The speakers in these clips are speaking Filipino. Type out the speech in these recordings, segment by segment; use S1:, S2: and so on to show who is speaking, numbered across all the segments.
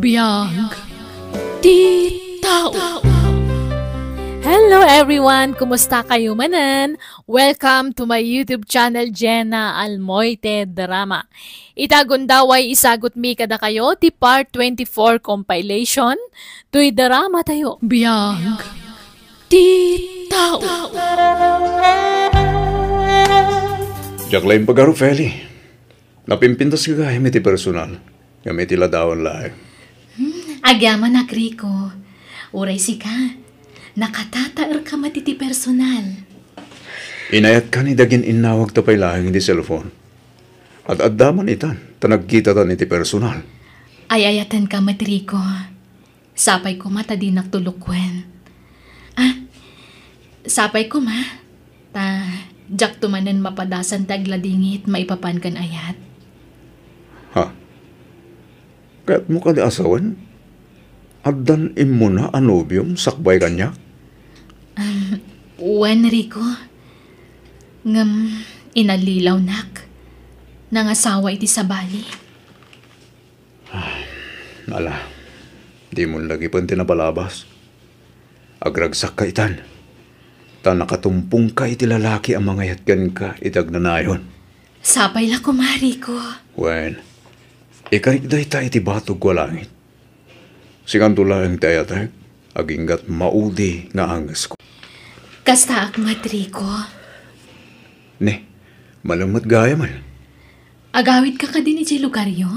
S1: Biyag Di Tao Hello everyone! Kumusta kayo manan? Welcome to my YouTube channel, Jenna Almoite Drama. Itagon daway isagot mi kada kayo ti part 24 compilation tuy drama tayo. Biyag Di Tao
S2: Jack lain pagaro, Feli. Napimpintas ka gamit personal. Gamit ila daon lahat.
S1: Agama na kriko. Uray si ka. Nakatataer ka matiti personal.
S2: Inayat ka ni dagin inawag tapay lahing di cellphone. At adaman itan, tanagkita ta niti personal.
S1: Ay ayatan ka matriko. Sapay ko mata di naktulukwen. Ah, sapay ko ma. Ta, jak tumanan mapadasan tagladingit maipapan kan ayat.
S2: Ha? Kaya't mo ka di asawan? Addan imuna anubium sakbay kanya?
S3: Um, wan Rico.
S1: Ngam inalilaw nak. Nangasawa iti sa bali.
S2: Ah, ala, di mo lagi pa tinapalabas. Agragsak ka itan. Ta nakatumpong ka iti lalaki ang mga yatgan ka itagnanayon.
S1: Sapay la kumari ko.
S2: Wen, ikay day ta iti batog ko Sigan sikantulan ang tayatak, eh. agingat maudi na angas ko.
S1: Kasta ak matriko.
S2: Ne, malamat gaya man.
S1: Agawid ka ka din ni Lugario?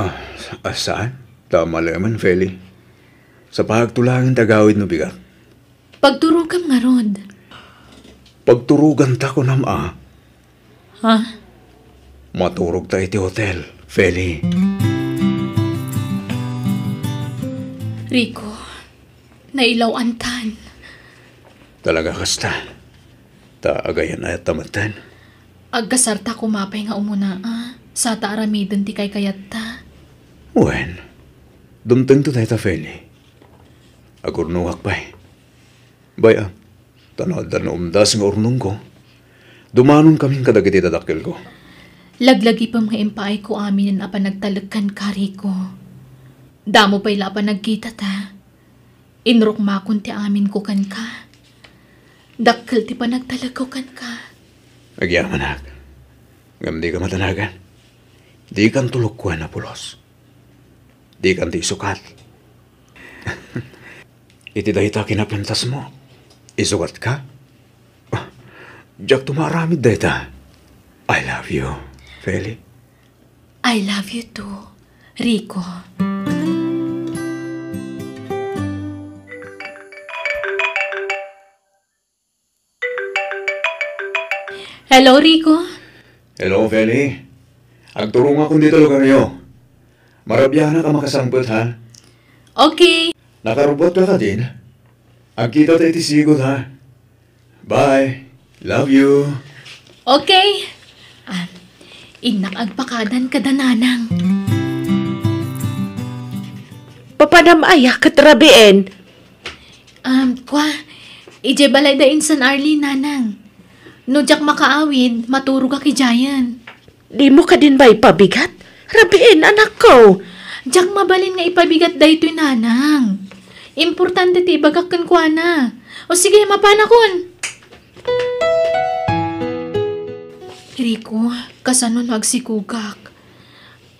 S2: Ah, ah, saan? Tama laman, Feli. Sa pagtulangan tagawid no bigat.
S1: Pagturugam nga rod.
S2: Pagturugan ta ko nam ah. Ha? Maturog ta iti hotel, Feli. Mm-hmm.
S1: Rico, nailaw antan.
S2: Talaga kasta. Taagayan na tamatan.
S1: Agkasarta kumapay nga umuna, ah. Sa taaramidan ti kay kayat ta.
S2: Wen, dumtang to tayo ta Feli. Agurnuhak pa'y. Baya, tanod na umdas nga urnong ko. Dumanon kaming kadagiti dadakil ko.
S1: Laglagi pa mga impay ko amin na panagtalakan ka, Rico. Damo pa'y laban nagkita ta. Inrok makon ti amin ko kan ka. Dakkel ti pa ko kan ka.
S2: Agya manak. Gamdi ka matanagan. Di kan tulok ko na pulos. Di kan ti sukat. Iti dahita kinapintas mo. Isukat ka? Oh, tumaramid dahita. I love you, Feli.
S1: I love you too, Rico. Rico. Hello, Rico.
S2: Hello, Feli. Agturong akong dito lugar niyo. Marabyahan na ka makasangpot, ha? Okay. Nakarobot ka ka din. Agkita tayo tisigod, ha? Bye. Love you.
S1: Okay. Ah, inak agpakadan ka dananang. Papanamaya katrabien. Um, kwa, ije balay da insan Arlene nanang. No jak makaawid, maturo ka kay Jayan. Di mo ka din ba ipabigat? Rabiin, anak ko! Jak mabalin nga ipabigat daytoy nanang. Importante ti ibagak ko, kwa O sige, mapanakon! Rico, kasano nagsikugak?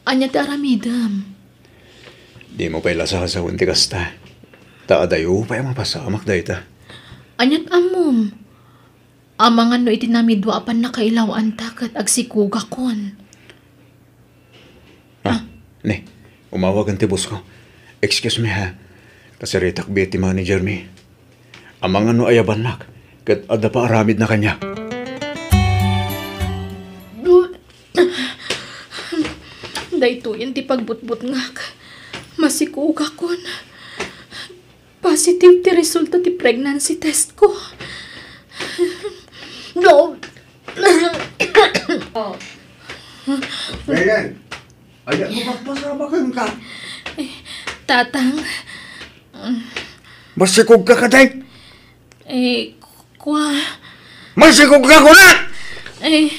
S1: Anya ti aramidam.
S2: Di mo pa ilasahasawan ti kasta. Taadayo pa yung mapasamak dayta.
S1: Anyat amom. Amangan no iti namidwa apan nakailawan takat agsikuga kon.
S2: Ah, ah, ne, umawag ang tibos ko. Excuse me ha, kasiritak biti manager me. Amangan no ayaban nak, kat ada pa aramid na kanya.
S1: Daytoy ti pagbutbut nga masikuga kon. Positive ti resulta ti pregnancy test ko.
S3: No. oh.
S2: Ayan. Ayan,
S3: magpasama kang ka. Tatang.
S2: Masikog ka ka, Day.
S1: Eh, kwa...
S2: Masikog ka ko na!
S1: Eh,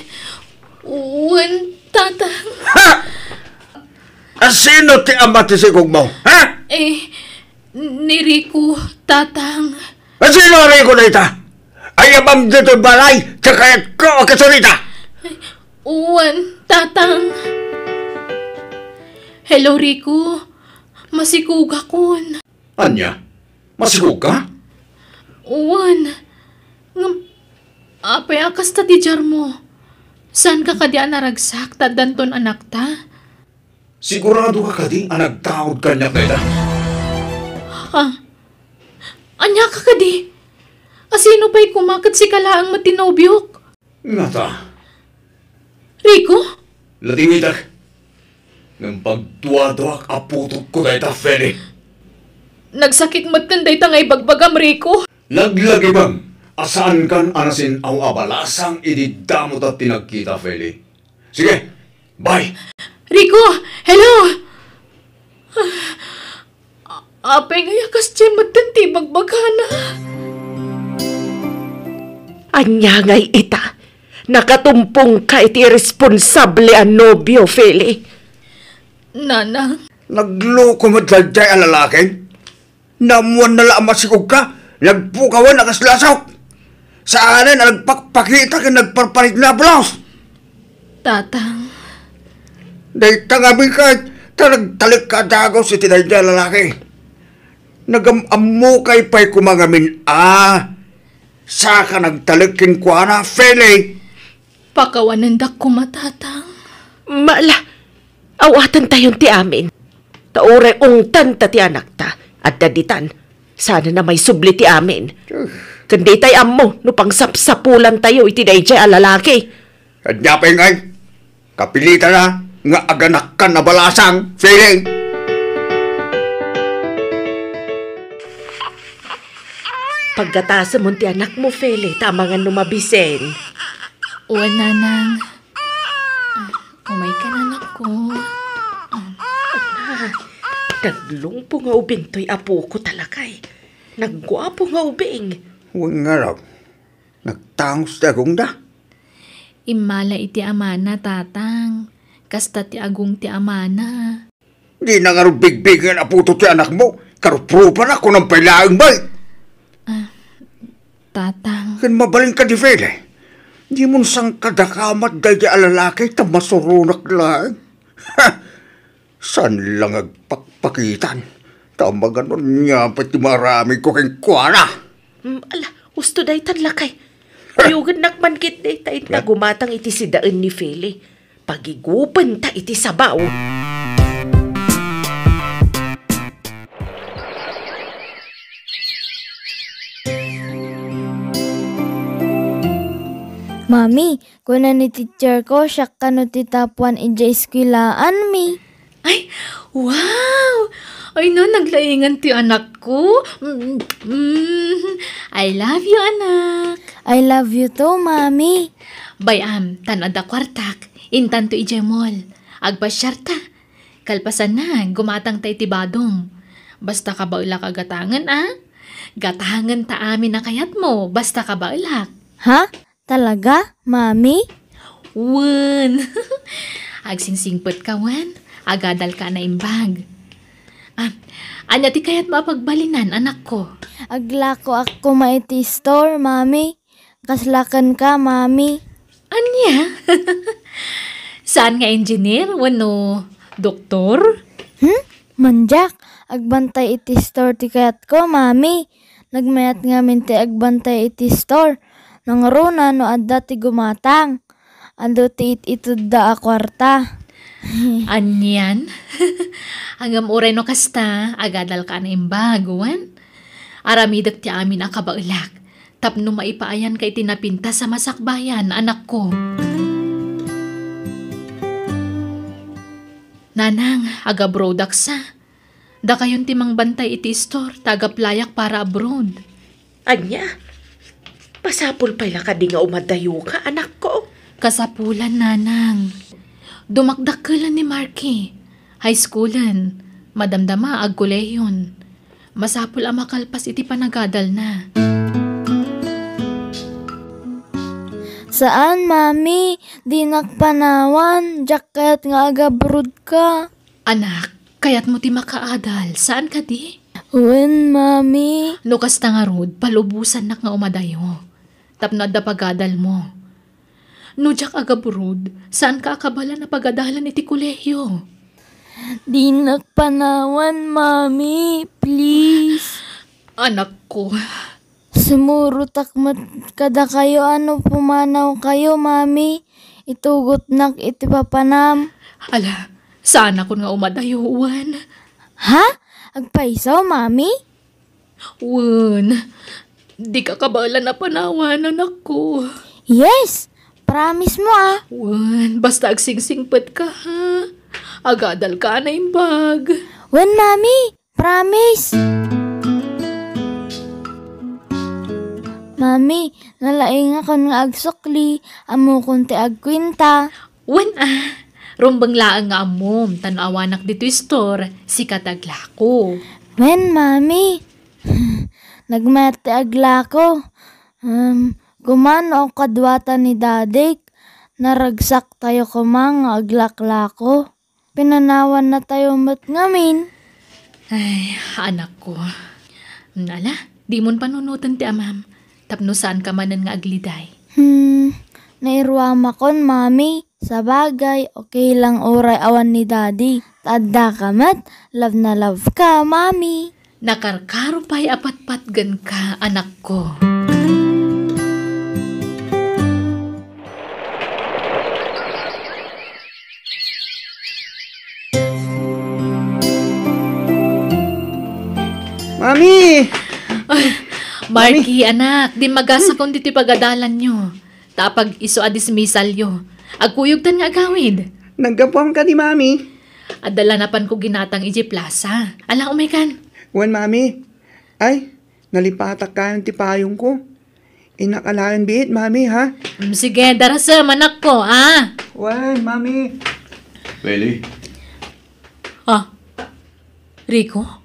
S1: uwan, tatang. Ha!
S2: Asino ah, ti ama ti sikog mo,
S1: ha? Eh, ni Rico, tatang.
S2: Asino ah, Rico na ita? Ayabam dito balay, tsaka ko kasurita!
S1: Uwan, tatang. Hello, Rico. Masikog akon.
S2: Anya? Masikuga?
S1: Uwan. Ng apay akas ta di jar mo. Saan ka kadi naragsak ta danton anak ta?
S2: Sigurado ka kadi anagtaod ka niya kaya?
S1: Ha? Anya ka kadi? Asino pa'y kumakat si kalaang matinobyok?
S2: Nata. Rico? Latinitak. Nang pagtuwa-tuwa aputok ko tayo ta Feli.
S1: Nagsakit ta ngay bagbagam, Rico.
S2: Laglagibang, asaan kan anasin ang abalasang ididamot at tinagkita, Feli. Sige, bye!
S1: Rico! Hello! Ah, apeng ayakas siya matanti bagbagana. Ah. Hello! Anya ngay ita, nakatumpong ka iti responsable ang nobyo, Feli. Nana?
S2: Nagloko mo daljay ang lalaking? Namuan na laang masikog ka, nagpukawan na kaslasok. Saanan na nagpakpakita ka nagparparit na blouse.
S1: Tatang.
S2: Day tangabi ka, taragtalik ka dago si tinay lalaki. Nagamamo kay pa'y kumangamin ah, sa ka nagtalag king kuana,
S1: Feli? Pakawanandak ko matatang. Mala, awatan tayon ti amin. Taure ungtan ta ti anak ta, at daditan. Sana na may subli ti amin. Kundi tay ammo, no pang sapsapulan tayo iti dayjay alalaki. Kanya pa ngay, kapilita na, nga
S2: aganak ka na balasang, Feli. Feli.
S1: Pagkatasa mo ti anak mo, Fele, tama nga numabisen. O, nanang. Uh, umay ka na, anak ko. Uh, ah, Naglong po nga ubing to'y apo ko talaga eh. Nagwapo nga ubing.
S2: Huwag nga raw. Nagtangos ti agong da.
S1: Imala iti amana, tatang. Kasta ti agong ti amana.
S2: Di na nga rin bigbigan apo to ti anak mo. Karuprupa na kung ang pailaang ba'y.
S1: Tatang.
S2: Kin mabaling ka di Fel Di mo sang kadakamat daya alalaki ta masurunak lang. Ha! San lang agpakpakitan. Tama ganon niya pati marami ko kang kuwala.
S1: Mm, ala, gusto dahi tanlakay. Ayugan nakman kit day ta gumatang iti sidaan ni Feli. Pagigupan ta iti sabaw.
S3: Mami, kuna ni teacher ko, siya ka no ti tapuan ija eskwilaan mi. Ay, wow! Ay no, naglaingan ti anak ko. Mm, mm, I love you, anak. I love you too, Mami. Bayam, tanod da kwartak. intanto to ijay mall.
S1: Agpasyarta. Kalpasan na, gumatang tay tibadong. Basta ka baulak agatangan, ah? Gatangan ta amin na kayat mo, basta ka baulak.
S3: Ha? Huh? Talaga, Mami? Wan! Agsingsingpot ka, Wan. Agadal ka na imbag. Ah, anya ti kayat mapagbalinan, anak ko. Aglako ko ako maiti store, Mami. Kaslakan ka, Mami. Anya? Saan nga engineer? Wano, doktor? Hmm? Manjak, agbantay iti store ti kayat ko, Mami. Nagmayat nga minti agbantay iti store nang nangruna no adda ti gumatang. Ando ti ititid da a kwarta. Anyan. Hangam uray no kasta, agadal ka na imbaguan.
S1: Aramidak ti amin ang kabaulak. Tapno maipaayan kay tinapinta sa masakbayan, anak ko. Nanang, aga brodak sa. Da kayon timang bantay iti store, taga playak para abroad. Anya,
S4: Pasapol pala ka di nga
S1: umadayo ka, anak ko. Kasapulan, nanang. Dumakdak ka ni Marky. High schoolan. Madamdama ag kolehyon. Masapul
S3: ang makalpas iti panagadal na. Saan, mami? Di nakpanawan. Jacket nga agabrod ka. Anak, kaya't mo ti makaadal. Saan ka di? Wen,
S1: mami. Lukas na nga rod, palubusan nak nga umadayo tapnad na pagadal mo. Nujak agaburod, saan ka akabala na pagadalan iti kolehyo?
S3: Di nagpanawan, mami. Please. Anak ko. Sumuro takmat kada kayo ano pumanaw kayo, mami. Itugot nak iti papanam. Ala, sana ko nga umadayuan. Ha? Agpaisaw, mami? Wan, Di ka kabala na panawanan ako. Yes! Promise mo ah. Wan, basta agsingsingpat ka ha. Agadal ka na yung bag. Wan, mami. Promise. Mami, nalaing ako nga agsukli. Amo konti agkwinta. Wan ah. Rumbang laang nga amom. Tanawanak dito store. si Sikataglako. Wan, mami. nagmerte agla ko. Um, gumano kadwata ni dadik, naragsak tayo kumang aglakla ko. Pinanawan na tayo mat ngamin. Ay, anak ko.
S1: Nala, di mon panunutan ti amam. Tapno saan ka manan nga agliday?
S3: Hmm, nairwama kon, mami. Sa bagay, okay lang oray awan ni daddy. Tadda ka mat, love na love ka, mami nakarkaro Nakarkarupay apatpatgan ka, anak ko.
S1: Mami! Ay, Marky, Mami. anak, di magasa kong diti pagadalan nyo. Tapag iso a dismissal yo. Agkuyugtan nga agawid. Naggapuang ka ni Mami. Adala na pan ko ginatang iji plaza.
S5: Alang umaykan. Wan, mami. Ay, nalipatak ka ng tipayong ko. Inakalaan biit, mami, ha?
S1: Mm, Sige, darasa, manak ko, ah. Wan, mami. Beli, Ha? Rico?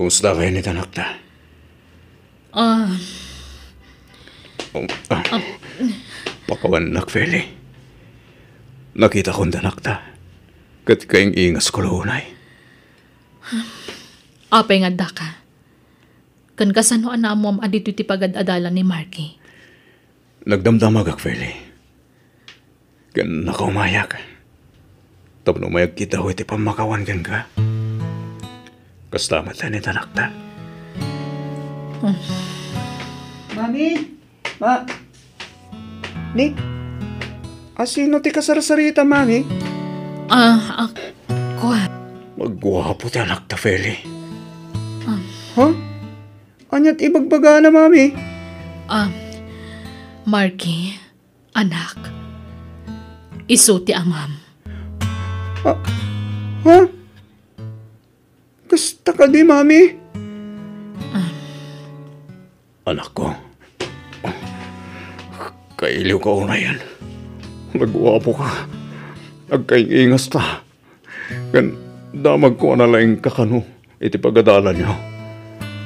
S2: kumusta kayo ni anak ta? Ah, Um, ah, Pakawan nak, Feli. Nakita kong danak ta. Kat kayong ingas ko launay.
S1: Apay nga daka. Kan kasano na mo am adito ti pagadadala ni Marky.
S2: Nagdamdamag ak, Feli. Kan nakaumayak. Tapno umayag kita ho iti pamakawan kan ka. Kastamat na ni tanakta.
S6: Hmm. Mami! Ma!
S2: Ni? Asino ti kasarsarita, mami?
S5: Ah, uh, ako.
S2: Magguwapo ti anak ta, Feli.
S5: Um, ha? Anyat ibagbaga na, mami. Um,
S1: Marky, anak, iso ti amam.
S5: Ah, ha? Kasta ka di, mami? Um,
S2: anak ko, kailiw ka una yan. Nagwapo ka. Nagkaingas ta. Gan damag ko na laing kakano iti pagadala niyo.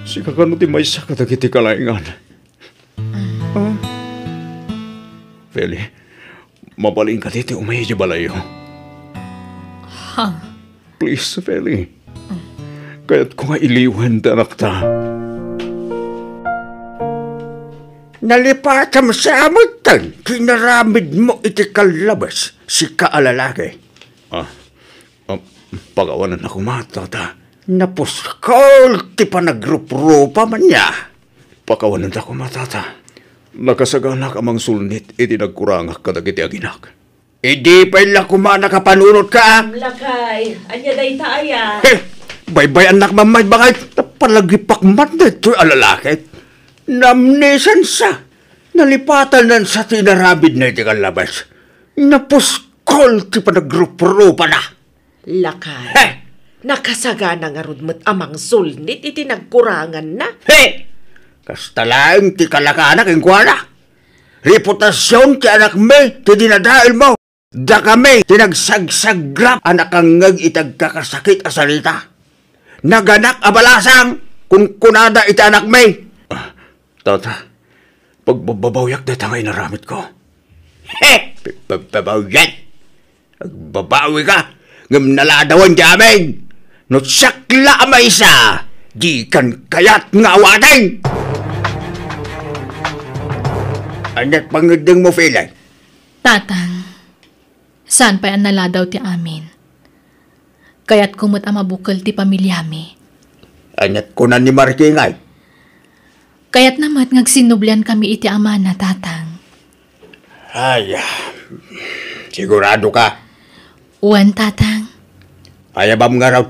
S2: Si kakano ti may sakatag iti kalaingan. Mm. Ah. Uh. Feli, mabaling ka titi umayi balayo. Ha? Please, Feli. Uh. Kaya't ko nga iliwan tanak ta. Nalipatan sa amatan, kinaramid mo iti kalabas si kaalalaki. Ah, um, Pagawanan na kumata ta. Napuskal ti panagrup-rupa man niya. Pakawanan ta kumata ta. Nakasaganak amang sulnit iti nagkurangak kadagiti aginak. Idi pa ila kumana ka panunot ka.
S1: Lakay, anya day taaya.
S2: Heh, baybay anak mamay bangay napalagipak man na ito'y alalakit. Namnesan sa. Nalipatan nan sa tinarabid na iti kalabas. Napuskol ti panagrup-rupa
S1: na. Lakay. Hey! Nakasagana nga rod mo't amang sulnit iti nagkurangan na. Hey!
S2: Kasta laing ti kalakana keng kuwala. Reputasyon ti anak me ti dinadail mo. Da kami ti nagsagsagrap anak kang ngag itagkakasakit a Naganak abalasang kung kunada iti anak me. Ah, tata, pagbabawyak na tangay naramit ko. He! Pagbabawiyak! Agbabawi ka! ngam naladawan jamin. No sakla amay sa, di kan kayat nga awating. Anak pangadang mo, Felay.
S1: Tatang, saan pa ang naladaw ti amin? Kaya't kumot ama mabukal ti pamilyami.
S2: Anak ko na ni Markingay.
S1: Kaya't namat ngagsinublan kami iti amana, tatang.
S2: Ay, ah. sigurado ka.
S1: Uwan, tatang.
S2: Ayabam nga raw.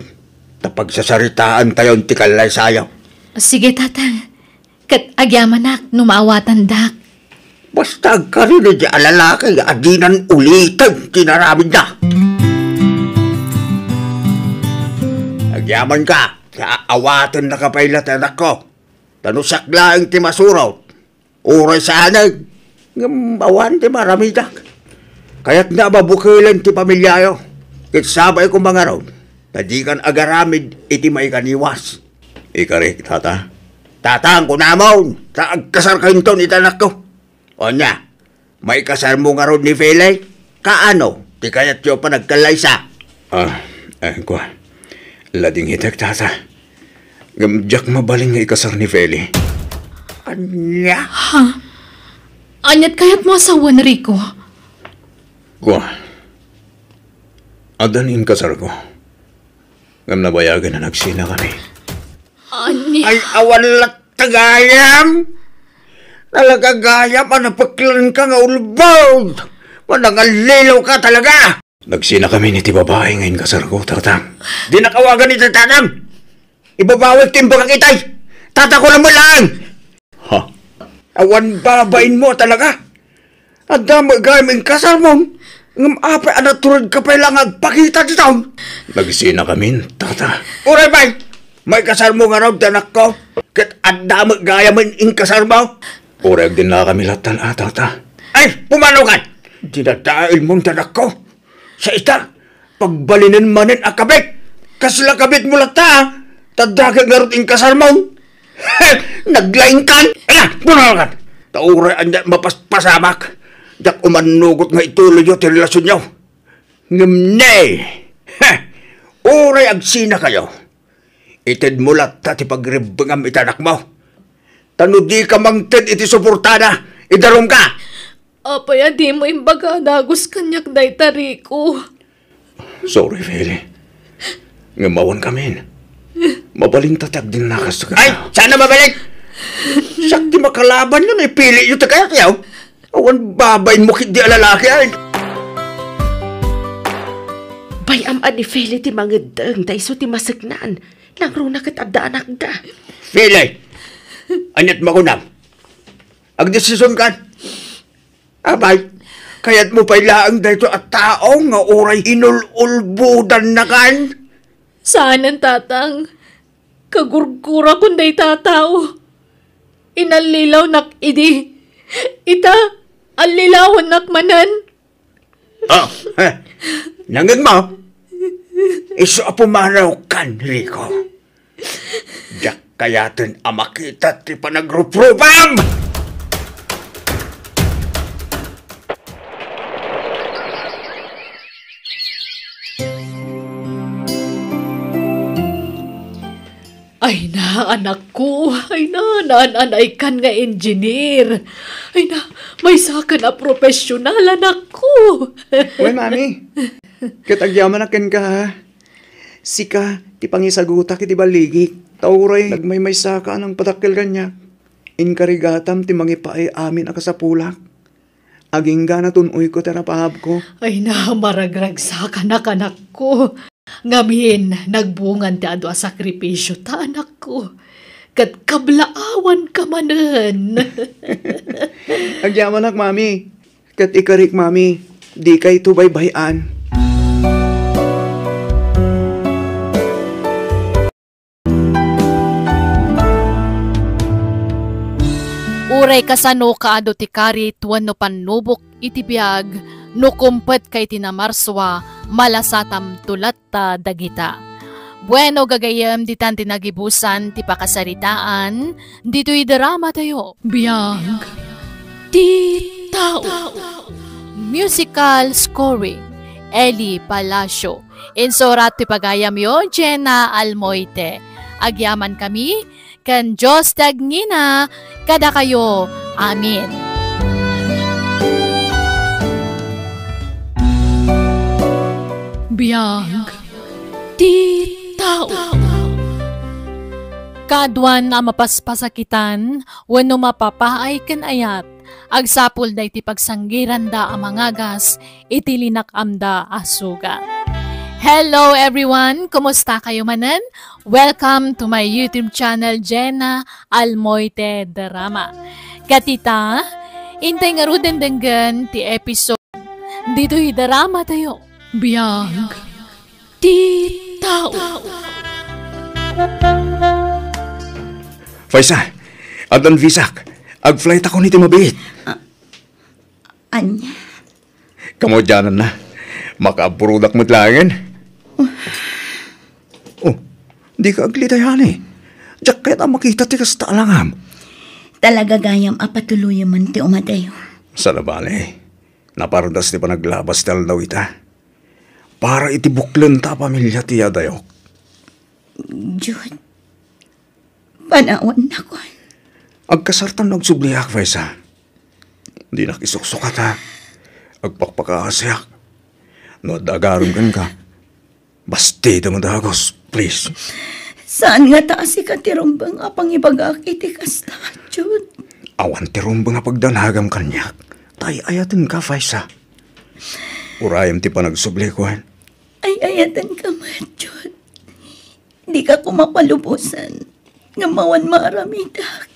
S2: Tapagsasaritaan tayo ang tikalay sayaw.
S1: Sige, tatang. Kat agyamanak, numaawatan dak.
S2: Basta ka rin eh, di alalaki, adinan ulitan, tinaramid na. Agyaman ka, sa awatan na kapailat anak ko. Tanusak laing timasuraw. Uray sana, ngamawan ti maramidak. Kaya't nga mabukilan ti pamilyayo, kit sabay ko mga raw, tadikan agaramid iti may kaniwas. Ikarik, tata. Tatang ko namon, sa agkasar kayo ton itanak ko. O niya, may kasar mo nga ni Felay, kaano, ti kaya't yo pa nagkalaysa. Ah, ayun eh, ko, lading hitak, tata. Gamjak mabaling nga ikasar ni Feli.
S1: Anya? Ha? Anyat kayat mo asawa, Rico? Ha?
S2: ko. Adanin kasar ko. Ngam nabayagan na nagsina kami. Ani. Ay awalat tagayam! Talaga gayam ang napaklan ka nga ulbawd! Manangalilaw ka talaga! Nagsina kami ni ti babae ngayon kasar ko, tartang. Di nakawagan ni tatanang! Ibabawag timbang kitay! lang! Ha? Awan babain mo talaga! At dama gaming kasarmong, ng ape ana turod ka pailangan pakita di taon. Nagisina kami, tata. Uray bay, may kasarmo nga raw danak ko. Kat at gaya man ing kasarmo. Uray din na kami latan ah, tata. Ay, pumanukan! Dinadail mong danak ko. Sa ita, pagbalinin manin akabit. Kasla kabit mo lata, ah. tadagal nga ing kasarmong. Naglain kan! Ay, pumanukan! Tauray anda mapaspasamak dak umanugot nga ituloy yo ti relasyon yo. Ngumne! Ha! Uray agsina kayo. Itid mulat ta ti pagribangam itanak mo. Tanu di ka mangtid iti suportada, idarom ka!
S1: ya di mo imbaga nagos kanyak day tariko.
S2: Sorry, Feli. Ngamawan kami. tatag din nakas ka. Ay, sana mabalik! Sakti makalaban yun, ipili eh. yun ta kaya kayaw. Oh. Awan babay mo kit di alalaki ay.
S1: Bay am adifele ti mangedeng dayso ti Nang runa ket adda anak da.
S2: Fele. Anyat makunam. Agdesisyon kan. Abay, kaya't mo pa ilaang dito at tao nga oray
S1: inululbudan na kan. Saanan, tatang? Kagurgura kun day tatao. Inalilaw nak idi. Ita, Alilawan nakmanan.
S2: Oh, ah, eh, nangin mo? Isu apumaraw kan, Rico. Dak kayatin amakita ti panagrupropam!
S1: Ay na, anak ko. Ay na, nananay kan nga engineer. Ay na, may saka na profesional, anak ko. Uy, mami.
S2: Katagyaman na ken ka, ha? Sika, ti pangisaguta kiti baligik. Tauray, nagmay may saka ng patakil kanya. Inkarigatam ti mangipaay amin akasapulak. Aging gana uy ko terapahab ko.
S1: Ay na, maragragsa ka na kanak ko. Ngamin, nagbungan ti adu sakripisyo ta anak ko. Kat kablaawan ka manen.
S4: Agyaman
S2: ak, mami. Kat ikarik, mami. Di kay tubay bayan.
S1: Uray kasano ka kaado ti karit no panubok itibiyag no kumpat kay tinamarswa malasatam tulat ta dagita. Bueno gagayam ditan tinagibusan ti pakasaritaan dito'y drama tayo. Biyang ti tao. Musical scoring Eli Palacio. Insurat ti pagayam yo Jenna Almoite. Agyaman kami kan Diyos tagnina kada kayo. Amen. Biyag Ti tao Kadwan na mapaspasakitan Wano mapapaay kanayat Agsapol da ti pagsanggiran da amangagas itilinak amda asuga. Hello everyone! Kumusta kayo manan? Welcome to my YouTube channel, Jenna Almoite Drama. Katita, intay nga ruden denggan ti episode. Dito hi drama tayo. Biyag Titaw
S2: Faisa, adan visak. Ag-flight ako ni Timabit. Uh, ah, anya? Kamodyanan na. Makaburudak mo't langin.
S4: Uh. Oh. oh, di ka aglitayan eh. Diyak kaya na makita ti kasta langam. Talaga gayam apatuloy man ti umadayo.
S2: Sa labali, napardas ti panaglabas dal daw ita para iti buklen ta pamilya ti adayok.
S6: Diyod,
S4: panawan na ko.
S2: Agkasartan nagsubliak, ah, Vaisa. Hindi nakisuksukat ha. Ah. Agpakpakakasayak. No, dagarum kan ka. Basti damadagos, please.
S4: Saan nga ta si katirumbang apang ibagak iti kasta, Jud?
S2: Awan tirumbang apagdanagam kanya.
S4: Tay ayatin ka, Faisa.
S2: Urayam ti panagsubli ko,
S4: Hikayatan ka, Madyot. Hindi ka kumapalubusan. Ngamawan maramidak.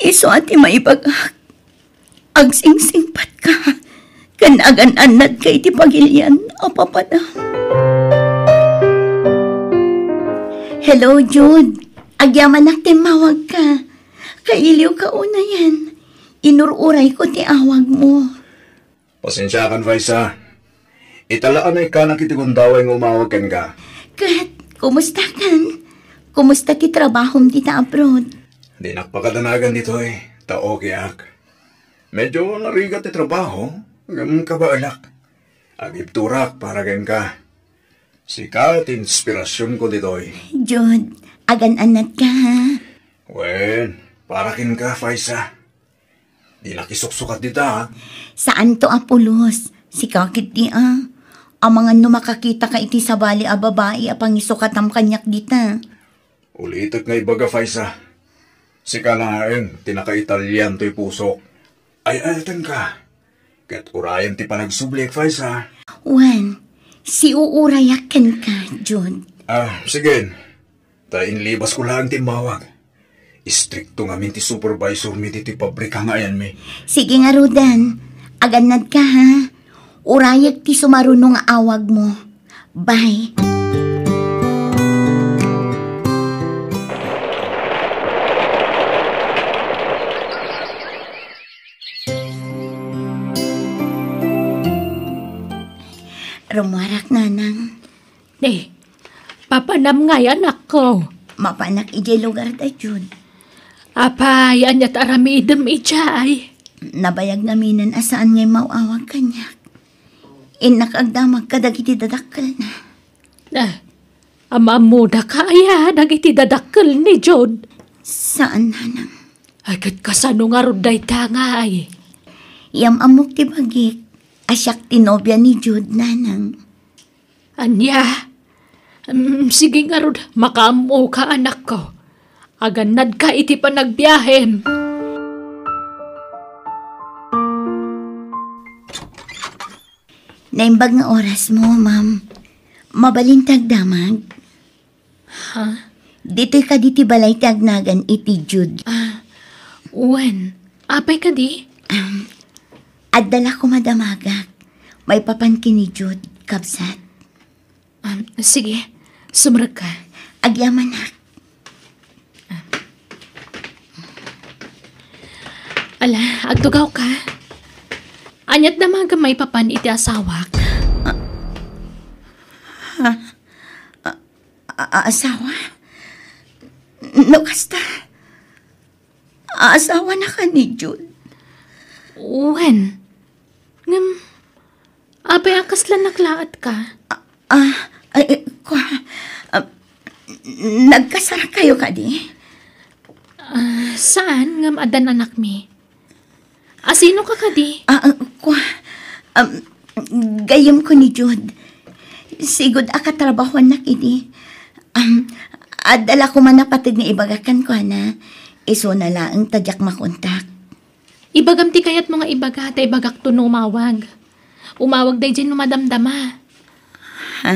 S4: Iso ati maibagak. Agsing-sing ah. pat ka. Kanagan-anad kay ti pagilian. Apapada. Hello, Jude. Agyaman na mawag ka. Kailiw ka una yan. Inururay ko ti awag mo.
S2: Pasensya ka, Vice, ah. Italaan ay kanang kitigundaway ng umawagan ka.
S4: Kat, kumusta kan? Kumusta ki trabahom dita abroad?
S2: Di nakpakadanagan dito eh. Tao kiak. Medyo narigat ti trabaho. Gamang ka ba alak? Agipturak para gan ka. Sikat inspirasyon ko dito eh.
S4: Jod, agan-anat ka ha?
S2: Wen, para kin ka, Faisa. Di nakisuksukat dita ha?
S4: Saan to apulos? Si kakit di ah ang mga no makakita ka iti sa bali a ah, babae apang ah, isukat am kanyak dita.
S2: Ulitak nga ibaga, Faisa. Sika na tinaka-Italian to'y puso. Ay altan ka. Kat urayan ti panagsublik, Faisa.
S4: Wan, si uurayakan ka, John.
S2: Ah, sige. Tain libas ko lang timawag. Istrikto nga min ti supervisor mi ti pabrika nga ayan mi.
S4: Sige nga, Rudan. Aganad ka, ha? Urayag ti sumarunong awag mo. Bye. Rumuarak nga nang. De, papanam nga anak ko. Mapanak ije lugar da yun. Apa, yan yat aramidem ija ay. Nabayag naminan asaan ngay mauawag kanyak. Inak eh, agdamag ka dagiti dadakkel na. Ah, ama mo da kaya dagiti dadakkel ni John. Saan hanang? Ay, kat kasano nga ron day ay. Yam amok ti bagik, asyak tinobya ni Jude nanang. Anya, um, sige nga ron, makaamo ka anak ko.
S1: Aganad ka iti panagbiyahem. Anya.
S4: Naimbag nga oras mo, ma'am. Mabalintag damag. Ha? Huh? ka diti balay tagnagan iti Jude. Ah, uh, when? Apay ka di? Um, adala ko madamagak. May papan kini Jude, kabsat. Um, sige, sumrag ka. Agyaman na. Ah.
S1: Ala, agtugaw ka. Anyat na mga may papan iti asawak.
S4: Uh, asawa? No, kasta. Asawa na ka ni Jude. When? Ngam, abay akas lang naklaat ka. Ah, uh, uh, nagkasara kayo kadi?
S1: di? Ah, saan ngam adan anak mi? Asino
S4: ah, ka kadi? Ah, uh, ah, ko, um, gayam ko ni Jude. Sigod aka trabaho na kini. Um, adala ah, ko man napatid ni ibagakan ko na. Iso na lang tadyak makontak. ti kayat
S1: mga ibaga ta ibagak to umawag. Umawag day dyan madamdama. Ha?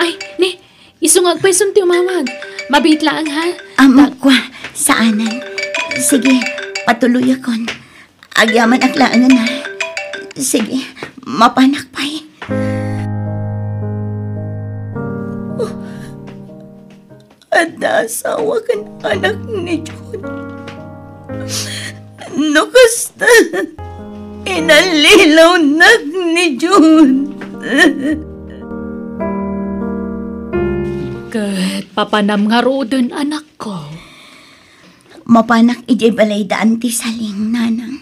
S1: Ay, ni, isungag pa isunti umawag. Mabait
S4: lang ha. Um, Ta- kwa, saanan? Sige, Patuloy akon. Agyaman aklaan na na. Sige, mapanakpay. pa'y. Oh, Adasawa ka na anak ni John. Nukasta, inalilaw na ni John. Kahit papanam nga anak ko mapanak ijay balay daan ti saling nanang.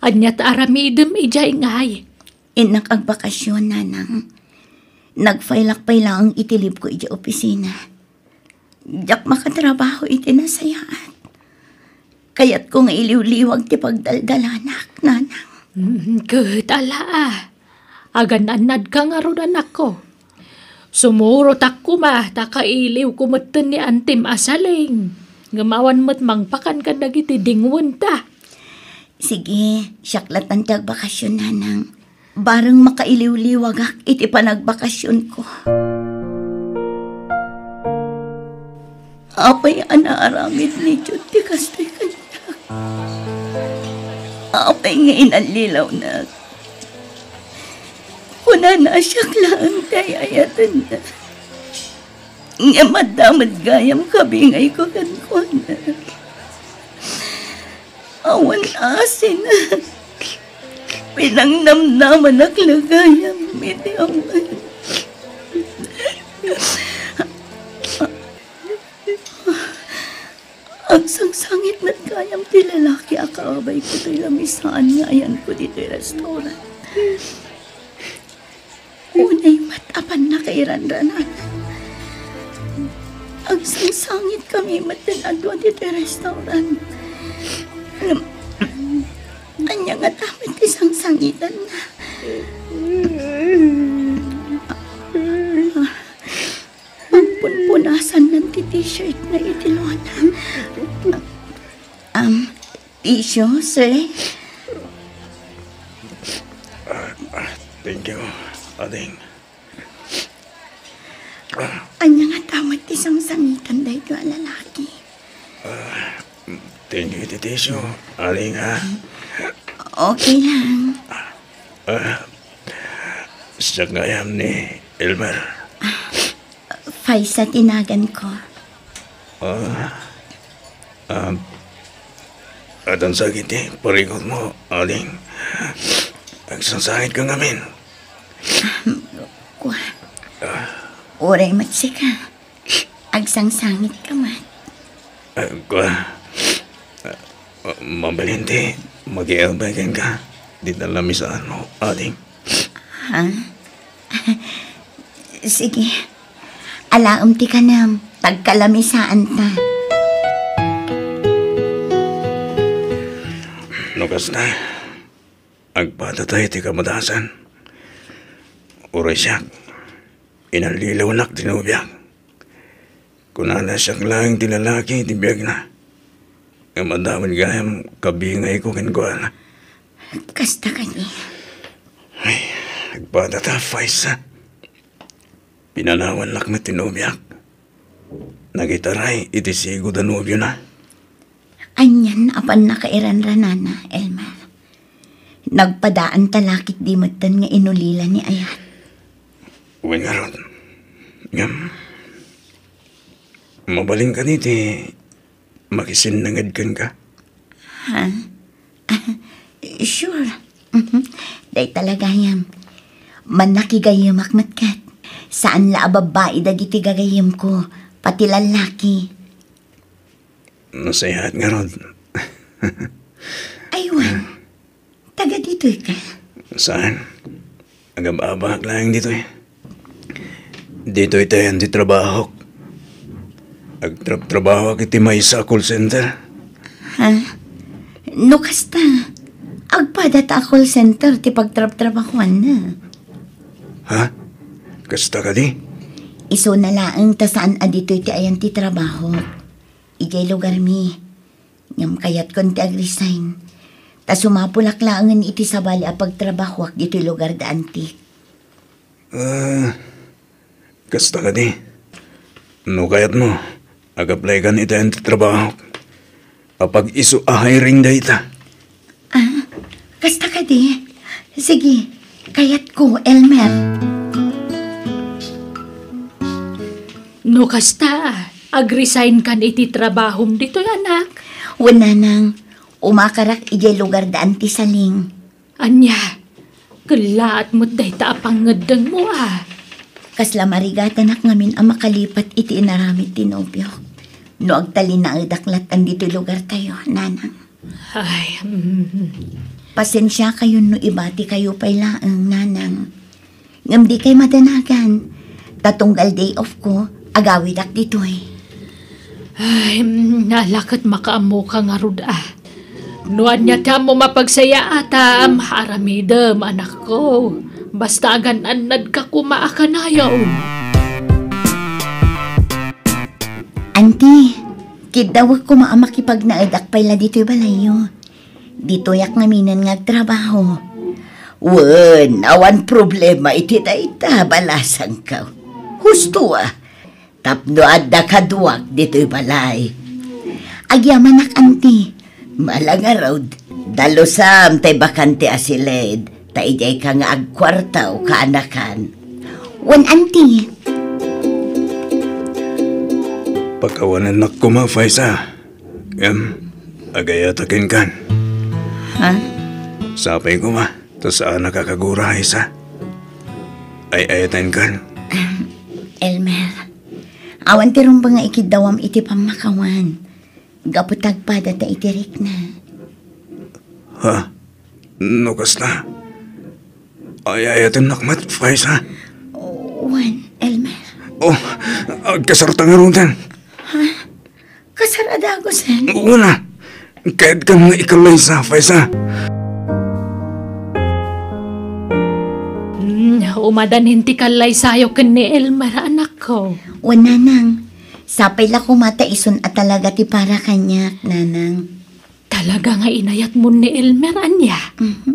S4: Anya ta aramidem ijay ngay. Inak agbakasyon nanang. nagfailak lang itilib ko ije opisina. Jak makatrabaho iti nasayaan. Kaya't ko nga iliw ti pagdaldalanak, nanang. Mm, good, ala ah. Agananad
S1: ka nga ron ko. Sumuro tak kuma, takailiw kumatan ni Antim
S4: Asaling. Ngamawan mo't mangpakan ka dagiti dingwan ta. Sige, syaklatan tag bakasyon na nang. Barang makailiw-liwagak iti panagbakasyon ko. Apay anaaramid ni Diyod ti kastikan Apay nga inalilaw na. Kuna na siya klaan kay ayatan na. Nga madamad gayam kabingay ko kankon. Awan asin. Ah, Pinangnamnaman aklagayam. Miti aman. Ang sangsangit mat kayam ti lalaki akaabay ko ti lamisan nga ayan ko ti restaurant. Unay matapan na kay ranranan. Ang sangsangit kami matinadwa dito restaurant. Alam, anya nga dapat ti sangsangitan na. Pagpunpunasan ng ti t-shirt na itinuan. Um, tisyo, sir?
S2: tisyo. Aling ha?
S4: Okay lang.
S2: Ah, sa ngayam ni Elmer.
S4: Faisa tinagan ko.
S2: Ah, um, at ang sakit eh, parikot mo, aling. Nagsasakit ka ngamin.
S4: Kuha. Ah. Uray matsika. Agsangsangit ka man.
S2: Ah, kuha. Uh, Ma'am Valente, mag-ialbagan ka. Di talami sa ano, ading.
S4: Ha? Sige. Alaom ka na, tagkalamisaan ta.
S2: Nugas na. Agpada tayo ti kamadasan. Uray siyak. Inalilaw nak tinubyak. Kunala siyak lang ti lalaki ti biyag nga madawin gayam kabingay ko kinkuan.
S4: Kasta ka ni.
S2: Ay, nagbada ta, Faisa. Pinanawan lak matinubyak. Nagitaray, itisigo danubyo na.
S4: Anyan apan nakairan ranana, Elma. Nagpadaan talakit di matan nga inulila ni Ayat.
S6: Uwi nga ron. Ngam. Mabaling
S2: ka niti, Makisin nangadkan ka.
S4: Ha? Huh? sure. Day talaga yam. Man gayam akmatkat. Saan la babae dagiti gagayam ko, pati lalaki.
S2: Nasayahat nga rod. Aywan, taga dito'y ka. Saan? Agab-abak lang Dito Dito'y tayo ang trabaho Agtrab-trabaho kiti may sa call center?
S4: Ha? No kasta. Agpada ta call center ti pagtrab-trabahoan na.
S2: Ha? Kasta ka di?
S4: Iso na laang ta saan adito iti ayan ti trabaho. Ijay lugar mi. Ngam kayat kon ti agresign. Ta sumapulak laangan iti sabali a pagtrabahoak dito lugar da anti.
S6: Ah, uh,
S2: kasta ka di? No kayat mo? No. Nag-apply ka ang trabaho. Kapag iso a hiring da ita.
S4: Ah, kasta ka di. Sige, kayat ko, Elmer. No kasta, agresign
S1: kan iti trabahom dito, anak. Wala nang, umakarak iya lugar
S4: daan ti saling. Anya, kalaat mo dahi taapang ngadang mo ah. Kasla marigatan ak ngamin ang makalipat iti inaramit tinubyo. No agtali na agdaklat ang dito lugar tayo, nanang. Ay, hmm. Pasensya kayo no ibati kayo pala ang nanang. Ngam di kay madanagan. Tatunggal day off ko, agawid ak dito eh. Ay, hmm, nalakot makaamo ka nga ruda. Ah. Nuan niya tamo
S1: mapagsaya ata am haramidem anak ko. Basta agananad ka kumaa ka na yaon.
S4: Auntie, kid daw ko maamakipag naadak pala dito'y balayo. Dito yak nga minan nga trabaho. Wen, awan problema iti ita balasang ka. Husto ah. Tapno adda kaduak dito'y balay. Agyamanak, auntie. Malanga raw. Dalosam tay bakante asilid. Taiday ka nga agkwarta o kaanakan. Wan auntie.
S6: Pagkawanan
S2: na ko ma, Faisa. Yam, agayatakin kan. Ha? Sapay ko ma, ta saan nakakagura, Isa. Ay ayatan kan.
S4: Elmer, awan tirong ba nga ikid dawam iti pamakawan. Gaputag pa data itirik na.
S2: Ha? Nukas na. Oh, Ayayatin na kumat, oh, Faisa.
S4: Juan Elmer.
S2: Oh, ah, kasarta nga ron din.
S4: Ha? Kasarada ako, Sen?
S1: Oo
S2: na. Kahit kang ikalay sa, Faisa.
S1: Hmm, umadan
S4: hindi kalay sayo ken ni Elmer, anak ko. Una nang, sapay la ko ison at talaga ti para kanya, nanang. Talaga nga inayat mo ni Elmer,
S1: anya? Mm-hmm.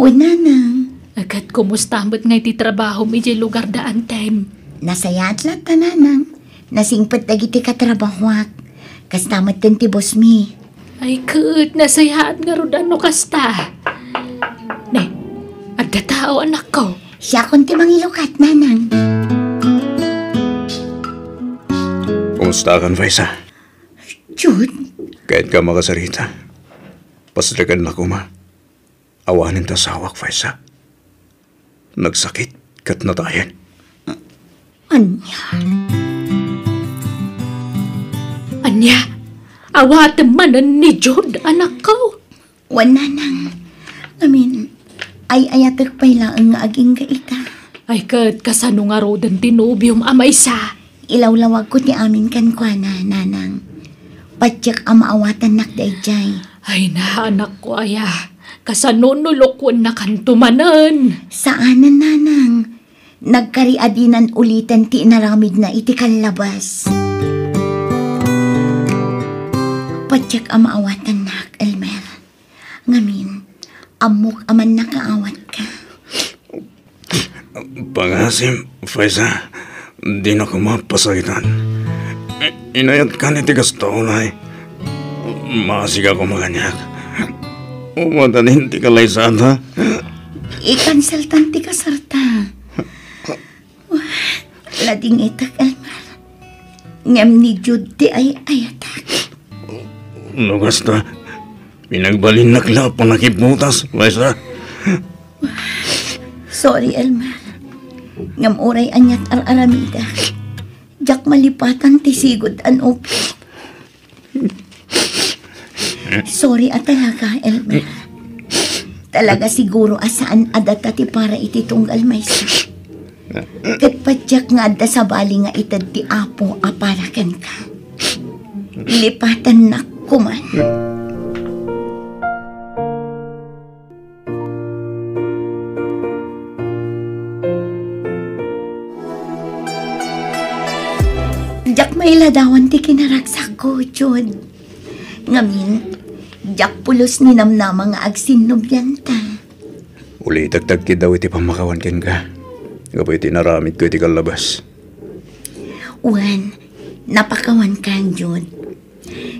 S1: Una nang, Agad kumusta mo't ngay ti trabaho mi di lugar
S4: daan tem? Nasayat lang tananang. Nasingpat dagiti katrabahuak. Kasta mo't ti boss mi. Ay kut,
S1: nasayaat nga rodan no kasta.
S4: Ne, at tao anak ko. Siya ti mangilukat, nanang.
S2: Kumusta kan, Vaisa? Jude? Kahit ka makasarita, pasadagan na ma. Awanin ta sawak, Vaisa. Vaisa. Magsakit kat nadayan.
S4: Anya. Anya, awa manan ni Jod, anak ko. Wala nang. I mean, ay ayatak pa lang nga aging kaita. Ay kat kasano nga ro dan tinubium amay sa. Ilawlawag ko ti amin kan kwa na, nanang. Patyak ang maawatan nak dayjay. Ay na, anak ko, aya kasanonulokon na kantumanan. Saan na nanang? Nagkariadinan ulitan ti naramid na itikal labas. Patyak ang maawatan na, Elmer. Ngamin, amok aman nakaawat ka.
S2: Pangasim, Faisa, di na ko mapasagitan. Eh, inayat ka ni tigas taon ay. Maasig maganyak. उपदानिन्तिका लैसान्त
S4: i-consultante ka, Sarta. Lading itak, Elmar. Ngam ni Judy ay ayatak.
S2: No, basta. Pinagbalin na kla panakibutas, Liza.
S4: Sorry, Elmar. Ngam oray anyat al-aramida. Jak malipatan tisigod an opit. Sorry at talaga, Elmer. Talaga siguro asaan adata ti para iti tunggal maysa. Kat nga adda sa bali nga itad ti apo aparakan ka. Lipatan na kuman. Diyak mailadawan ti kinaraksak ko, Jod. Ngamin, Jak pulos ni namnama nga agsin nubyanta.
S2: Uli tagtag ki daw iti pamakawan ken ka. Gabay iti naramid ko iti kalabas.
S4: Juan, napakawan kan Jod.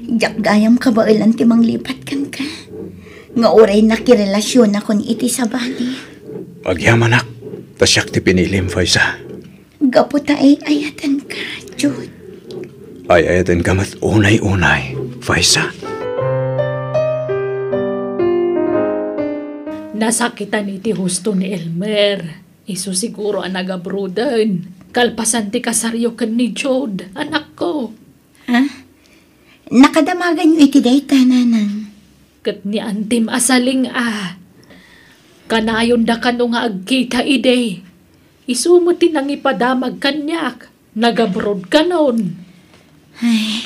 S4: Jak gayam ka ba ilan ti manglipat kan ka? Nga oray nakirelasyon akon iti sabali.
S2: Agyaman ak, tasyak ti pinilim
S4: Faisa. Gaputa ay ayatan ka, Jod.
S2: Ay ayatan ka mat unay-unay, Faisa. Faisa.
S1: Nasakitan iti husto ni Elmer. Isu siguro ang nagabrudan. Kalpasan ti kasaryo ken ni Jod, anak ko. Ha? Nakadamagan niyo iti day tananan. Kat ni Antim asaling ah. Kanayon da kano nga agkita ide. Isumot nang ipadamag kanyak. Nagabrod ka nun.
S4: Ay,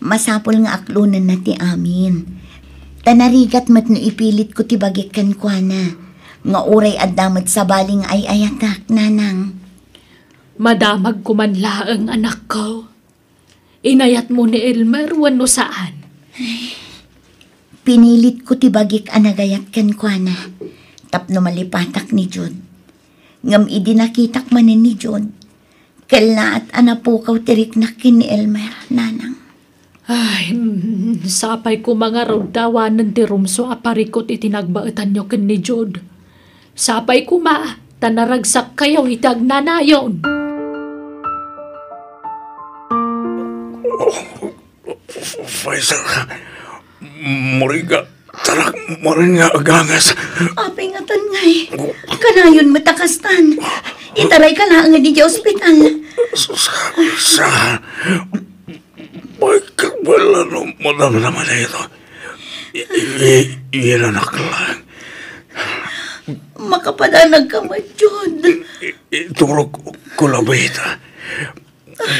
S4: masapol nga aklunan na ti amin Tanarigat mat no ipilit ko tibagik kankwana. Nga uray at damat sa baling ay ayatak, nanang. Madamag ko man laang anak ko. Inayat mo ni Elmer wano
S1: saan. Ay,
S4: pinilit ko tibagik anagayat kankwana. Tapno malipatak ni Jod. Ngam idinakitak manin ni Jod. Kalna at anapukaw tirik na ni Elmer, nanang.
S1: Ay, sapay ko mga rawdawanan ti rumso aparikot itinagbaetan nyo ken ni Jod. Sapay ko ma, tanaragsak kayo itag nanayon.
S2: Faisal, muriga, tarak moringa agangas.
S4: Apingatan ngay, kanayon matakastan. Itaray ka nga di ospital. Sa,
S2: sa, paikkapuolella muutamana maneita. Iyan anak lang.
S4: Makapadanag ka man, John.
S2: Ituro ko labita.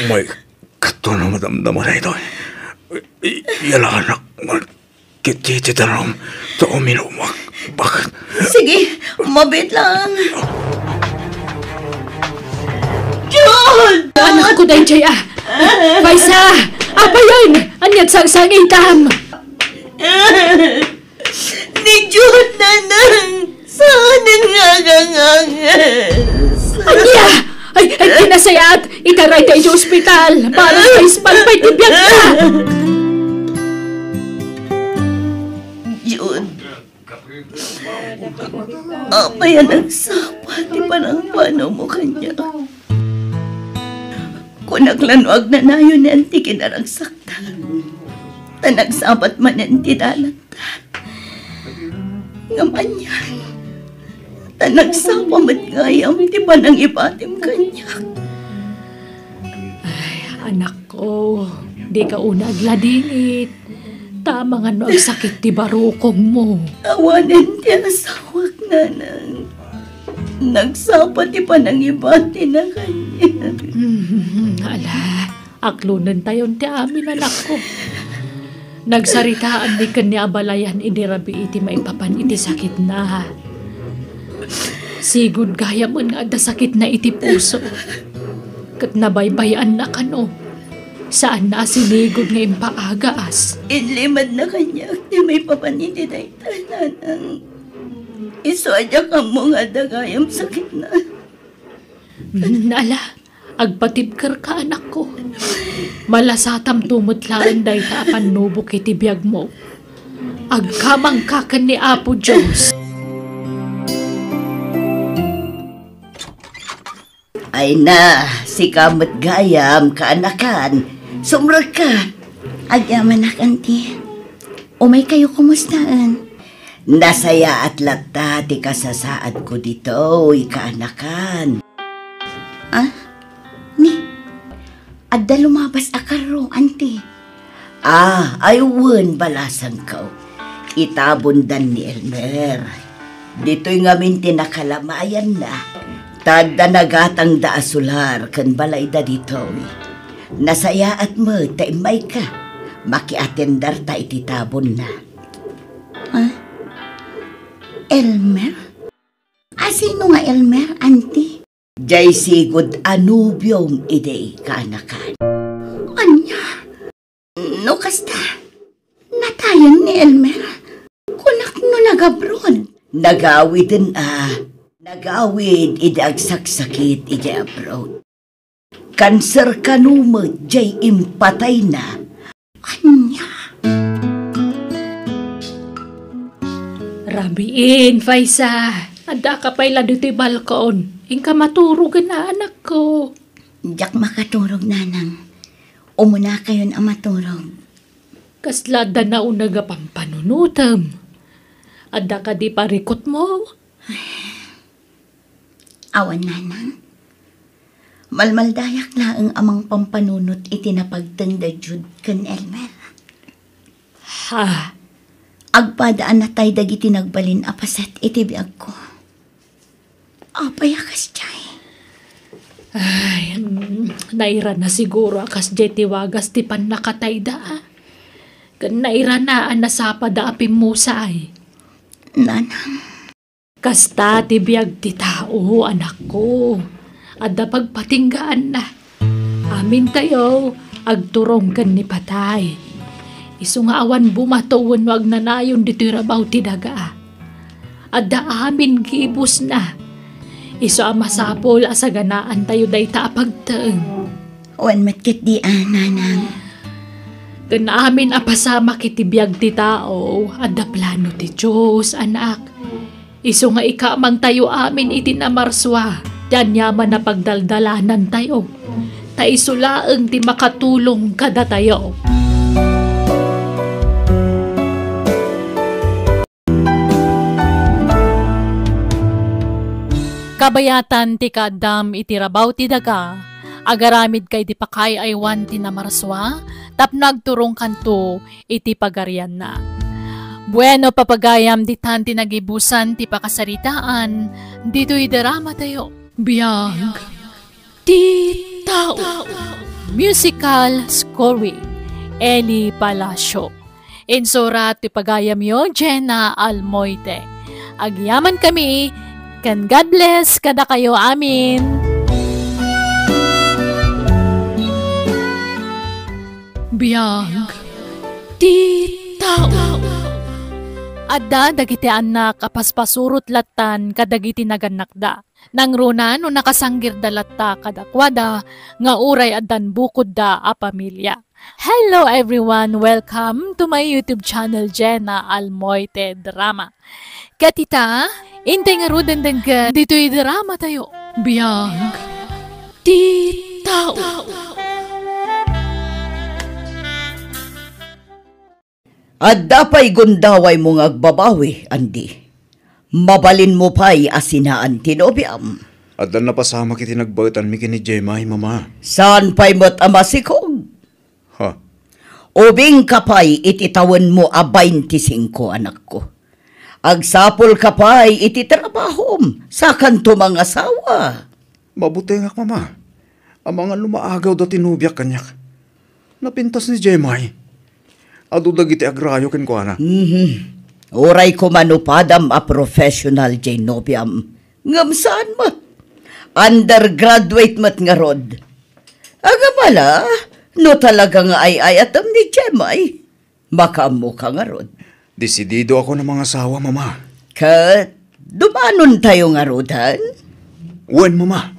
S2: May kato na madamdaman na ito. Iyan anak man. Kitititanong sa uminumak.
S4: Bakit? Sige, mabit lang. Oh. Lord! Anak ko dahil ah! Paisa! Ah, apa
S1: yan? Anyat sang sang itam! Ni Jud na nang! Saan ang ngagangangan? Anya! Ay, ay, kinasayat! Itaray tayo sa ospital! Para sa ispalpay tibiyag ka!
S4: Jud! Apa yan ang sapa? Di pa nang panaw mo kanya? Kunaglanuag na nayon ni anti kinaragsakta. Tanagsabat man ni anti dalagta. Ngamanyan. Tanagsapa matgayam, di ba nang ipatim
S1: kanya? Ay, anak ko, di ka unag ladingit. Tama nga no di sakit ti barukong mo. Tawanan ti asawak nanang. Nagsapati pa ng ibante na kanya. Mm, ala, aklunan tayo ti amin anak ko. Nagsaritaan ni kanya balayan idirabi iti maipapan iti sakit na. Sigud gaya man nga da sakit na iti puso. Kat nabaybayan na kano. Saan na sinigod
S4: nga impaaga as? Inlimad na kanya ti may papan iti daytanan Iso adya ka mo nga sakit na.
S1: Nala, agpatibkar ka anak ko. Malasatam tumutlaan day taapan nubo kitibiyag mo. Agkamang kakan ni Apo
S4: Diyos. Ay na, si kamot gayam, kaanakan. Sumrag ka. Agyaman na kanti. Umay kayo kumustaan. Nasaya at latta ti kasasaad ko dito, ikaanakan. Ah? Ni? Adda lumabas akaro, anti. Ah, aywan balasan ka. Itabundan ni Elmer. Dito'y ngamin nakalamayan na. Tagda nagatang da asular kan balay da dito. Nasaya at mo, taimay ka. Makiatendar ta ititabon na. Ah? Elmer? Ah, sino nga Elmer, auntie? Jay sigod anubiom ide kanakan. Anya? No kasta? Natayan ni Elmer? Kunak no nagabron. Nagawid din ah. Nagawid ide agsaksakit ide abroad. Kanser kanuma jay impatay na. Anya?
S1: Grabiin, Faisa. Ada ka pa ila dito balkon. Ingka maturog na anak ko. Diyak makaturog, nanang. Umuna kayon ang maturog. Kaslada na unaga pang panunutam. Ada ka di parikot mo.
S4: Awan, nanang. Malmaldayak na ang amang pampanunot itinapagtanda Jude kan Elmer. Ha? Agpadaan na tay dagiti nagbalin apaset iti biag ko. Apay akas chay.
S1: Ay, naira na siguro akas jeti wagas ti pan nakatay da. Ah. Kan naira na anasapa ah, da apim mo sa ay. Nanang. Kasta ti biag ti tao, anak ko. Adda pagpatinggaan na. Amin tayo, agturong kan ni patay Isu nga awan bumatawan wag nanayon dito rabaw ti dagaa. Adda amin gibus na. Isu ang masapol asa ganaan tayo day taapagtaeng.
S4: Wan matkit di ananang. Ah,
S1: Ganamin apasama kitibiyag ti tao, adda plano ti Diyos, anak. Isu nga ikamang tayo amin itinamarswa, yan yaman na pagdaldalanan tayo. Taisulaang ti makatulong kada tayo. Mm. Kabayatan ti kadam itirabaw ti daga, agaramid kay ti pakay aywan ti namaraswa, tap nagturong kanto iti pagarian na. Bueno papagayam ditan ti nagibusan ti pakasaritaan, dito idarama tayo. Biyang ti tao. Musical scoring, Eli Palacio. Insurat ti pagayam yo, Jenna Almoite. Agyaman kami, Can God bless kada kayo. Amin. Biyang di tao. Adda dagiti anak apaspasurot latan kadagiti nagannakda. Nang runan no nakasanggir da latta kadakwada nga uray addan bukod da a pamilya. Hello everyone! Welcome to my YouTube channel, Jenna Almoite Drama. Katita, intay nga ro dandang ka, dito tayo. Biyang,
S4: di tao. At dapay gundaway mong agbabawi, Andi. Mabalin mo pa'y asinaan tinobiam. At na napasama kiti nagbautan mi kini Jemay, mama. Saan pa'y mo't amasikog? Ha? Ubing kapay ititawan mo a 25, anak ko. Agsapol ka pa'y iti trabaho sa kanto mga asawa. Mabuti nga, mama. Ang mga lumaagaw da tinubyak kanyak. Napintas ni Jemay. Ado dagiti agrayo ken ko ana. Mm-hmm. Oray ko manupadam a professional Jenobiam. Ngam saan ma? Undergraduate mat nga rod. Agamala, no talaga nga ay ay atam ni Jemay. Makamu ka nga rod. Desidido ako ng mga asawa, mama. Kat, dumanon tayo nga, Rodan. Uwan, mama.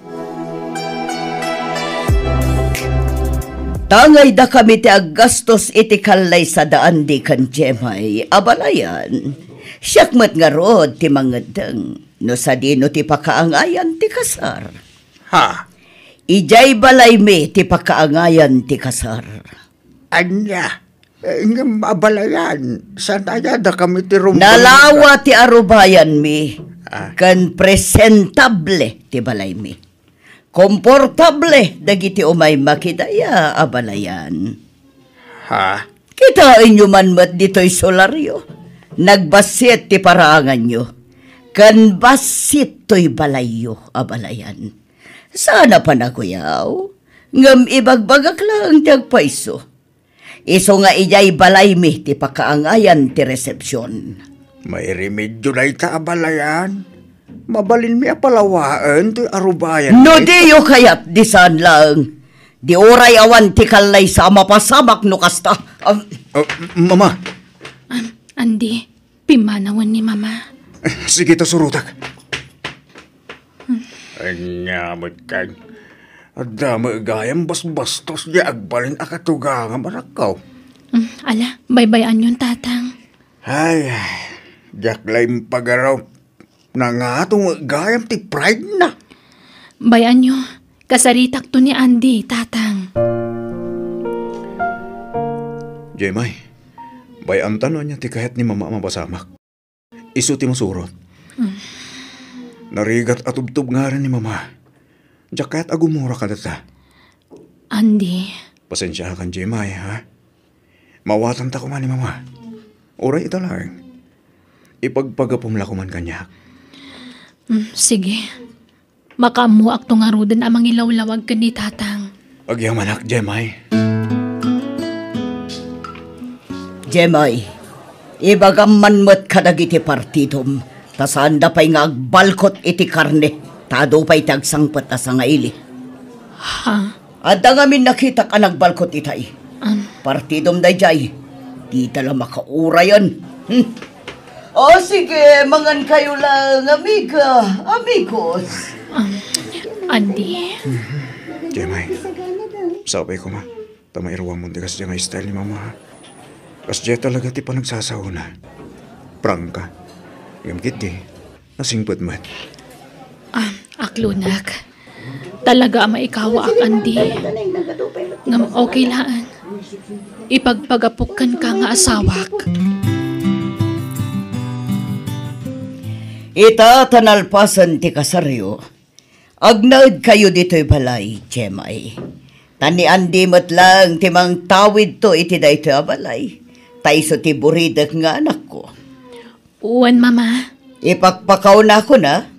S4: Tangay da kami ti aggastos iti kalay sa daan di kan Jemay. Abalayan. Siyak nga rod ti mangadang. No sa dino ti pakaangayan ti kasar. Ha? Ijay balay me ti pakaangayan ti kasar. Anya? Eh, abalayan sa tayada kami ti rumbo nalawa ti arubayan mi ah. kan presentable ti balay mi komportable dagiti umay makidaya abalayan ha kita inyo man mat ditoy solaryo nagbasit ti parangan nyo kan basit toy balayo abalayan sana pa ngam ibagbagak lang ti agpaiso Iso nga ijay balay mi ti pakaangayan ti resepsyon.
S2: May remedyo na ita abalayan. Mabalin mi apalawaan ti arubayan. No ita. di yo kayat
S4: di saan lang. Di oray awan ti kalay sa mapasamak no kasta. Uh, uh, mama.
S1: Um, Andy, pimanawan ni mama.
S2: Sige ta surutak. Hmm. Anyamot kag. At dami gayam basbastos di agbalin akatugangan marakaw.
S1: Mm, ala, baybayan yun, tatang.
S2: Ay, jaklay pagaraw. Nangatong gayam ti pride na.
S1: Bayan nyo, kasaritak to ni Andy, tatang.
S2: Jemay, bayan tano niya ti kahit ni mama mabasamak. Isuti masurot. Mm. Narigat at ubtob nga rin ni mama. Jakat agumura ka data. Andy. Pasensya kan Jemay, ha? Mawatan ta ko man ni mama. Uray ito lang. Ipagpagapumla ko man kanyak.
S1: Mm, sige. Makamuak to nga ruden amang ilawlawag ka ni tatang.
S4: Agyang manak, Jemay. Jemay, ibagam ibagaman mo't kadagiti partidom. Tasanda pa'y nga agbalkot iti karne Tado pa'y tagsangpat na sa ngaili. Ha? At ngamin nakita ka nagbalkot itay. Um. Partidom na jay. Di tala makaura yan. Hm. O oh, sige, mangan kayo lang, amiga, amigos. Um, Andi.
S6: Jemay,
S2: sabi ko ma, tamairawang mundi kasi nga style ni mama ha. Kasi dyan talaga ti pa nagsasauna. Prangka. Yung kiti, nasingpot man.
S1: Um, Aklunak, talaga maikawa ang andi.
S4: Ngam okay laan,
S1: ipagpagapukan ka nga asawak.
S4: Ita tanalpasan ti kasaryo, agnaod kayo dito'y balay, Chemay. Tanian di lang timang tawid to iti dayto abalay. Taiso ti buridak nga anak ko.
S1: Uwan, mama.
S4: Ipagpakaw na ako na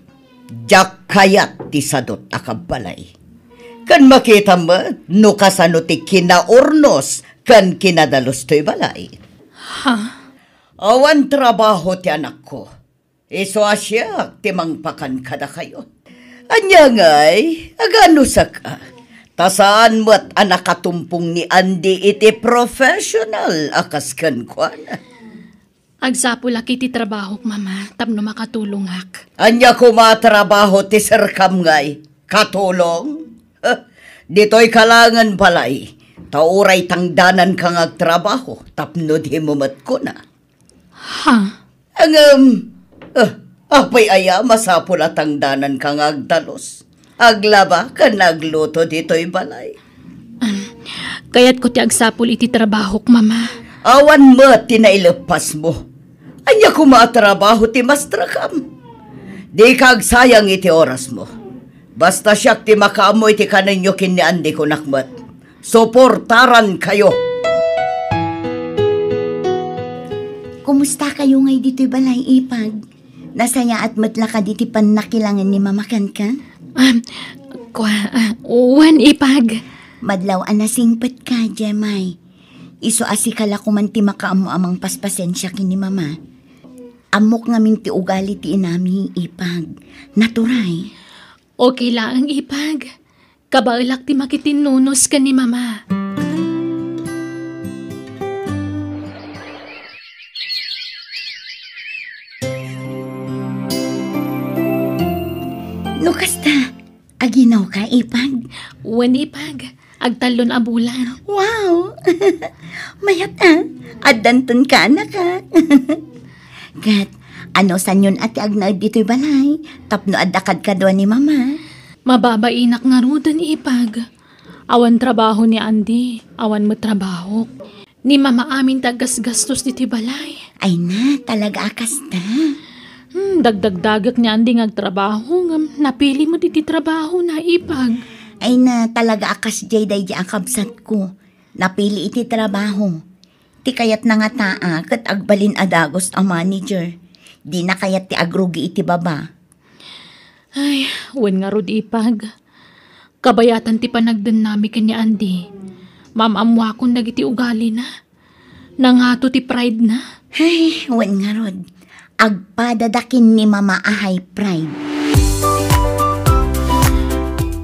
S4: jak kayat ti sadot akabalay. Kan makita mo, no kasano ti kinaurnos kan kinadalos to'y balay. Ha? Awan trabaho ti anak ko. Iso e asya, timangpakan kada kayo. Anya nga'y, agano sa ka? Tasaan mo't anakatumpong ni Andy iti professional akas kan kwa
S1: Agsapo laki ti trabaho, mama. Tapno makatulong hak.
S4: Anya ko matrabaho ti sir kamgay. Katulong? Dito'y kalangan palay. Tauray tangdanan kang agtrabaho. Tapno di mumat ko na. Ha? Ang, um, uh, apay aya, masapo na tangdanan kang agdalos. Aglaba ka nagluto dito'y balay.
S1: Um, kaya't ko ti agsapol iti trabahok, mama.
S4: Awan mo, tinailapas mo. Anya maatrabaho ti mastrakam. Di kagsayang iti oras mo. Basta siyak ti makaamoy iti kaninyo kin ni Andy ko nakmat. Suportaran kayo. Kumusta kayo ngay dito'y balay ipag? Nasaya at madla ka diti pannakilangan ni mamakan ka? Um, kwa, uh, uwan ipag. Madlaw anasingpat ka, Jemay. Iso asikala ko man ti makaamo amang paspasensya kini mama. Amok nga min ti ugali ti inami ipag. Naturay. Okay lang ang ipag.
S1: Kabalak ti makitinunos ka ni mama.
S4: Nukasta, aginaw ka ipag? Wan ipag agtalon a bulan. Wow! Mayat ah. Adanton ka anak ah. Kat, ano sa nyon ati agnaid dito'y balay? Tapno adakad ka doon ni mama.
S1: Mababa inak nga rudan ipag. Awan trabaho ni Andy, awan mo trabaho. Ni mama amin tagas gastos dito'y balay.
S4: Ay na, talaga akas na. Hmm,
S1: dagdagdagak ni Andy nga trabaho nga napili mo dito'y trabaho na ipag.
S4: Ay na, talaga akas jay day di akabsat ko. Napili iti trabaho Ti kayat na nga taa, kat agbalin adagos ang manager. Di na kayat ti agrugi iti baba. Ay, wen nga rod ipag.
S1: Kabayatan ti panagdan nami kanya Andy. Ma'am amwa kong dagiti ugali na.
S4: Nangato ti pride na. Ay, wen nga rod. Agpadadakin ni mama ahay pride.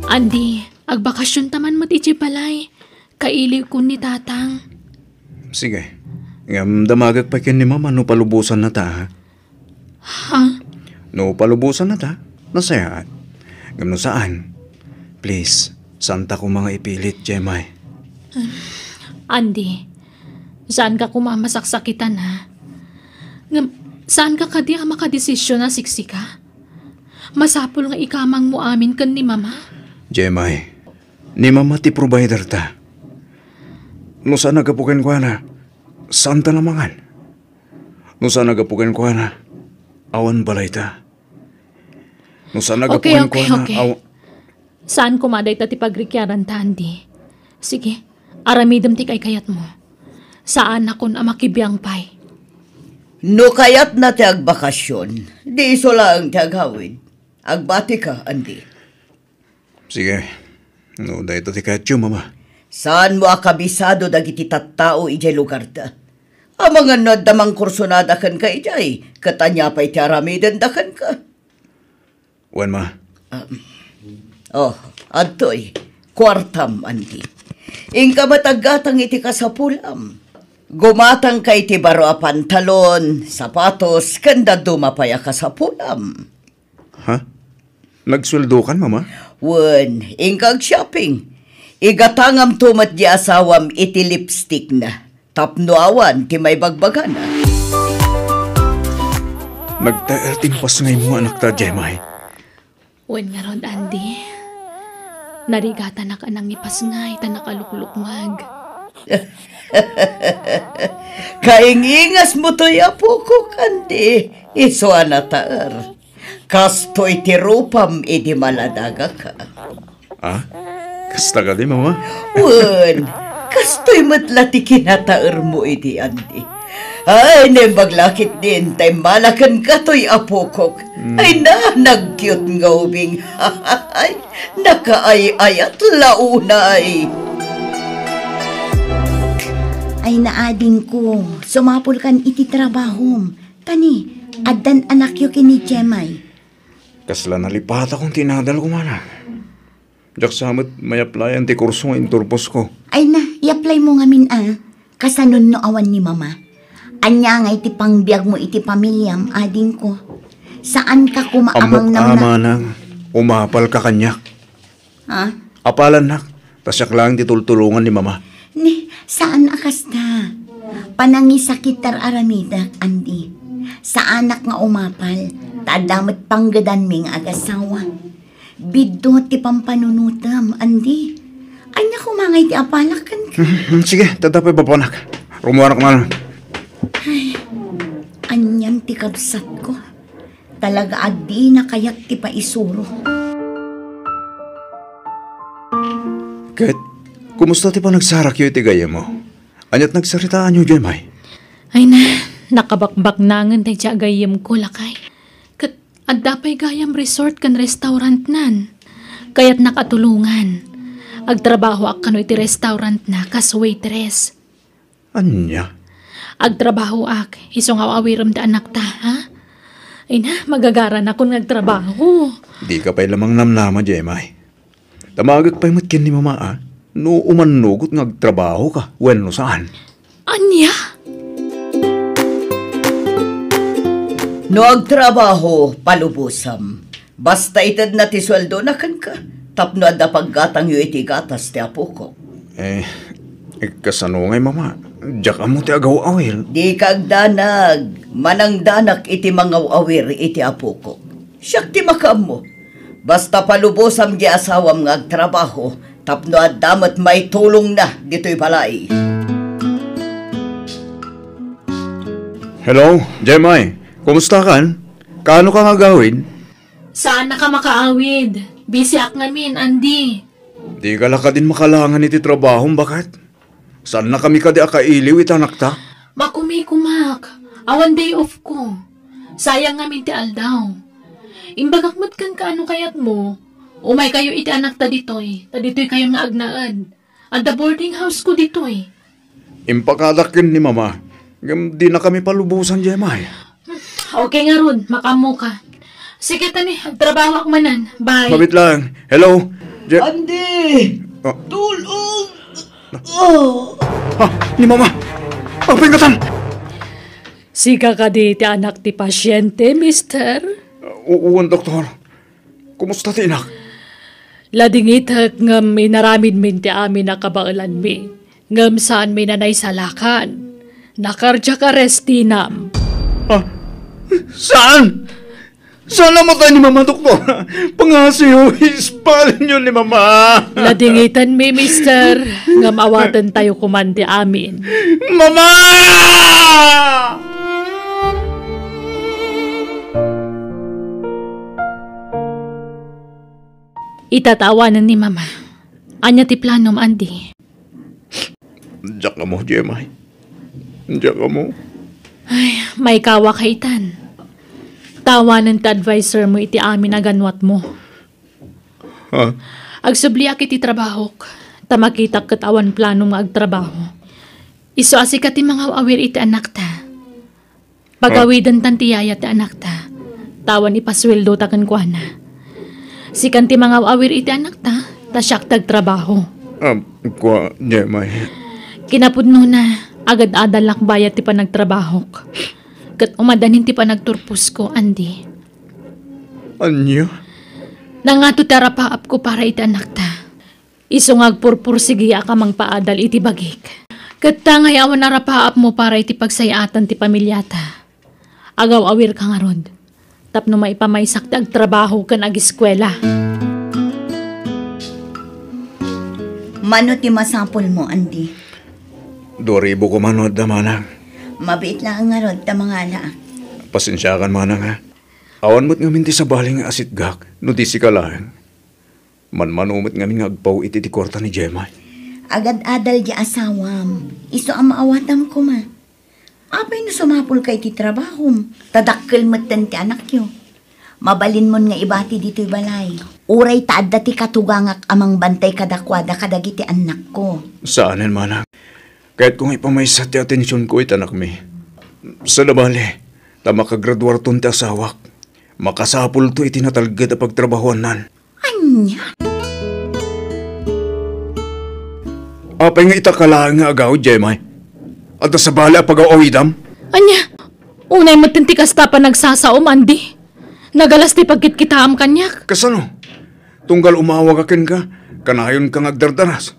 S4: Andy,
S1: agbakasyon taman mo ti Balay. Kaili ko ni tatang.
S2: Sige. Ngam damagag pa kin ni mama no palubusan na ta ha? Ha? No palubusan na ta? Nasayaan. Ngam no saan? Please, santa ko mga ipilit, Jemay.
S1: Uh, Andy, saan ka kumamasaksakitan ha? Ngam, saan ka kadi ang makadesisyon na siksika? Masapol nga ikamang mo amin kan ni mama?
S2: Jemay, ni mama ti provider ta. Nusa nagapukin ko na, saan ta namangan? Nusa nagapukin ko na, awan balay ta. Nusa nagapukin okay, okay, ko na, okay. awan...
S1: Saan kumaday ta ti pagrikyaran ta, Andy? Sige, aramidam ti kay kayat mo. Saan
S4: akon amakibiyang pay? No kayat na ti agbakasyon, di iso lang ti aghawid. Agbati ka, Andy. Sige,
S2: no dahi ti kayat mama.
S4: Saan mo akabisado dagiti tattao ijay lugar da? A mga damang kursonada kan ka ijay, katanya pa'y tiaramidan da kan ka. Wan ma? Um, oh, adtoy, kwartam andi. Ingka matagatang iti kasapulam. Gumatang ka iti baro a pantalon, sapatos, kanda dumapaya ka sa pulam.
S2: Ha? Nagsuldo kan, mama?
S4: Wen, ingkag shopping. Igatangam tumat di asawam iti lipstick na. Tapno awan ti may bagbagan na.
S2: Magtael timpas ngay mo anak ta, Jemay.
S1: Wen nga ron, Andy. Narigata na ka nang ipas ngay, tanakaluklukmag.
S4: Kaingingas mo to yapo ko, kandi. Iswa na taar. Kasto'y tirupam, edi maladaga ka.
S6: Ah?
S2: Kasta ka di, mama?
S4: Wan, kasto'y matlati kinataer mo iti andi. Ay, nembaglakit din, tay malakan ka to'y apokok. Mm. Ay na, nagkyot nga ubing. Ay, nakaay-ay at launay. Ay naading ko, sumapol kan iti trabahom. Tani, addan anak yo kini Jemay.
S2: Kasla nalipat akong tinadal kumana. Jak hamat, may apply ang kurso nga interpos ko.
S4: Ay na, i-apply mo nga min ah. Kasanon no awan ni mama. Anya nga iti pangbiag mo iti pamilyam, ading ko. Saan ka kumaamang Amok
S2: nang... umapal ka kanya. Ha? Ah? Apalan nak. Tasyak lang titultulungan ni mama.
S4: Ni, saan akas na? Panangisakit tar aramidak, Andi. Sa anak nga umapal, tadamat panggadan ming agasawa. Bidot ti pampanunutam, andi. Anya kumangay ti apalakan
S2: ka. Hmm, hmm, sige, tatapay papanak. Rumuha
S6: na kumano.
S4: Ay, anyan ti kabsat ko. Talaga adi na kayat ti paisuro.
S2: Kat, kumusta ti pa nagsarak yu ti gaya mo? Anyat nagsaritaan yu, Jemay?
S1: Ay na, nakabakbak nangan ti gayem ko, lakay. At dapay gayam resort kan restaurant nan. Kayat nakatulungan. Agtrabaho ak kanoy ti restaurant na kas waitress. Anya? Agtrabaho ak, isong awawiram da anak ta, ha? Ay na, magagaran akong nagtrabaho.
S2: Di ka pa'y lamang namnama, Jemay. Tamagak pa'y matkin ni mama, ah. No umanugot ngagtrabaho ka, Wen no saan?
S1: Anya?
S4: No agtrabaho, palubosam. Basta itad na ti sweldo na kan ka. Tapno adda paggatang yu iti gatas ti apo ko.
S2: Eh, eh kasano ngay mama? Diyak amo ti agaw awil.
S4: Di kagdanag. Manang danak iti mangaw awir iti apo ko. Siyak ti makam mo. Basta palubosam gi asawam nga agtrabaho. Tapno addamat may tulong na dito'y balay.
S2: Hello, Jemay. Kumusta kan? Kaano ka nga gawin?
S1: Saan na ka makaawid? Busy ak namin, Andi.
S2: Di ka din makalangan iti trabahong bakat. Saan na kami ka di akailiw itanak ta?
S1: Makumikumak. Awan day off ko. Sayang namin ti aldaw. Imbagak matkan kaano kayat mo. Umay kayo iti anak ta ditoy. Ta ditoy kayo nga agnaan. At the boarding house ko ditoy.
S2: Impakadakin ni mama. Gam di na kami palubusan, Jemay.
S1: Okay nga ron, makamo Sige tani, trabaho ako manan. Bye. Mabit
S2: lang. Hello? Je-
S1: Andy! Oh. Tulong! Oh. Ah, ni mama! Ang oh, pingatan! Siga ka di ti anak ti pasyente, mister. Uh, uwan, doktor. Kumusta ti inak? Ladingitak ngam inaramin min ti amin na kabaulan mi. Ngam saan may nanay salakan. Nakarja ka restinam. Ah,
S6: Saan?
S1: Saan namatay ni Mama Doktora? Pangasiyo, ispalin niyo ni Mama. Ladingitan mi, mister. Nga maawatan tayo kumante amin. Mama! Itatawanan ni Mama. Anya ti planom, Andy.
S2: Diyak mo, Jemay. Diyak mo.
S1: Ay, may kawakaitan. Tawa ta advisor mo iti amin aganwat mo. Ha? Huh? Agsubli akit itrabahok, tamakitak katawan plano nga agtrabaho. Iso asika ti mga awir iti anak ta. Pagawidan huh? tan tiyaya ti anak ta. Tawan ipasweldo takan kuana. Sikan ti mga awir iti anak ta, tasyak tagtrabaho.
S2: Um, kwa, yeah, may.
S1: Kinapudno na, agad adalak bayat ti panagtrabahok. Kat umadan hindi pa nagturpos ko, Andi. Anyo? Nangato tara pa up ko para iti anak ta. Isungag purpur sige ka mang paadal iti bagik. Kat tangay awan narapaap mo para iti pagsayatan ti pamilyata. Agaw awir ka nga rod. Tapno maipamaysak dag trabaho kan agiskwela.
S4: Mano ti masapol mo, Andi?
S2: Doribo ko manod na manang.
S4: Mabait lang nga ron, tamangala.
S2: Pasensyakan manang ha. Awan mo't ngamin ti sa baling asitgak, no di si kalahan. Manmanumot ngamin nga agpaw iti ti korta ni Jemay.
S4: Agad adal di asawam, iso ang maawatam ko ma. Apay no sumapol kay ti trabahom, tadakkel matan ti anak yo. Mabalin mon nga ibati dito'y balay. Uray taadda ti katugangak amang bantay kadakwada kadagiti anak ko.
S2: Saanen manang? Kahit kung ipamaysa ti atensyon ko itanak mi. Sa labali, ta ka ton ti asawak. Makasapul to itinatalga da pagtrabahuan nan.
S4: Anya?
S2: Apay nga itakala nga agaw, Jemay. At sa bali apagaawidam?
S1: Anya, unay matintikas ta pa nagsasaom, Andy. Nagalas ti pagkit am kanyak. Kasano? Tunggal umawag akin ka,
S2: kanayon kang agdardaras.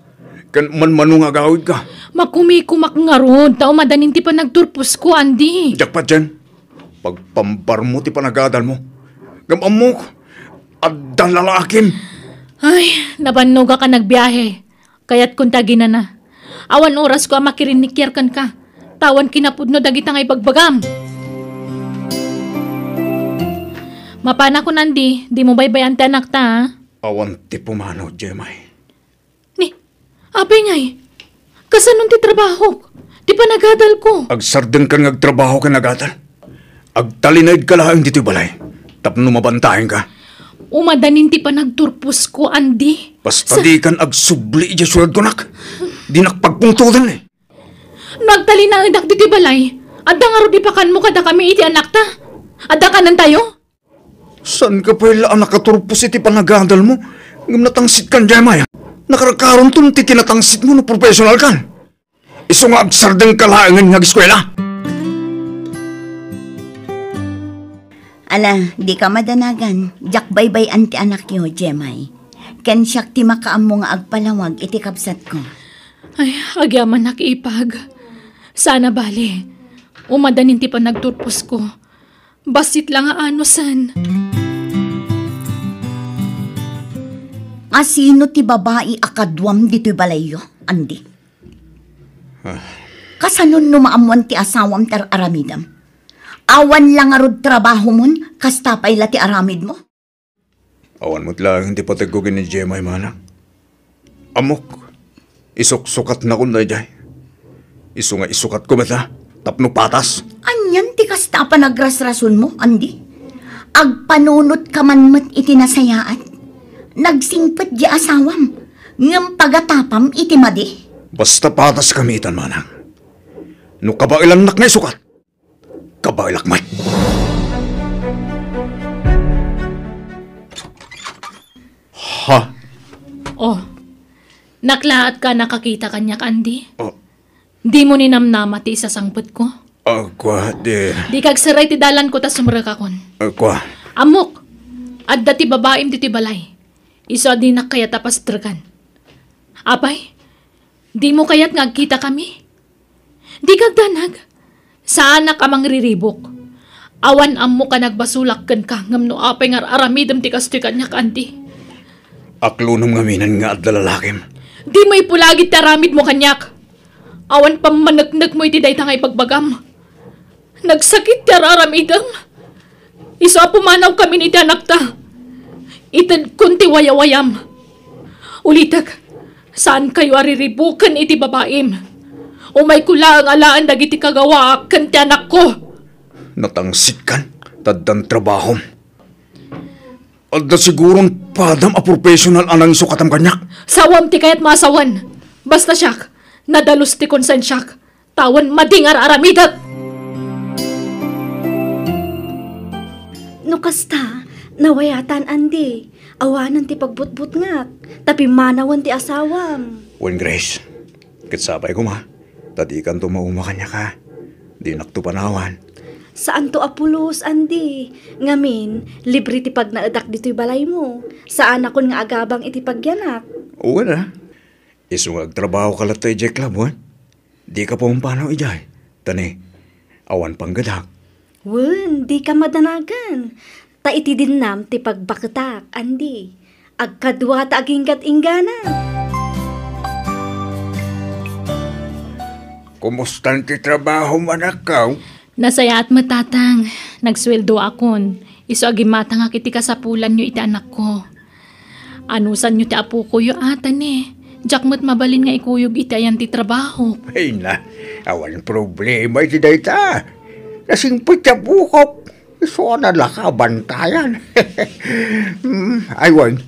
S2: Kan man manunga gawid ka.
S1: Makumi nga rod. Tao madanin ti pa nagturpos ko, andi.
S2: Jakpat jan. Pagpambar mo ti panagadal mo. Gamamok. Addan lalakin.
S1: Ay, nabannog ka nagbiyahe. Kaya't kung tagina na. Awan oras ko makirin ka. Tawan kinapudno dagita ngay bagbagam. Mapana ko nandi, di mo baybay ti tanak ta
S2: Awan ti pumano, Jemay.
S1: Abingay, kasanon ti trabaho? Di pa nagadal ko?
S2: Agsardeng kan nagtrabaho ka nagadal? Agtalinaid ka lahing dito balay. Tapno mabantahin ka.
S1: Umadanin ti pa nagturpos ko, Andi.
S2: Basta Sa... di kan agsubli iya suwag ko nak. Di nakpagpungtudan eh.
S1: Nagtalinaid ak dito balay. Adda nga di pakan mo kada kami iti anak ta. Adda kanan tayo?
S2: San ka pa ila anak katurpos iti panagadal mo? Ngam natangsit kan jay Nakarakaron tong ti kinatangsit mo no professional kan. Iso nga absardeng kalaangan nga
S4: eskwela. Ala, di ka madanagan. Jack bye-bye anti anak yo, Jemay. Ken siyak ti makaammo nga agpalawag iti kapsat ko. Ay, agyaman nakiipag. Sana
S1: bali. Umadanin ti pa nagturpos ko. Basit lang aanusan. san.
S4: Kasino ti babae akadwam dito'y balayo, Andi? Huh. Ah. Kasanon numaamuan ti asawam tar aramidam? Awan lang arod trabaho mo'n kasta pa la ti aramid mo?
S2: Awan mo't lang ti patagugin ni Gemma Imana. Amok, isuksukat na kun na Isu nga isukat ko mata, tapno patas.
S4: Anyan ti kasta pa nagrasrason mo, Andi? Agpanunot ka man mat itinasayaan? nagsingpet di asawam, ngam pagatapam iti madi.
S2: Basta patas kamitan manang. No kabailan nak na sukat, kabailak may.
S6: Ha?
S1: Oh, naklaat ka nakakita kanya kandi? Oh. Di mo ninamnama ti isa sangpot ko?
S2: Agwa, uh, di...
S1: Di kagsaray ti dalan ko ta sumra
S2: Agwa.
S1: Amok, at dati babaim diti balay. Isa din na kaya tapas dragan. Apay, di mo kaya't ngagkita kami? Di kagdanag. Saan na kamang riribok? Awan am mo ka nagbasulak kan ka ngam no apay nga aramidam ti kastikan niya kanti.
S2: Aklunong ngaminan nga at dalalakim.
S1: Di mo ipulagit taramid mo kanyak. Awan pamanagnag mo iti daytangay pagbagam. Nagsakit ti aramidam. Isa pumanaw kami ni tanakta iten kunti wayawayam. Ulitak, saan kayo ariribukan iti babaim? O may kula ang alaan dagiti kagawa kan ti anak ko.
S2: Natangsit kan, taddan trabaho. At da siguron padam a professional anang sukatam kanyak.
S1: Sawam ti kayat masawan. Basta siyak, nadalus ti konsen siyak. Tawan madingar
S5: aramidat. No Nawayatan andi, awanan ti pagbutbut nga, tapi manawan ti asawam.
S2: Wen Grace, kitsabay ko ma, tatikan to maumakanya ka, di naktupanawan.
S5: Saan to apulos, andi? Ngamin, libre ti pag naadak dito'y balay mo. Saan akon nga agabang iti pagyanak?
S2: Wala. Isungag agtrabaho ka latay, Jack Labuan. Di ka pa umpanaw, ijay. Tani, awan pang gadak.
S5: Wen, di ka madanagan ta iti nam ti pagbakitak, andi agkadwa ta agingkat ingganan.
S2: Kumusta ti trabaho man akaw?
S1: Nasaya at matatang, nagsweldo akon. Iso agimatang akiti kasapulan nyo iti anak ko. Anusan nyo ti apo ko yo atan eh. Jack mo't mabalin nga ikuyog iti ayan ti trabaho.
S2: Ay na, awan problema iti dayta. Nasing pati bukop Suona lakabantayan.
S1: hmm,
S2: aywan,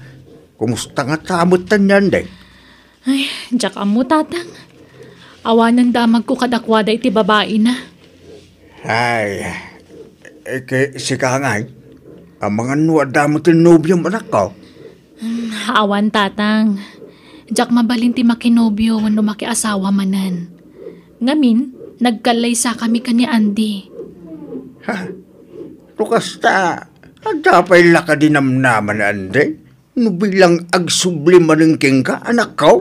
S2: kumusta nga tamot tanyan day?
S1: Ay, jak mo tatang. Awanan damag ko kadakwada iti babae na.
S2: Ay, eke, eh, sika nga eh. Ang mga nuwa damot yung nobyo mo ko.
S1: Hmm, awan tatang. Jak mabalin ti makinobyo wano asawa manan. Ngamin, nagkalaysa kami kani Andy.
S2: Ha? Lukasta, agapay laka dinamnaman ande, No nubilang agsubli maningking ka, anak kao.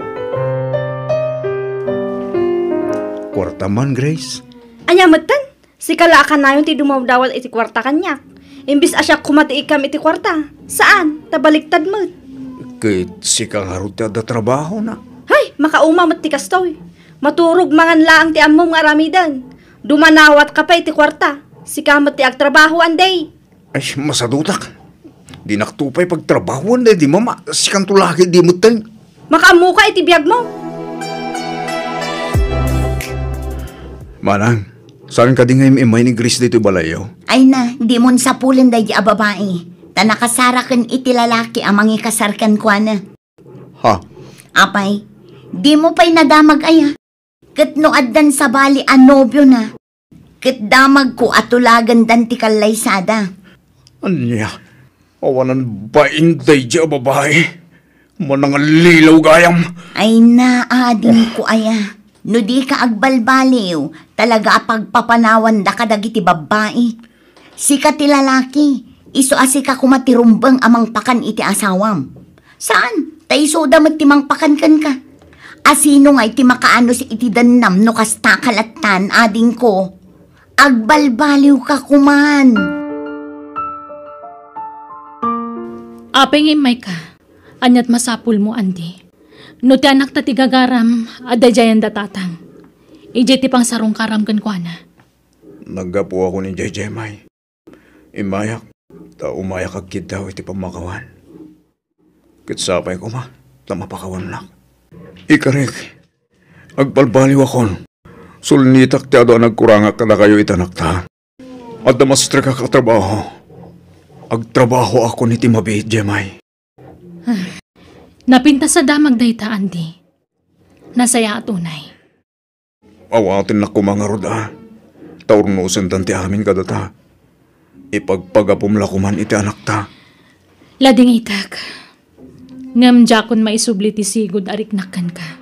S2: Kwarta man, Grace.
S5: Anyamatan, si kalakan na yun ti dumawdawal iti kwarta kanyak. Imbis asya kumati ikam iti kwarta, saan? Tabaliktad mo.
S2: Kit si kang haruti da trabaho
S5: na. Hay, makauma mat ti kastoy. Maturog mangan laang ti amom nga aramidan. Dumanawat ka pa iti kwarta Si kamat ti agtrabaho anday.
S2: Ay, masadutak. Di naktupay pagtrabaho anday, di mama. Si kantulaki di muteng.
S5: Makamuka iti biyag mo.
S2: Manang, saan ka di ngayon imay ni Grace dito balayo?
S4: Ay na, di mo sapulin day a babae. Tanakasarakan iti lalaki amang ikasarkan kwa na. Ha? Apay, di mo pa'y nadamag aya. Kat no addan sa bali anobyo na. Ket damag ko atulagan danti kalaysada.
S2: Anya, awanan ba inday dya babae? lilaw gayam.
S4: Ay naadin ko aya. No di ka agbalbaliw, talaga pagpapanawan da ka dagiti babae. Sika ti lalaki, iso asi kumatirumbang amang pakan iti asawam. Saan? Taiso da magtimangpakan kan ka. Asino nga iti makaano si iti dannam no kasta kalatan ading ko. Agbalbaliw ka kuman.
S1: Apeng imay ka, anyat masapul mo, Andi. No ti anak ta tigagaram, adadyayan datatang. Ije ti pang sarong karam kan kwa na.
S2: Naggapo ako ni JJ May. Imayak, ta umayak agkid daw iti pamakawan. Kitsapay ko ma, tamapakawan lang. Ikarik, agbalbaliw akon. Sulnitak tiyado ang nagkuranga kada kayo itanakta. At damastre ka katrabaho. Agtrabaho ako ni Timabi, Jemay.
S1: Napinta sa damag dayta, Andy. Nasaya at unay.
S2: Awatin na ko mga roda. Taurnusin tan ti amin kadata. Ipagpagapumla ko man iti anak ta.
S1: Lading itak. Ngam jakon maisubli ti sigod ariknakan ka.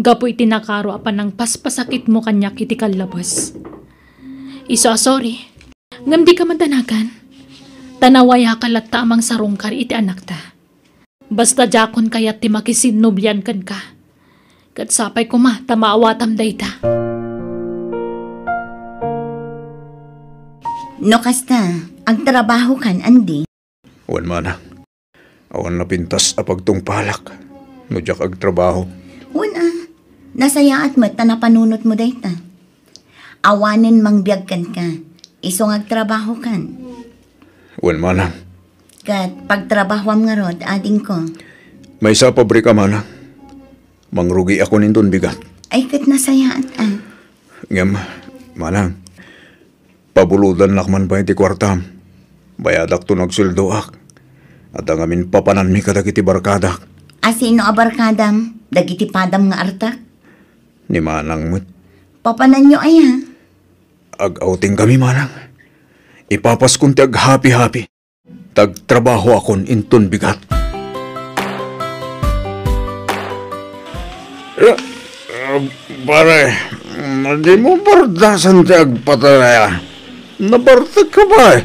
S1: Gapoy tinakaro apan ng paspasakit mo kanya kitikal labas. Iso ah, sorry. Ngam di ka man tanagan. Tanawaya ka latta amang sarungkar iti anak ta. Basta jakon kaya ti makisinubyan kan ka. Kat sapay ko ma, tamaawatam day ta.
S4: No kasta, ang trabaho kan andi.
S2: Wan mana. Awan na pintas apagtong palak. Nudyak ag trabaho.
S4: Wan ah, Nasaya at mat na napanunot mo dayta. Awanin mang biyagkan ka. Isong trabaho kan. Wan manang. Kat pagtrabahuam nga rod, ading ko.
S2: May sa pabrika manang. Mangrugi ako nindon bigat.
S4: Ay kat nasaya at ah.
S2: Ngam, manang. Pabuludan lakman ba iti kwarta. Bayadak to nagsuldoak. At ang amin papanan mi kadag iti barkadak.
S4: Asino abarkadam? Dagiti padam nga artak?
S2: Ni Manang mo't.
S4: Papanan nyo ay ha.
S2: Ag-outing kami, Manang. Ipapas kong ti happy-happy. Tagtrabaho akon inton bigat. Uh, uh, pare, hindi mo bardasan ti agpatalaya. Nabartag ka ba eh?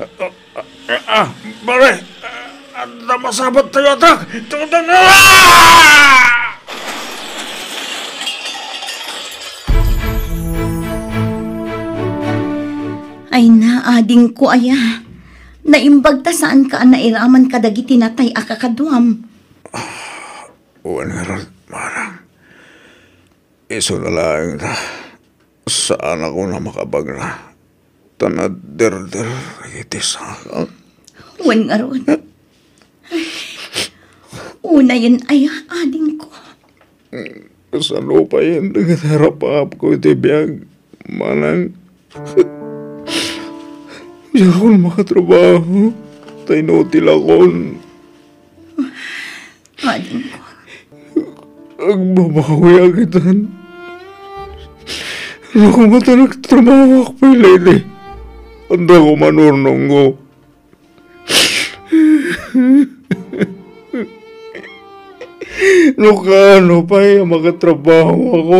S2: Uh, uh, pare, uh, ah, ah, namasabat tayo atak. Tudan na! Ah!
S4: Ay na, ading ko aya. Naimbag ta saan ka nairaman kadagiti natay akakaduam.
S2: Uwan oh, nga rin, marang. Iso na lang ta. Saan ako na makabagra? na. Tanad der-der, iti sa
S4: Uwan nga Una yan ay ading ko.
S2: Sa lupa yan, nagharap-hap ko iti biyag. Manang... Hindi ako makatrabaho. Tainotil ako. Maling ko. Ang babawi agitan. Ano ko mata nagtrabaho ako kay Lele? Anda ko manurnong ko. no pa ay makatrabaho ako.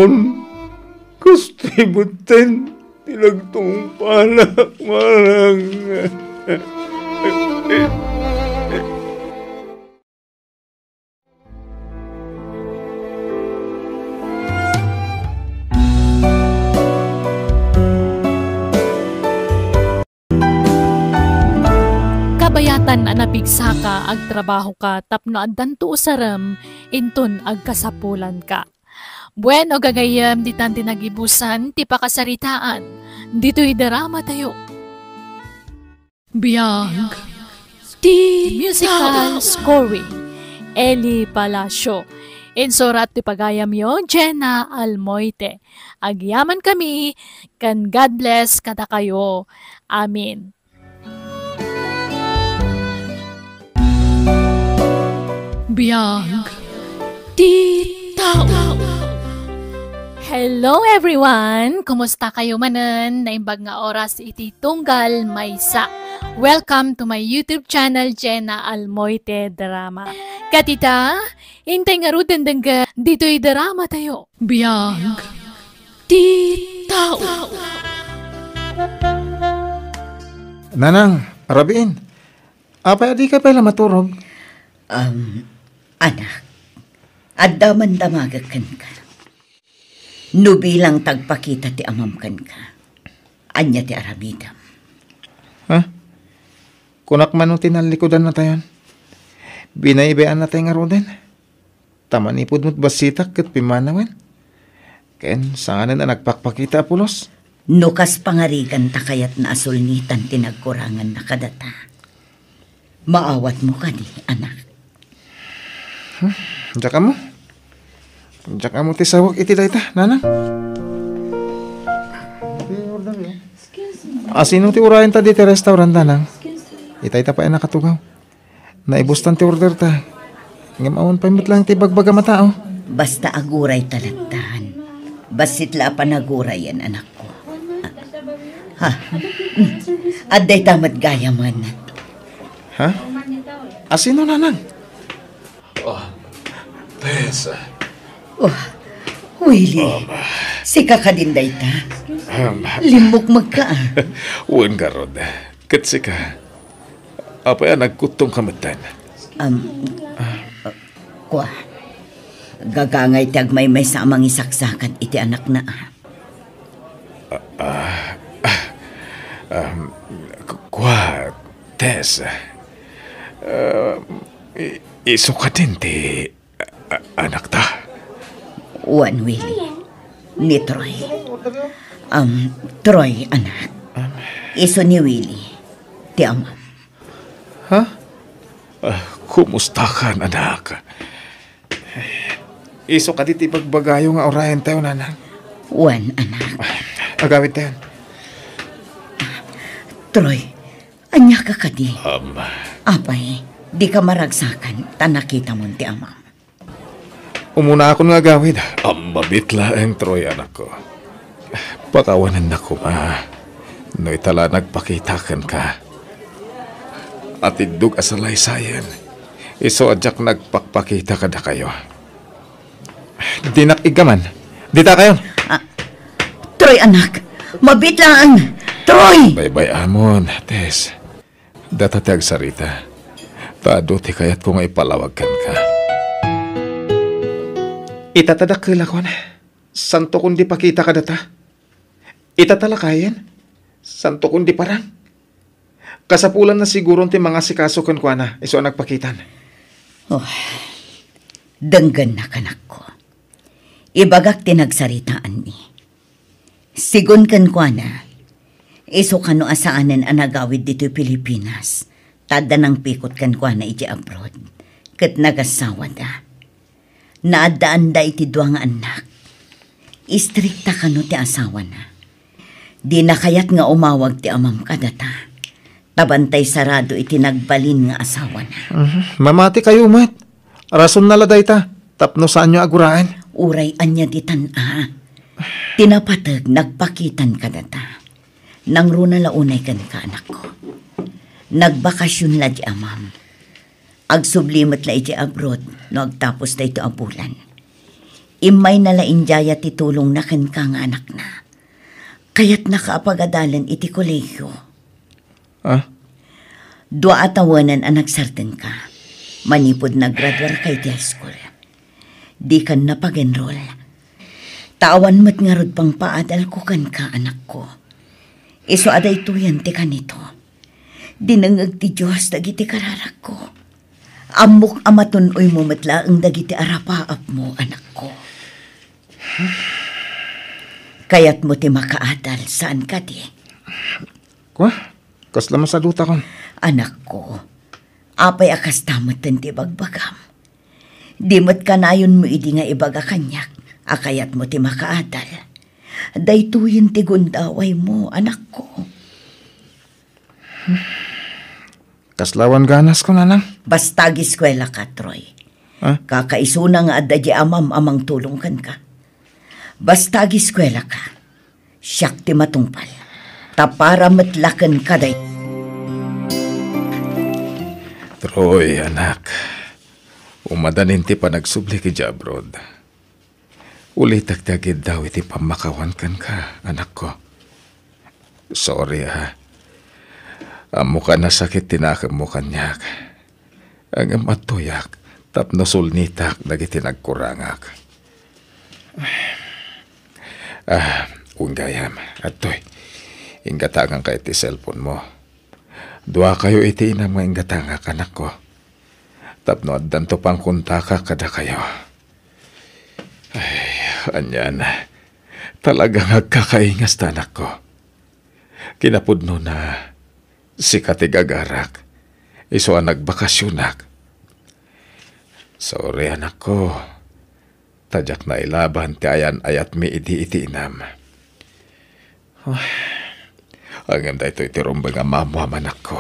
S2: Gusto ibutend
S6: pinagtumpala marang.
S1: Kabayatan anapigsaka ag trabaho ka tapno addanto usaram inton ag kasapulan ka. Bueno gagayam di tanti nagibusan ti pakasaritaan, dito'y darama tayo. Biyang ti musical scoring Eli Palacio. Insurat ti pagayam yon, Jenna Almoite. Agyaman kami, kan God bless kada kayo. Amen. Biyang ti tao. Hello everyone! Kumusta kayo manan? Naimbag nga oras iti Tunggal Maysa. Welcome to my YouTube channel, Jenna Almoite Drama. Katita, hintay nga ruden dengga, dito'y drama tayo. Biyang, di tao.
S2: Nanang, Rabin,
S4: Apa, di ka pala maturog. Um, anak, at daman damagakan ka. Nubilang tagpakita ti amamkan ka. Anya ti aramidam.
S6: Ha?
S2: Kunak man nung tinalikodan na tayan. Binaybayan na tayo nga roden. Taman ipod mo't basitak kat pimanawen. Ken, sanganan na nagpakpakita pulos.
S4: Nukas pangarigan ta kayat na asulnitan tinagkurangan na kadata. Maawat mo ka ni, anak. Hmm, Diyan mo.
S2: Jak amo ti sawak iti dayta, nanang. Asino ah, ti urayan ta di ti restaurant nanang? Itay ta pa ay
S4: nakatugaw. Naibustan ti order ta. Ngamaon pa lang ti bagbaga matao. Oh. Basta aguray talagtahan. Basit la pa naguray yan, anak ko. Ha? Mm. Aday tamat gaya man. Ha? Asino ah, nanang?
S6: Oh, ah, Tessa.
S4: Oh, Willie. Um, sika ka din day Um, ah, Limok magka. Ah.
S2: Uwan ka rod. Katsi ah, ka. Apaya nagkutong kamatan.
S4: Um, uh, kwa. Gagangay tag may may sa amang isaksakan iti anak na.
S2: Ah, uh, um, kwa, Tess. Uh, um, iso ka din ti anak ta.
S4: Juan Willie, ni Troy. Um, Troy, anak. Um, Iso ni Willie, ti ama. Ha?
S2: Uh, kumusta ka, anak? Iso ka dito ipagbagayo nga orayan tayo, nanang. Juan, anak. Uh, agawin tayo.
S4: Troy, anya ka ka di. Um, Apay, di ka maragsakan, tanakita mo ti ama ko
S2: muna ako nga gawid. Ang mabitla ang Troy, anak ko. Pakawanan na ko, ma. Noy tala nagpakitakan ka. At idug asalay sayan. Iso adyak nagpakpakita ka na kayo. Di nakigaman. Di ta kayo.
S4: Ah, Troy, anak. Mabitla ang... Troy!
S2: Bye-bye, Amon, Tess. Datatag sarita. Tado ti kayat ko nga ipalawagan ka. Itatadak kilakon. Santo kundi pakita ka data. Itatalakayan. Santo kundi parang. Kasapulan na siguro ti mga sikaso kan kwa na. Iso nagpakitan.
S4: Oh, danggan na kanak ko. Ibagak tinagsaritaan ni. Sigon kan kwa na. Iso kano asaanan ang nagawid dito Pilipinas. Tada ng pikot kan kwa iti abroad. Kat nagasawa da Naadaan da iti duwang anak. Istrikta kano ti asawa na. Di na kayat nga umawag ti amam kadata. Tabantay sarado iti nagbalin nga asawa na. Uh-huh. Mamati kayo, mat. Rason nala ita. Tapno saan nyo aguraan? Uray anya di tan-a. Tinapatag nagpakitan kadata. Nang runa launay kan ka anak ko. Nagbakasyon la di amam Ag Agsublimot na iti abroad, no agtapos na ito abulan. Imay nala indyaya ti tulong na kenkang anak na. Kayat nakaapagadalan iti kolehiyo. Ah? Dua atawanan ang nagsarten ka. Manipod naggraduar kay ti high school. Di ka napag-enroll. Tawan mat nga rod pang paadal ko kan ka anak ko. Iso aday tuyan ti kanito. Dinangag ti Diyos dagiti kararak ko Amok amaton oy mo matla ang dagiti arapaap mo, anak ko. Kayat mo ti makaadal, saan ka ti? Kwa? Kasla masaluta ko. Anak ko, apay akas tamot ti bagbagam. Dimot kanayon mo idi nga ibaga kanyak, akayat mo ti makaadal. Daytuyin ti gundaway mo, anak ko.
S2: Hmm. Kaslawan ganas ko na lang.
S4: Basta giskwela ka, Troy. Huh? Kakaisuna nga adda di amam amang tulong ka. Basta giskwela ka. Siyak matungpal. Tapara matlakan ka day.
S2: Troy, anak. Umadanin ti panagsubli ki Jabrod. Uli tagdagid daw iti pamakawan kan ka, anak ko. Sorry ha. Ang muka na sakit tinakam mo kanyak. Ang matuyak, tapno sulnitak dagiti nagkurangak. Ah, ah unggayam, atoy. Ingatangan ka iti cellphone mo. Dua kayo iti inam nga ingatanga kanak ko. Tapno addan to pang kuntaka kada kayo. Ay, anyan. Talagang nagkakaingas tanak ko. Kinapod no na si katigagarak. Iso ang nagbakasyonak. Sorry anak ko. Tadyak na ilaban ti ayan ayat mi iti iti inam. Oh, ang amda ito iti rumbang nga mamuam anak ko.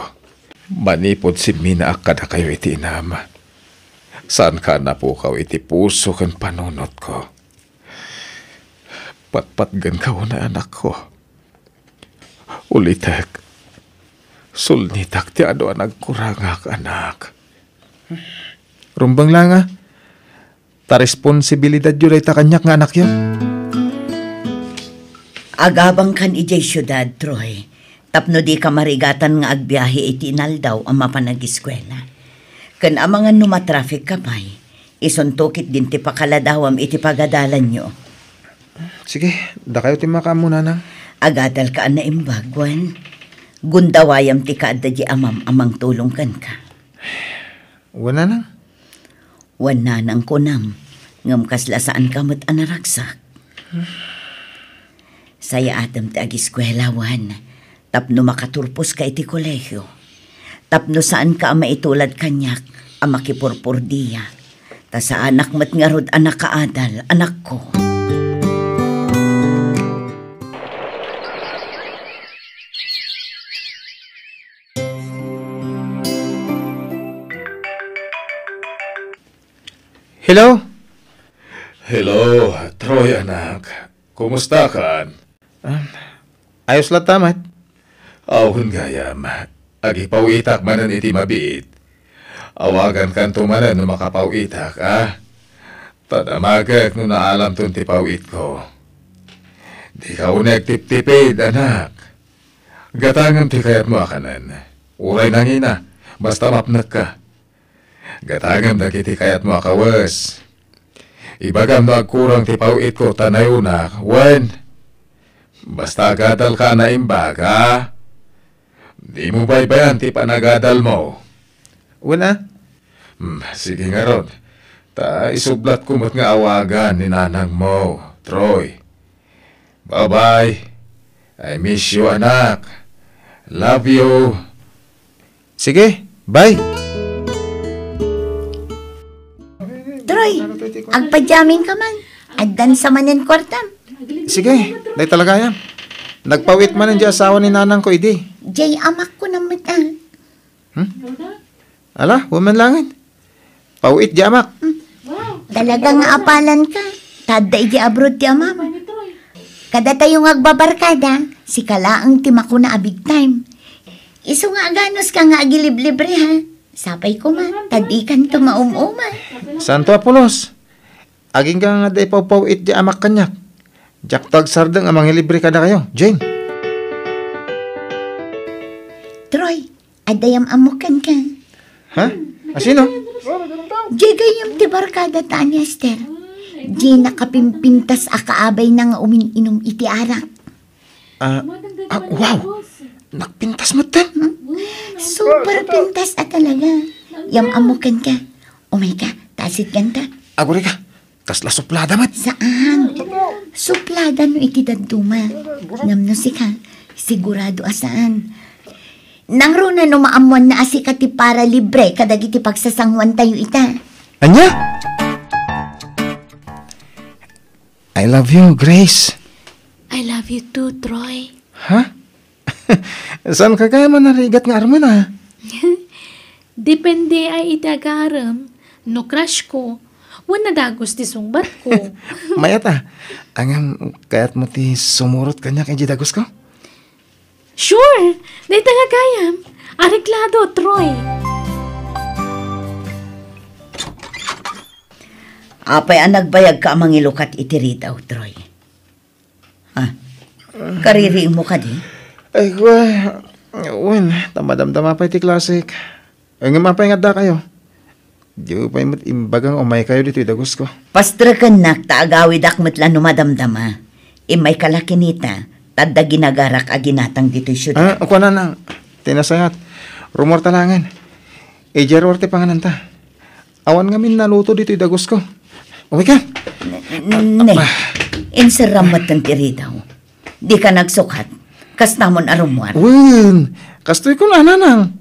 S2: Manipod si Mina akada kayo iti inam. Saan ka na po kaw iti puso kan panunot ko? Patpatgan ka na anak ko. Ulitek Sulnitak ti ano nagkurangak anak. Rumbang lang ah. Ta responsibilidad yun ay takanyak nga anak yun.
S4: Agabang kan ijay syudad, Troy. Tapno di ka marigatan nga agbiyahe iti inaldaw ang mapanag-eskwela. Kan amangan numatraffic ka pa'y, isuntukit din ti pakaladawam iti pagadalan nyo. Sige, da kayo ti makamuna na. Agadal ka na imbagwan. Gundawayam ti kaadda di amam amang tulungkan ka. Wana na. Wana nang kunam. Ngam kaslasaan kamot anaraksak. Hmm. Saya atam ti agi agiskwelawan. Tapno makaturpos ka iti kolehiyo. Tapno saan ka maitulad kanyak ang makipurpurdiya. Ta sa anak mat nga rod anak kaadal, anak ko.
S2: Hello? Hello, Troy anak. Kumusta ka? Um, ayos lang tamat. Awon gayam. Agi pawitak manan iti mabit. Awagan kan tumanan no makapawitak, ah. Tadamagak no naalam tun ti pawit ko. Di ka unek tip-tipid, anak. Gatangan ti kayat mo akanan. Uray nangina, basta mapnak ka. Gatagan da kiti kayat mo makawas. Ibagam da kurang tipawit ko tanayuna, wan. Basta gadal ka na imbaga. Di mo baybayan ti panagadal mo. Wala. Hmm, sige nga ron. Ta isublat ko mat nga awagan ni nanang mo, Troy. Bye-bye. I miss you, anak. Love you. Sige, bye.
S4: Roy, agpadyamin ka man. Addan sa manin kwartam.
S2: Sige, day talaga yan. Nagpawit man ang asawa ni nanang ko, idi.
S4: Jay, amak ko naman ah. Hmm?
S2: Ala, woman langit. Pawit di amak. Hmm.
S4: Talagang apalan ka. Taday idi abroad di amam. Kada tayo agbabarkada, si kalaang kala ang timakuna abig time. Iso nga ganos ka nga agiliblibre ha. Sapay ko ma, tadikan tumaumuma.
S2: Santo Apolos, aging ka nga day pawpawit di amak kanyak. Jack tag sardang amang libre kada kayo, Jane.
S4: Troy, adayam amukan ka. Ha? Asino? Jigay yung tibarkada tanya, Esther. Di nakapimpintas akaabay na nga umin-inom iti arak. Ah, ah, wow! Nakpintas mo, Ten? Hmm? Super pintas at talaga. Yam amukan ka. Umay ka, tasit ganta.
S2: Aguri ka. Tas suplada
S4: mat. Saan? Suplada no iti daduma. Namno si ka, sigurado asaan. Nang na no maamuan na asi ti para libre kadag iti pagsasangwan tayo ita.
S6: Anya?
S2: I love you, Grace.
S4: I love you too, Troy.
S2: Huh? Saan ka kaya manarigat nga arman ha? Ah?
S1: Depende ay itagaram. no crush ko, wana dagos ti sungbat ko.
S2: Mayat ah, angam kayat mo ti sumurot kanya kay dagos ko?
S1: Sure, day tanga kayam, ariklado Troy.
S4: Apay ang ah, nagbayag ka amang ilukat itiritaw, Troy. Ha? Kariri mo ka di? Ay, well, well, tamadamdama pa iti classic. Ay, nga
S2: nga da kayo. Di ko pa imut imbagang umay kayo dito idagos ko.
S4: Pastra ka nak, taagawid akmat lang numadamdama. Imay e kalakinita, tadda ginagarak aginatang dito siya. Ah,
S2: ako na na. Tinasayat. Rumor talangan. E jarwarte pangananta. Awan ngamin naluto dito idagos ko. Umay ka!
S4: Ne, insaramatan ti Di ka nagsukat kas tamon arumuan. Wen, kas ko na nanang.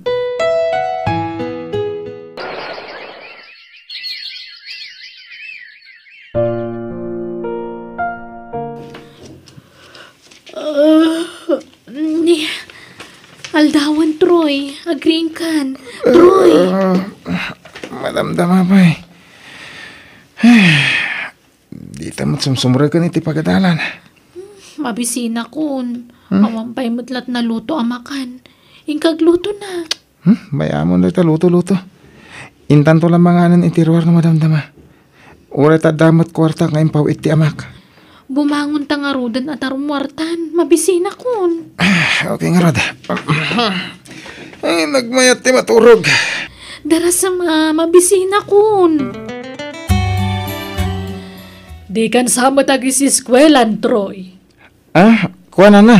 S1: Ah, Aldawan, Troy. Agreeing kan.
S6: Troy!
S2: Uh, madamdama pa eh. Di tamat sumsumura ka ni ti pagadalan.
S1: Mabisina kun. Hmm? Awampay mudlat na luto amakan. Ingkag luto na.
S2: Hmm? Bayamon na luto-luto. Intanto lang mga anan itiruar na madamdama. Ura ta damat kwarta ngayon pawit iti amak.
S1: Bumangon ta nga rodan at arumwartan. Mabisina kun.
S2: Ah, okay nga roda. Ay, nagmayat ti maturog.
S1: Darasam nga, mabisina kun. Di kan sama tagi si Squelan, Troy.
S2: Ah, kuha na na.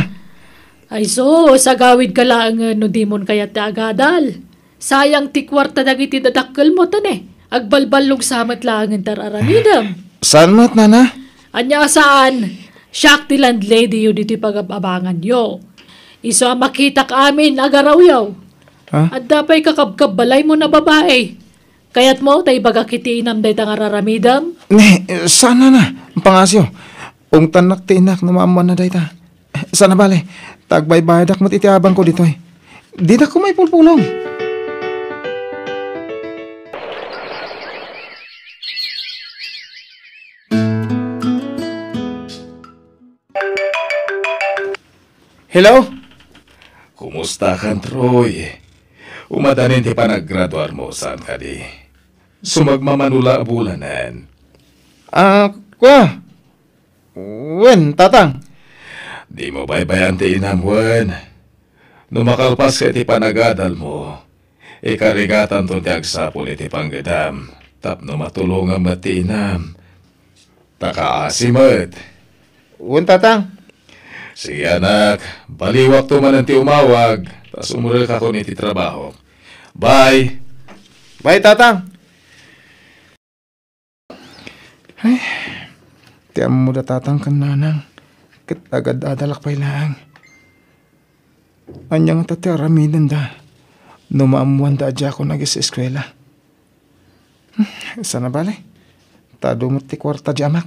S1: Ay so, sa gawid ka lang eh, no demon kaya ti agadal. Sayang ti kwarta dagiti dadakkel mo tan eh. Agbalbalog samat lang ang tararamidam.
S2: Saan mat
S6: na na?
S1: Anya saan? Siyak ti landlady yun dito pagababangan yo. Iso ang makita ka amin agaraw yaw. Ha? At dapay kakabkab balay mo na babae. Kaya't mo, tayo baga kiti inam day tangar Ne,
S2: sana na, pangasyo. Ung tanak ti inak numamuan na dayta. Sana bale, tagbaybaydak mo't itiabang ko dito ditoy. Eh. Dita ko may pulpulong. Hello? Kumusta kan, Troy? Umadanin ti panaggraduar mo saan ka di? Sumagmamanula bulanan. Ah, uh, kwa? Wen, tatang! Di mo baybayantiin ang Wen. Numakalpas ka ti panagadal mo. Ikarigatan to ti agsapol iti panggedam. Tapno matulungan matinam. Takaasimad. Wen, tatang! Sige anak, baliwak to man ti umawag. Tas umural ka ko ni trabaho. Bye! Bye, tatang! Ay... Ti amo datatang kan nanang. Kit agad adalak pay laang. Anyang tati aramidan da. Numaamuan da adya ko nagis eskwela. Hmm, sana bale. Tadumot ti kwarta di amak.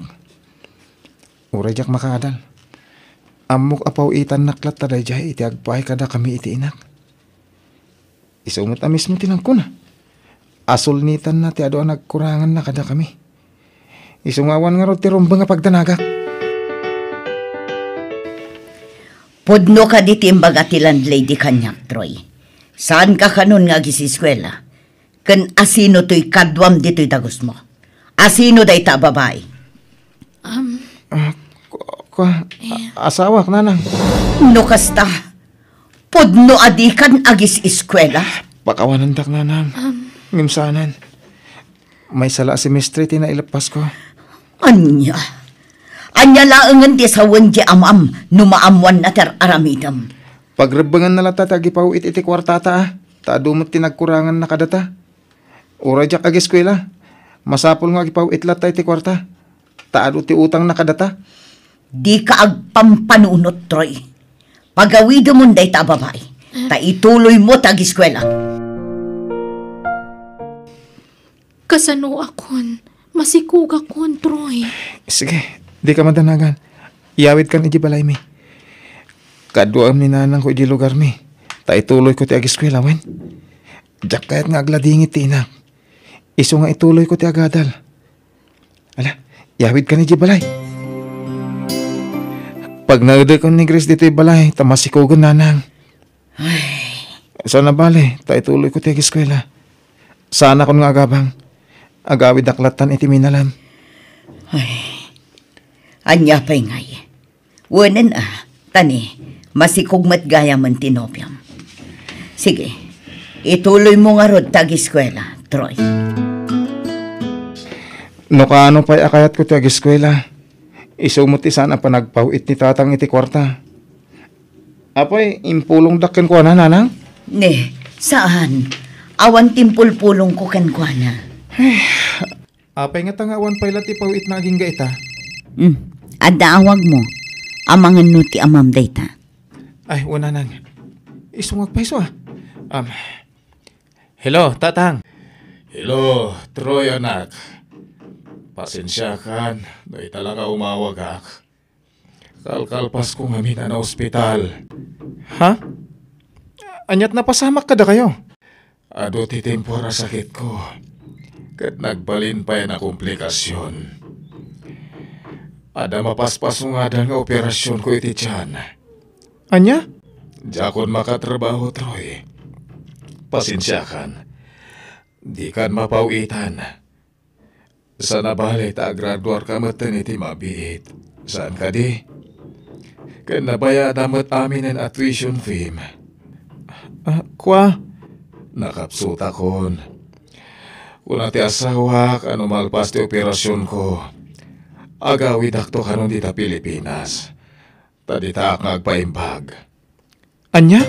S2: Uray jak makaadal. Amok apaw itan naklat taday jay iti agpahay kada kami iti inak. Isumot na mismo tinangkuna. Asul nitan na ti adoan nagkurangan na kada kami. Isungawan nga ro ti
S4: rumba nga pagdanaga. Pudno ka di timbaga ti landlady kanyak, Troy. Saan ka kanun nga gisiskwela? Ken asino to'y kadwam dito'y tagos mo? Asino day ta babae? Um, uh, ah, ko, asawa ko nanang. No kasta, pudno adikan agis eskwela.
S2: Pakawanan dak nanang. Um,
S4: Ngimsanan. May sala si Mistriti na ilapas ko. Anya, anya laangan ti sawan ti amam, numaamwan na ter aramidam.
S2: Pagrebangan na lata tagipaw it iti kwartata ah, tadumot tinagkurangan na kadata. Ura jak ageskwela, masapol nga agipaw it lata iti kwarta,
S4: taado ti utang nakadata. Di ka agpampanunot, Troy. Pagawido mo day ta babae, ta ituloy mo tagiskwela.
S1: Kasano akon? Masikuga kon, Troy.
S2: Sige, di ka madanagan. Iyawit ka na di balay mi. Kaduam ni nanang ko di lugar mi. ituloy ko ti agiskwela, wen. Diyak kayat nga agladingit ti inak. Iso nga ituloy ko ti agadal. Ala, iyawit ka ni di balay. Pag nauday ko ni Grace dito'y balay, ta masikuga nanang. Ay. Sana bale, ituloy ko ti agiskwela.
S4: Sana kon nga agabang. Agawid aklatan iti minalam. Ay, anya pa'y ngay. Wanan ah, tani, masikugmat gaya man tinopiam. Sige, ituloy mo nga rod tag-eskwela, Troy.
S2: No kaano pa'y akayat ko tag-eskwela? Isumot sana panagpaw ni tatang iti kwarta. Apoy, impulong dakken ko na, nanang?
S4: Ne, saan? Awan timpulpulong ko kan kwa na. Apay
S2: ah, nga tangawan pa ilati pawit na aging gaita.
S4: Mm. Adaawag mo. Amangan no ti amam data.
S2: Ay, una nang. Isungag pa iso ah. Um, hello, tatang. Hello, Troy anak. Pasensya kan. Doy talaga umawag ak. Ah. Kalkalpas ko ngamin na ospital. Ha? Anyat napasama ka da kayo? Ado ti tempora sakit ko kat nagbalinpay na komplikasyon. Ada mapaspas nga ada nga operasyon ko iti tiyan. Anya? Jakon makatrabaho, Troy. Pasinsyakan. Di kan mapawitan. Sa nabalit, agraduar ka matan iti mabiit. Saan ka di? nabaya damat amin ang tuition fee. Ah, uh, kwa? Nakapsuta kon. Wala ti asawa kano malpas ti operasyon ko. Agawi akto kanon dita Pilipinas. Tadita ak nagpaimbag.
S4: Anya?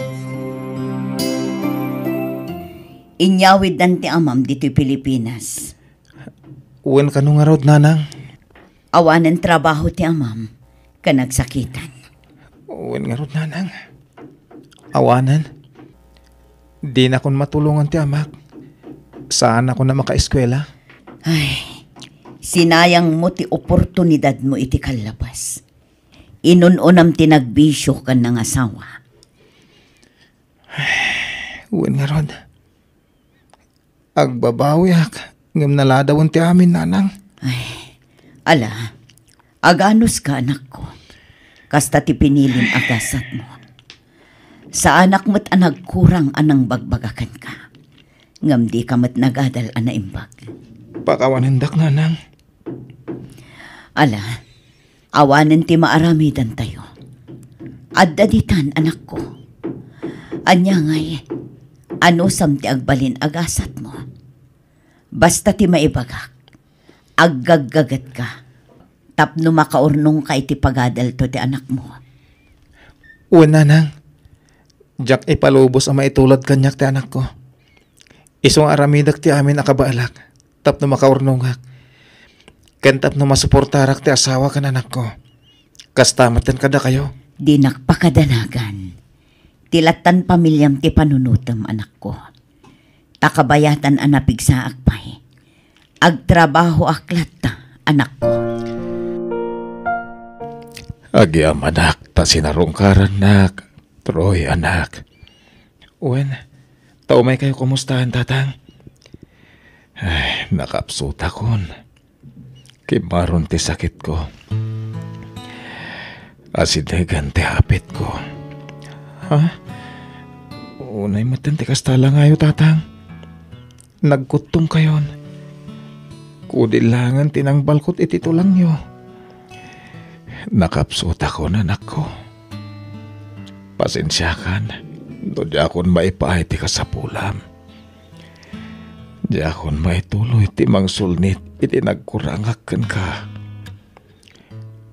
S4: Inyawid dan ti amam dito Pilipinas. Uwan ka nung arod, nanang. Awanan trabaho ti amam ka nagsakitan. Uwan nga rod, nanang.
S2: Awanan. Di na kon matulungan ti amak. Saan ako na makaeskwela?
S4: Ay, sinayang mo ti oportunidad mo iti kalabas. Inunon am tinagbisyo ka ng asawa. Ay, uwan nga ron. Agbabawi ak. Ngam naladawan ti amin, nanang. Ay, ala, aganos ka anak ko. Kasta ti pinilin agasat mo. Sa anak mo't anagkurang anang bagbagakan ka ngam di kamat nagadal ana imbag. Pakawanan dak nanang. Ala, awanan ti maaramidan tayo. Adda ditan, anak ko. Anya ngay, ano sam ti agbalin agasat mo. Basta ti maibagak, aggagagat ka. Tapno makaurnong ka iti pagadal to ti anak mo. Una nang,
S2: Jack ipalubos ang maitulad kanyak ti anak ko. Isong aramidak ti amin akabaalak. Tap na makaurnungak. Ken na masuportarak ti
S4: asawa kan anak ko.
S2: Kastamatan kada kayo.
S4: Di nakpakadanagan. Tilatan pamilyam ti panunutam anak ko. Takabayatan anapig sa akpay. Agtrabaho aklat ta, anak ko.
S2: Agyam anak, ta sinarong karan nak. Troy anak. When? Taumay kayo kumustahan, tatang? Ay, nakapsuta kon. Kimaron ti sakit ko. Asidegan ti hapit ko. Ha? Unay matan ti kastala ngayo, tatang. Nagkutong kayon. Kudilangan tinangbal ko't ititulang nyo. Nakapsuta ko na, anak ko. Pasensyakan. Pasensyakan Do di akon ti kasapulam. Di akon maituloy ti mangsulnit iti nagkurangakan ka.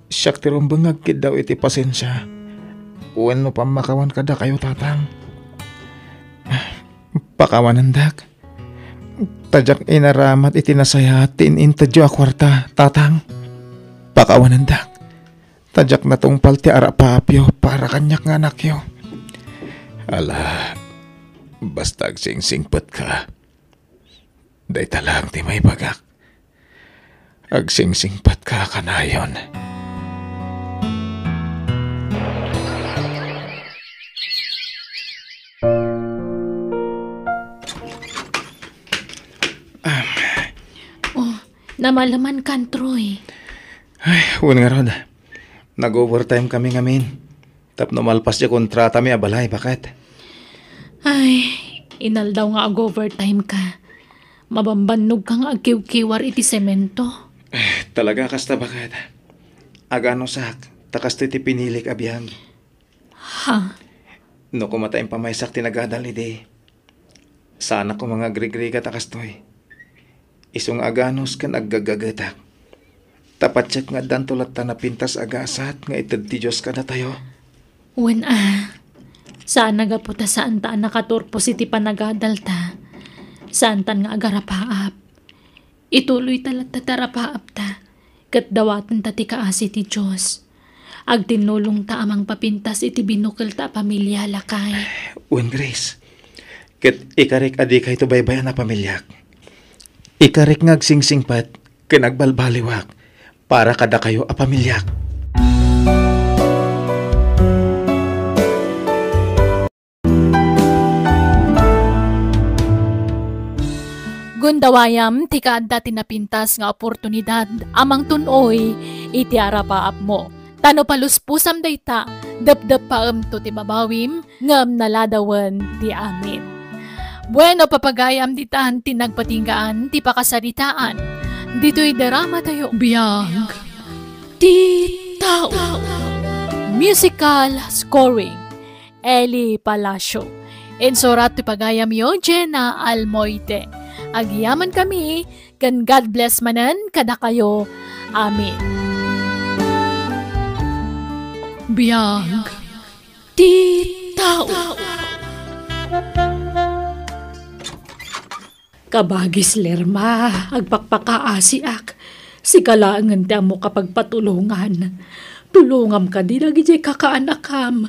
S2: Siyak ti rumbangag daw iti pasensya. Uwan no pamakawan ka da kayo tatang. Pakawanan dak. Tadyak inaramat itinasayatin intadyo akwarta tatang. Pakawanan dak. Tadyak natungpal ti arapapyo para kanyak nga nakyo. Ala, basta agsing ka. Dayta lang di may bagak. Agsing-singpat ka kanayon.
S1: Um, oh, namalaman kan, Troy.
S2: Ay, huwag nga rod. Nag-overtime kami ngamin. Tap no malpas di kontrata mi abalay, bakit?
S1: Ay, inal daw nga ag-overtime ka. Mabambannog kang agkiw-kiwar iti semento.
S2: Eh, talaga kasta bakit? Agano sak, takas ti pinilik abiyam. Ha? No kumatayang pamaysak tinagadal ide. Sana ko mga grigriga takas toy. Eh. Isong aganos kan aggagagatak. Tapatsak nga dantulat na pintas agasat nga itad ti Diyos ka na tayo.
S1: When ah, Saan nagaputa saan taan nakaturpo si ti panagadalta. Saan tan nga agarapaap. Ituloy talat tatarapaap ta. Kat dawatan ta ti kaasi ti Diyos. Ag tinulong ta amang papintas iti binukil ta pamilya lakay. Eh,
S2: Uy, Grace. Kat ikarek adi kay to baybayan na pamilyak. Ikarek ngag singsing pat kinagbalbaliwak para kada kayo a pamilyak.
S1: Gundawayam, tikaad dati napintas nga oportunidad, amang tunoy, iti pa ap mo. Tano paluspusam dayta, dapdap pa am to tibabawim, ngam naladawan ti amin. Bueno papagayam ditan tinagpatinggaan ti pakasaritaan. Dito'y darama tayo biyang ti tao. Musical scoring Eli Palacio. Insurat ti pagayam yo Jenna Almoite. Agyaman kami, kan God bless manan kada kayo. Amen. Biyang di tao. Kabagis lerma, agpakpakaasiak. Si kalaangan ti mo kapag patulungan. Tulungam ka di lagi jay kakaanakam.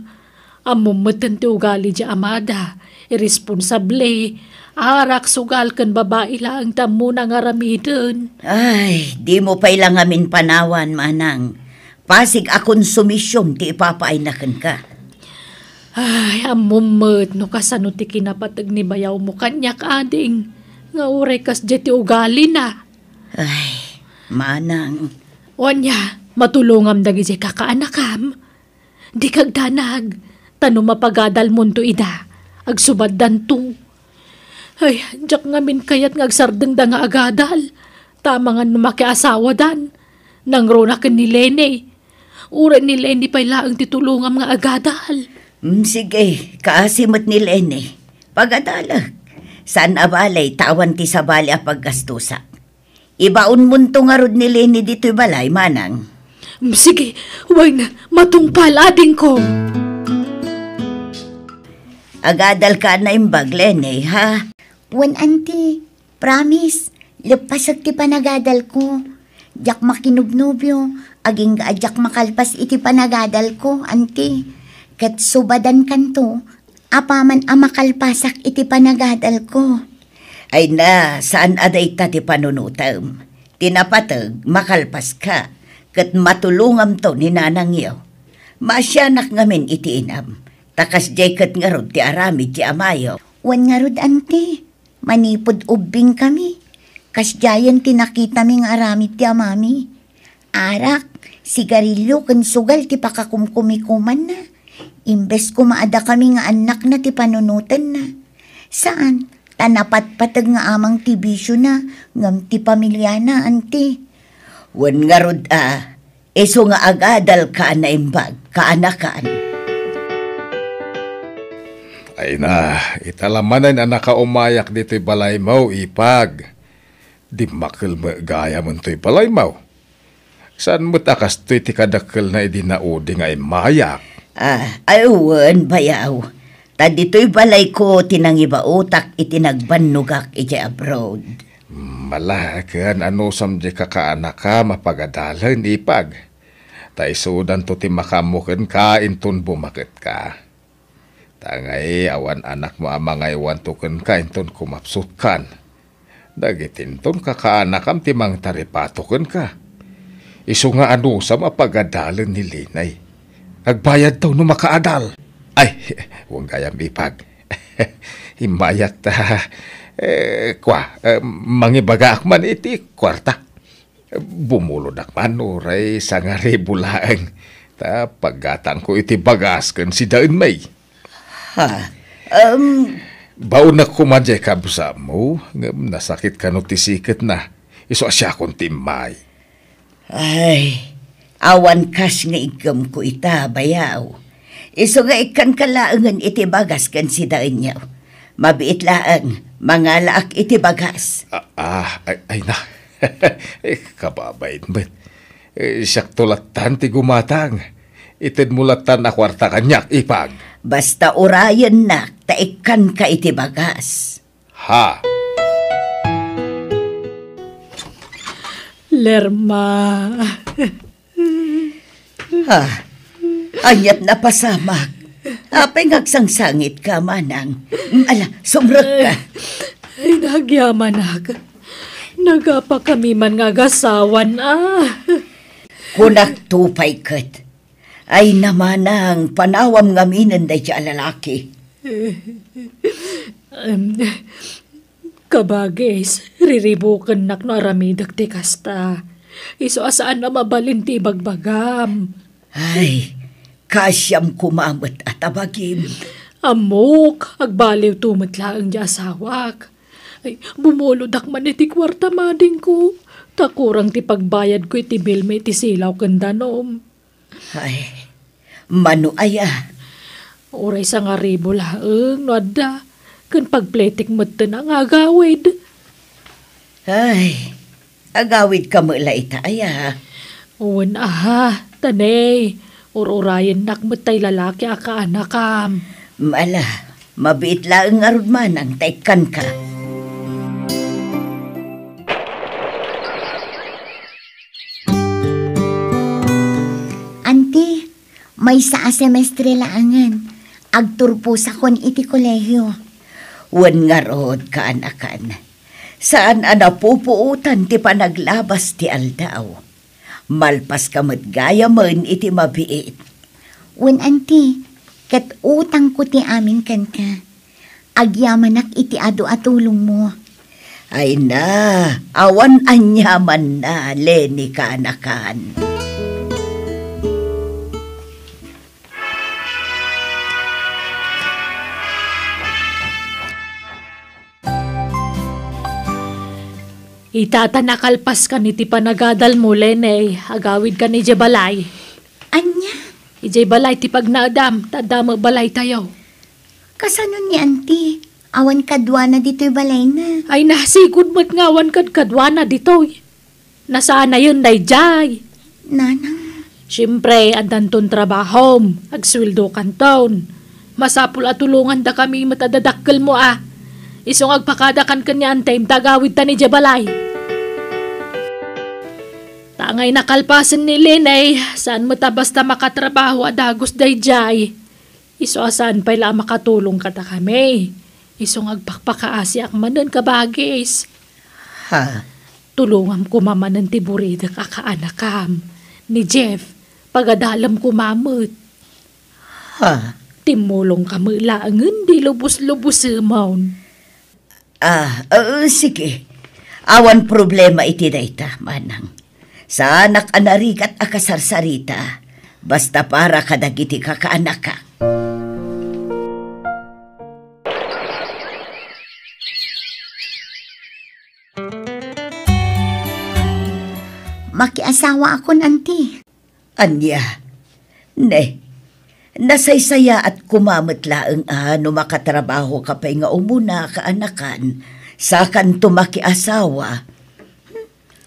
S1: Amumatan ti ugali di amada, irresponsable, arak sugal kan babae
S4: ang tamo na nga ramidon. Ay, di mo pa ilang amin panawan, manang. Pasig akong sumisyon, ti ipapainakan ka.
S1: Ay, amumad, no kasano ti kinapatag ni bayaw mo kanyak ading. Nga uray kas ti ugali na.
S4: Ay, manang.
S1: Wanya, matulungam dagi di kakaanakam. Di kagdanag Tano mapagadal munto ida. Agsubad danto. Ay, jak ngamin kayat nga agsardeng da nga agadal. Tama nga makiasawa dan. rona ka ni Lene. Ura ni Lene pa'y laang titulungam nga agadal.
S4: Mm, sige, kaasimot ni Lene. Pagadalag. San abalay, tawan ti sabali a paggastusa. Ibaon munto nga rod ni Lene dito'y balay, manang. Mm, sige, huwag na. Matungpal, ading ko. Agadal ka na imbag, Lenny, ha? Wan, auntie. Promise. Lupasag ti panagadal ko. Jak makinubnubyo. Aging ajak makalpas iti panagadal ko, auntie. Kat subadan kanto. Apaman amakalpasak iti panagadal ko. Ay na, saan aday ta ti panunutam? Tinapatag, makalpas ka. Kat matulungam to ni nanang iyo. Masyanak ngamin iti inam Takas jay kat nga ti arami ti amayo. Wan nga rod ante, manipod ubing kami. Kas jayan tinakita mi nga arami ti amami. Arak, sigarilyo kan sugal ti pakakumkumikuman na. Imbes kumaada kami nga anak na ti panunutan na. Saan? Tanapat patag nga amang ti bisyo na, ngam ti pamilya na, ante. Wan nga rod ah, eso nga agadal ka na imbag, kaanakaan. Ka
S2: ay na, italamanan ang nakaumayak dito'y balay mo, ipag. Di makil gaya mo to'y balay mo. Saan mo takas to'y
S4: tikadakil na
S2: idinaudi nga imayak?
S4: Ah, aywan, bayaw. Ta dito'y balay ko tinangiba utak itinagbanugak iti abroad.
S2: Malakan ano samdi kakaanak ka mapagadalan ipag. Ta isudan to ti makamukin ka intun bumakit ka Tangay awan anak mo ama ngaywan tuken ka inton kumapsutkan. Dagitinton kakaanak ang timang taripatoken ka. Isunga ano sa mapagadalan ni Linay. Nagbayad daw no makaadal. Ay, huwag kayang ipag. Himayat, uh, eh, kwa, uh, mangibaga akman iti kwarta. Bumulo Bumulod akman, oray, sangari bulaang. Ta, paggatang ko iti bagaskan si Dain May.
S4: Ha. Um...
S2: Baon na kumadya ka sa mo. Nasakit
S4: ka no na. Iso asya akong timay. Ay, awan kas nga igam ko ita, bayaw. Iso nga ikan kalaangan iti bagas kan si niya. Mabiit laang, mga laak iti bagas.
S2: Ah, ah ay, ay na.
S4: eh,
S2: kababait ba't. Eh, siyak tulatan ti gumatang itin mulatan na kwarta kanyak ipag.
S4: Basta urayan na, taikan ka iti bagas. Ha! Lerma. ha, ayat na pasamak. Apay ngagsangsangit ka, manang. Ala, sumrot ka. Ay, nagyaman ag. Nagapa kami man nga gasawan ah. Kunak tupay kat. Ay naman ang panawam ng ngaminan day siya lalaki. um, kabages,
S1: riribukan nak no aramidag ti kasta. Iso asaan na mabalin ti bagbagam. Ay,
S4: kasyam
S1: kumamot at abagim. Amok, agbaliw tumatlaang di asawak. Ay, bumuludak man iti kwarta mading ko. Takurang ti pagbayad ko iti bilme iti silaw kandanom.
S4: Ay, Manuay ah.
S1: Oray sa nga ribo laeng, noada. Kan pagpletik mo na nga agawid. Ay, agawid ka mo ita ay ah. Uwan aha, tanay. Ururayan nak matay lalaki aka anakam.
S4: Mala, mabiit laeng arudman ang taikan ka. May sa semestre laangan. Agturpo sa kon iti kolehyo. Wan nga rood ka anakan. Saan ana pupuutan ti panaglabas ti aldaw. Malpas ka gaya man iti mabiit. Wan anti, kat utang ko ti amin kan ka. Agyamanak iti ado atulong mo. Ay na, awan anyaman na, Lenny kaanakan. Ka
S1: Itatanakalpas ka ni ti panagadal mo, Lenay. Agawid ka ni Jebalay. Anya? Ijay balay ti pagnaadam, tadama balay tayo. Kasano ni anti? Awan kadwana dito'y balay na. Ay nasigod mat ngawan kad kadwana dito'y. Nasaan na yun, dayjay?
S3: Nanang.
S1: Siyempre, andanton trabaho, agswildo kanton. Masapul at tulungan da kami matadadakkel mo ah. Isong agpakadakan kanya ang time tagawid ta ni Jebalay. Tangay nakalpasan ni Linay, saan mo ta basta makatrabaho adagos dayjay. Iso asan pa la makatulong ka ta kami. Iso ngagpakpakaasi ak manan kabagis. Ha? Tulungam ko mamanan ti burida kakaanakam. Ni Jeff, pagadalam ko mamut. Ha? Timulong ka
S4: laangan di lubos-lubos eh, maun. Ah, uh, sige. Awan problema iti dayta, manang sa anak anarig at akasarsarita, basta para kadagiti ka. Makiasawa ako, nanti. Anya, ne, nasaysaya at kumamatlaang ano makatrabaho ka pa'y nga umuna kaanakan sa kan tumakiasawa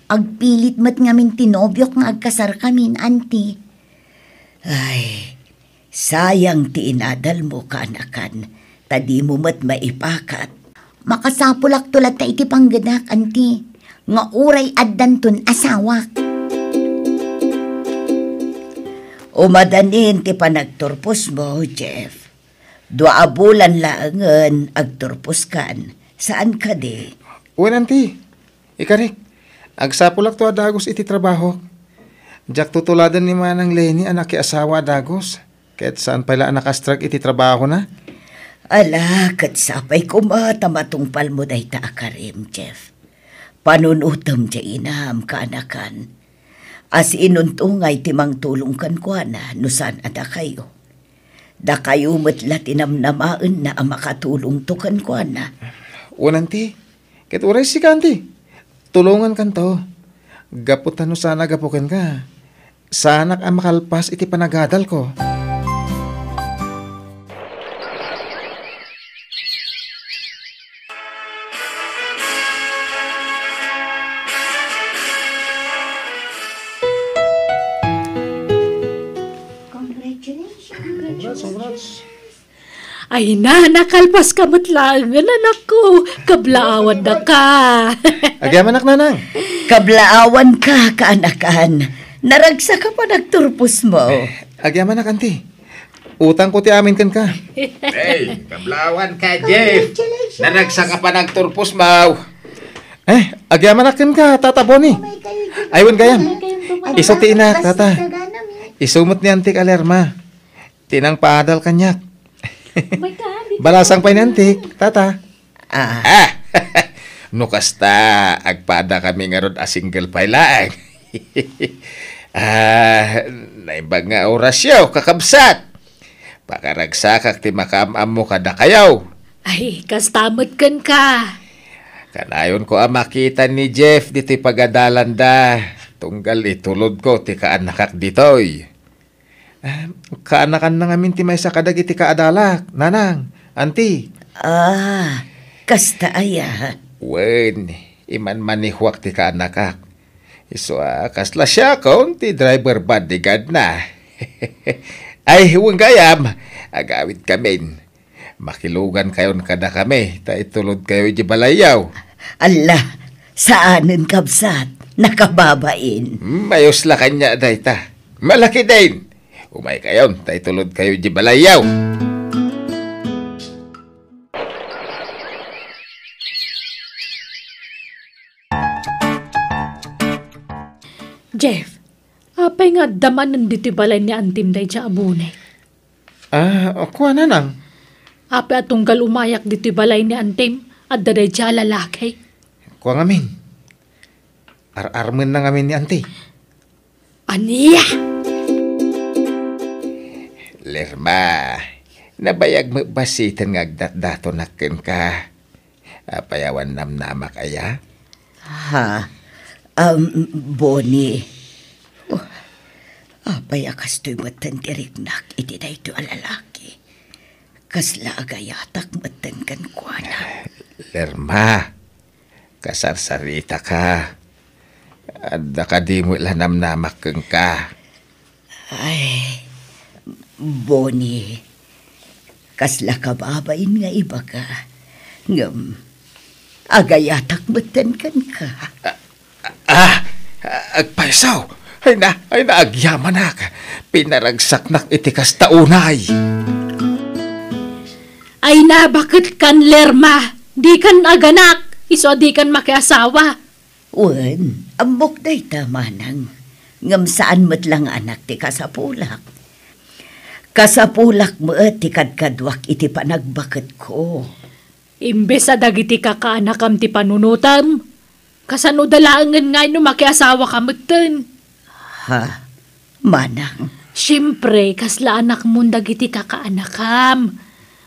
S4: Agpilit mat ngamin tinobyok nga agkasar kamin, anti. Ay, sayang ti inadal mo ka anakan, tadi mo mat maipakat. Makasapulak tulad na iti pangganak, anti, nga uray addanton asawak. Umadanin ti panagturpos mo, Jeff. Dua bulan laangan agturpos kan. Saan ka di? Uwan, anti.
S2: Ikarik. Agsapulak to adagos iti trabaho. Jak tutuladan ni Manang Leni anak ki asawa adagos. Ket saan pala anak astrak iti trabaho na?
S4: Ala, kat sapay ko matamatong palmo day ta akarim, Jeff. Panunutom ja inaham ka anakan. As inuntong ay timang tulong kan ko na nusan ada kayo. Da kayo matlat inamnamaan na amakatulong to kan ko na. Unang ti, ket uray si kanti.
S2: Tulungan kanto. Gaputan no sana gapukan ka. Sana ka makalpas iti panagadal ko.
S1: Ay na, nakalpas ka matlaan. Anak ko, kablaawan na ka.
S4: Agyaman anak nanang. Kablaawan ka, kaanakan. Naragsa ka pa nagturpos mo. Eh, agyaman anak, anti. Utang ko ti amin kan ka.
S6: hey,
S2: kablaawan ka, Jeff. Nanagsa ka pa nagturpos eh, mo. Eh, agyaman akin ka, tata Bonnie. Oh Aywan gayam. Iso ti tata. Eh. Isumot ni Antik Alerma. Tinang paadal kanyak. Balasang painantik, tata. Ah. ah. no kasta, agpada kami nga ron a single pailaang. ah, naibag nga oras yaw, oh, kakabsat. Pakaragsakak ti makamam mo kada kayaw.
S1: Ay, kastamad kan ka.
S2: Kanayon ko ang ah, makita ni Jeff dito'y pagadalan da. Tunggal itulod ko ti kaanakak dito'y. Ah, kaanakan na nga minti may sa kadag iti kaadalak, nanang, anti. Ah, kasta aya. Wen, iman manihuak ti kaanakak. Iso ah, kasla siya kaunti driver bodyguard na. Ay, huwag gayam, agawid kamin. Makilugan kayo kada kami, ta itulod kayo di balayaw. Allah,
S4: saanin kabsat,
S2: nakababain. Mayos hmm, la kanya, dayta. Malaki din. Umay kayon, tay tulod kayo di balayaw.
S1: Jeff, apay nga daman ng ditibalay ni Antim day siya abunay.
S2: Ah, ako na ano nang.
S1: Ape atunggal umayak ditibalay ni Antim at daday siya lalaki.
S2: Kuha ngamin. Ar-armin na ngamin ni Antim.
S1: Aniya!
S2: Lerma, nabayag mo basitan nga agdatdato na kin ka. Apayawan ah, nam nama kaya?
S4: Ha? Um, Bonnie. Oh, apay ah, akas to'y matandirig nak iti na ito alalaki. Kasla agayatak matanggan ko na.
S2: Lerma, kasarsarita ka. Adda ka di mo ilanam namak ka.
S4: Ay, Bonnie, kasla ka kababain nga iba ka. Ngam, agayatak matan ka.
S2: Ah, agpaisaw. Ah, ah, ay na, ay na, agyaman na ka. Pinaragsak nak itikas taunay.
S1: Ay na, bakit kan lerma? Di kan aganak, iso di kan makiasawa.
S4: Wen, ambok day tamanang. Ngam saan matlang anak ti kasapulak. Kasapulak mo at eh, ikadkadwak iti panagbaket ko. Imbes sa dagiti kakaanakam ti panunutam,
S1: kasano dalaangan nga no makiasawa kamagtan.
S4: Ha? Manang?
S1: Siyempre, kasla anak mo dagiti kakaanakam.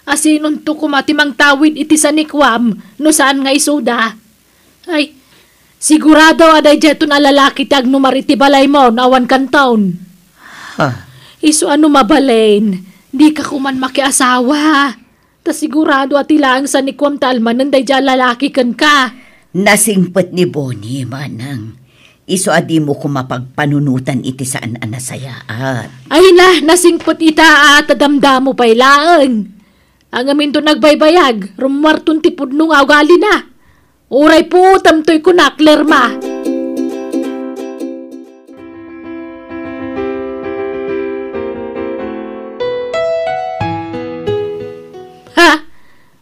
S1: Asinon to kumatimang tawid iti sanikwam no saan nga isuda. Ay, sigurado aday jeton lalaki tag numariti balay mo nawan kantaon. Ha? Iso ano mabalain, di ka kuman makiasawa. Ta sigurado at ilaang sa nikwam taalman nanday dya lalaki kan ka.
S4: Nasingpet ni Bonnie manang. Iso adi mo kumapagpanunutan iti saan anasayaat.
S1: Ay na, nasingpet ita at adamdamo pa ilaang. Ang amin to nagbaybayag, rumwartong tipod nung awgali na. Uray po, tamtoy ko na, Klerma.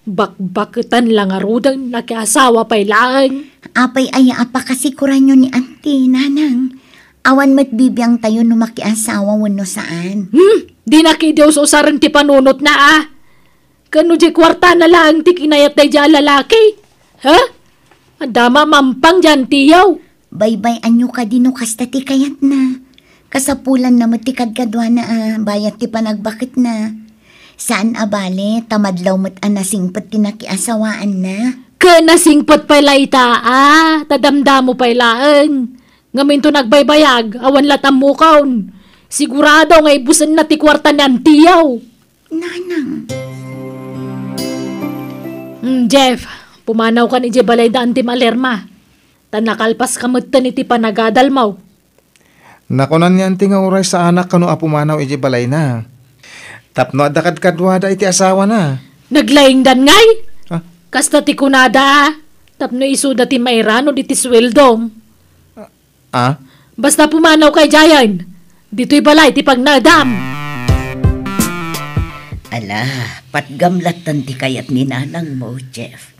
S4: Bakbakutan lang arudan nakiasawa pa'y lang. Apay ay apakasikuran yun ni auntie, nanang. Awan mat bibiyang tayo no makiasawa wano saan.
S1: Hmm, di na kidaw so ti panunot na ah.
S4: Kano di kwarta na lang ti kinayat na dyan lalaki? Ha? Adama mampang dyan tiyaw. Baybay anyo ka dino kasta ti kayat na. Kasapulan na matikad ka na ah, bayat ti panagbakit na Saan abale, tamad law mo't anasingpat tinakiasawaan na.
S1: Ka Kanasingpat pala ita, ah. Tadamdamo pailaan. Ngamin to nagbaybayag, awan latam mukaon. Sigurado nga ibusan na ti kwarta ng tiyaw. Nanang. Mm, Jeff, pumanaw ka ni Jebalay da anti malerma. Tanakalpas ka magtan iti panagadalmaw.
S2: Nakunan niya anting nga oras sa anak kano apumanaw ah, iti eh, balay na. Tapno at kadwada iti asawa na.
S1: Naglaing dan ngay? Ha? Ah. Kasta ti kunada Tapno iso dati mairano diti sweldom.
S2: Ah. ah?
S1: Basta pumanaw kay Jayan. Dito'y balay
S4: ti pagnadam. Ala, patgamlatan ti kayat ni nanang mo, Jeff.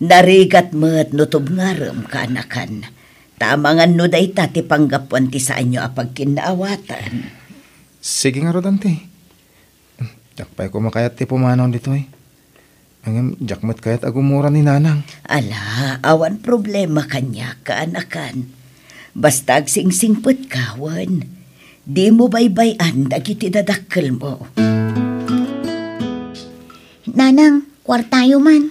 S4: Narigat mo't nutob ngaram ka anakan. Tamangan no da ita ti panggapuan ti sa inyo apag kinaawatan. Sige nga, Rodante.
S2: Jak pa'y kumakayat ti pumanaw dito eh. Ang jakmat kayat agumura ni nanang.
S4: Ala, awan problema kanya kaanakan. Basta agsingsingpot kawan. Di mo baybayan dagiti dadakkel mo. Nanang,
S1: kwartayo man.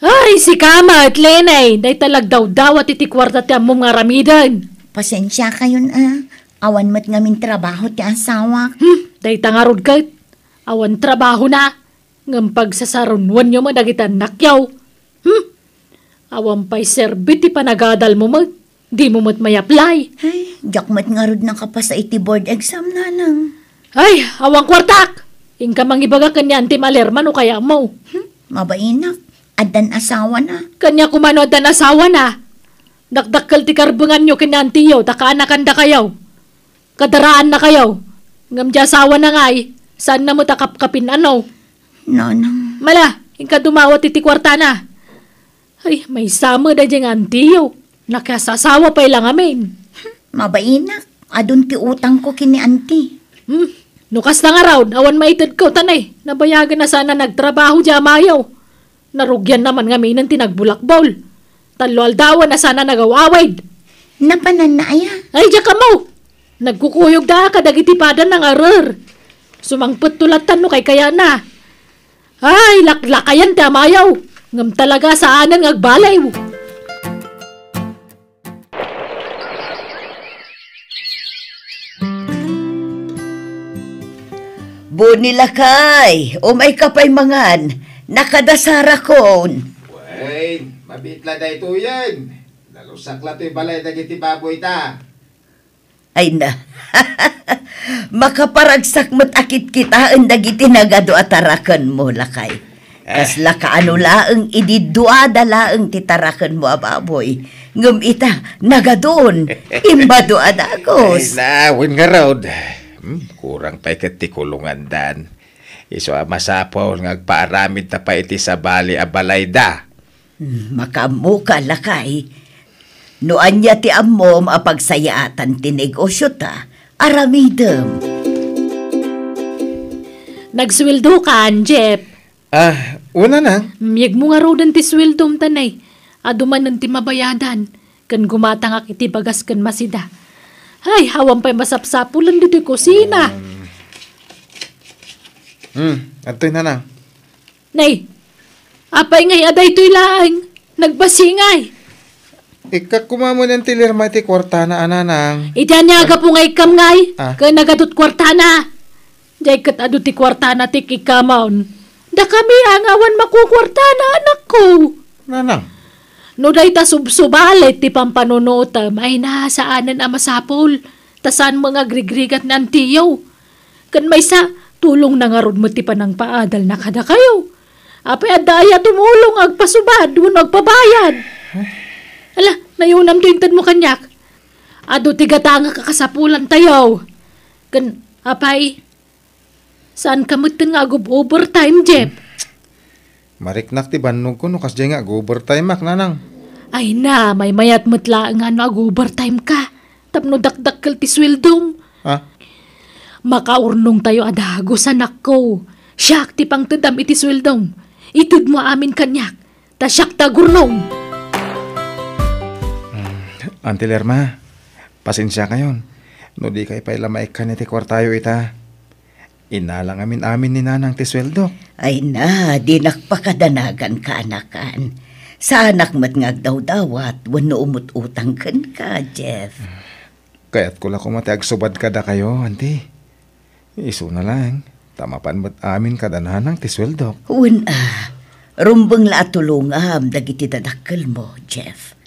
S1: Ay, si Kama at Lenay, day talag daw daw at itikwarta ti among aramidan. Pasensya kayon ah. Awan mat ngamin trabaho ti asawa. Hmm, day tangarod kayt. Awan trabaho na. Ngam pagsasarunwan nyo madagitan nakyaw. Hmm? Awan pa'y serbiti pa nagadal mo mag. Di mo mat may apply. Ay, jak mat nga rod ng kapas sa iti board exam na nang. Ay, awang kwartak! Ingka mang ibaga kanya anti malerman o kaya mo.
S4: Hmm? Mabainak.
S1: Adan asawa na. Kanya kumano adan asawa na. Dakdakkal ti karbungan nyo kinantiyo, takaanak anda kayaw. Kadaraan na kayaw. Ngamdi asawa na ngay. Eh. Saan na mo takapkapin ano?
S4: Nanang.
S1: Mala, ikadumawa titi na. Ay, may sama da dyan antiyo. Nakasasawa pa ilang amin. Mabainak. Adun ti utang ko kini anti. Hmm. Nukas na nga raw, awan maitid ko, tanay. Nabayagan na sana nagtrabaho dya mayaw. Narugyan naman nga minan tinagbulakbol. Talo na sana nagawawid. Napanan na aya. Ay, dya ka mo. Nagkukuyog da ka dagiti pada ng arar. Sumangpot tulatan no kay kaya na. Ay, laklakayan ti amayaw. Ngam talaga sa anan ngagbalay mo.
S4: nila kay, umay ka pa'y mangan, nakadasara kon.
S2: Uy, mabitla da ito yan. Nalusak la to'y balay dagiti baboy ta.
S4: Ay na. Makaparagsak matakit kita ang dagiti nagado atarakan mo, lakay. Eh. Kas eh. laka ano laang ididua dalaang titarakan mo, ababoy. Ngum ita, nagadoon. Imbado adagos. Ay na,
S2: win nga road. Hmm, kurang pa'y katikulungan dan. Iso ah, masapaw ngagpaaramid na pa iti sa bali abalay da.
S4: Hmm, makamuka lakay No anya ti ammom apagsayaatan ti negosyo ta, aramidem. Nagsweldo ka, Jeff.
S1: Ah, una na. Miyag mo nga raw ti sweldo tanay. Aduman ng ti mabayadan. Kan gumatangak iti bagas kan masida. Ay, hawang pa'y masapsapulan di kusina.
S2: Hmm, ato'y na na.
S1: Nay, apay ngay aday to'y lang. Nagbasingay. Ikakuma mo ng tilir mati kwartana ananang. Ida niya aga po nga ikam ngay. Ah? Kaya kwartana. Diyay kat adu ti kwartana ti kikamaon. Da kami angawan makukwartana anak ko. Nanang? No day ta subsubalit ti pampanunot may nasaanan ama masapol. Tasan mga grigrigat ng tiyo. Kan may sa tulong nangarod mo ti panang paadal na kada kayo. Apay adaya tumulong agpasubad, wano agpabayad. Huh? Ala, nayunam duintad mo kanyak. Ado tigata nga kakasapulan tayo. Gan, apay, saan kamutin nga agob overtime, Jeb?
S2: Mariknak ti bannog ko no kas nga go overtime mak nanang.
S1: Ay na, may mayat mutla nga no overtime ka. Tapno dakdakkel ti sweldong. Ha? Makaurnong tayo adago sa nakko. Siyak ti pang tadam iti sweldong. Itud mo amin kanyak. Ta siyak ta gurnong.
S2: Auntie Lerma, pasensya ngayon. No di kay paila maikan iti kwartayo
S4: ita. Inalang amin amin ni nanang tisweldo. sweldo. Ay na, di nakpakadanagan ka anakan. Sa anak mat ngag daw dawat, wano umututang kan ka, Jeff.
S2: Kaya't kula ko matiagsubad ka da kayo, auntie.
S4: Iso na lang. Tamapan ba't amin kadananang ti tisweldo. Un ah, rumbang la tulungam dagiti dadakkel mo, Jeff.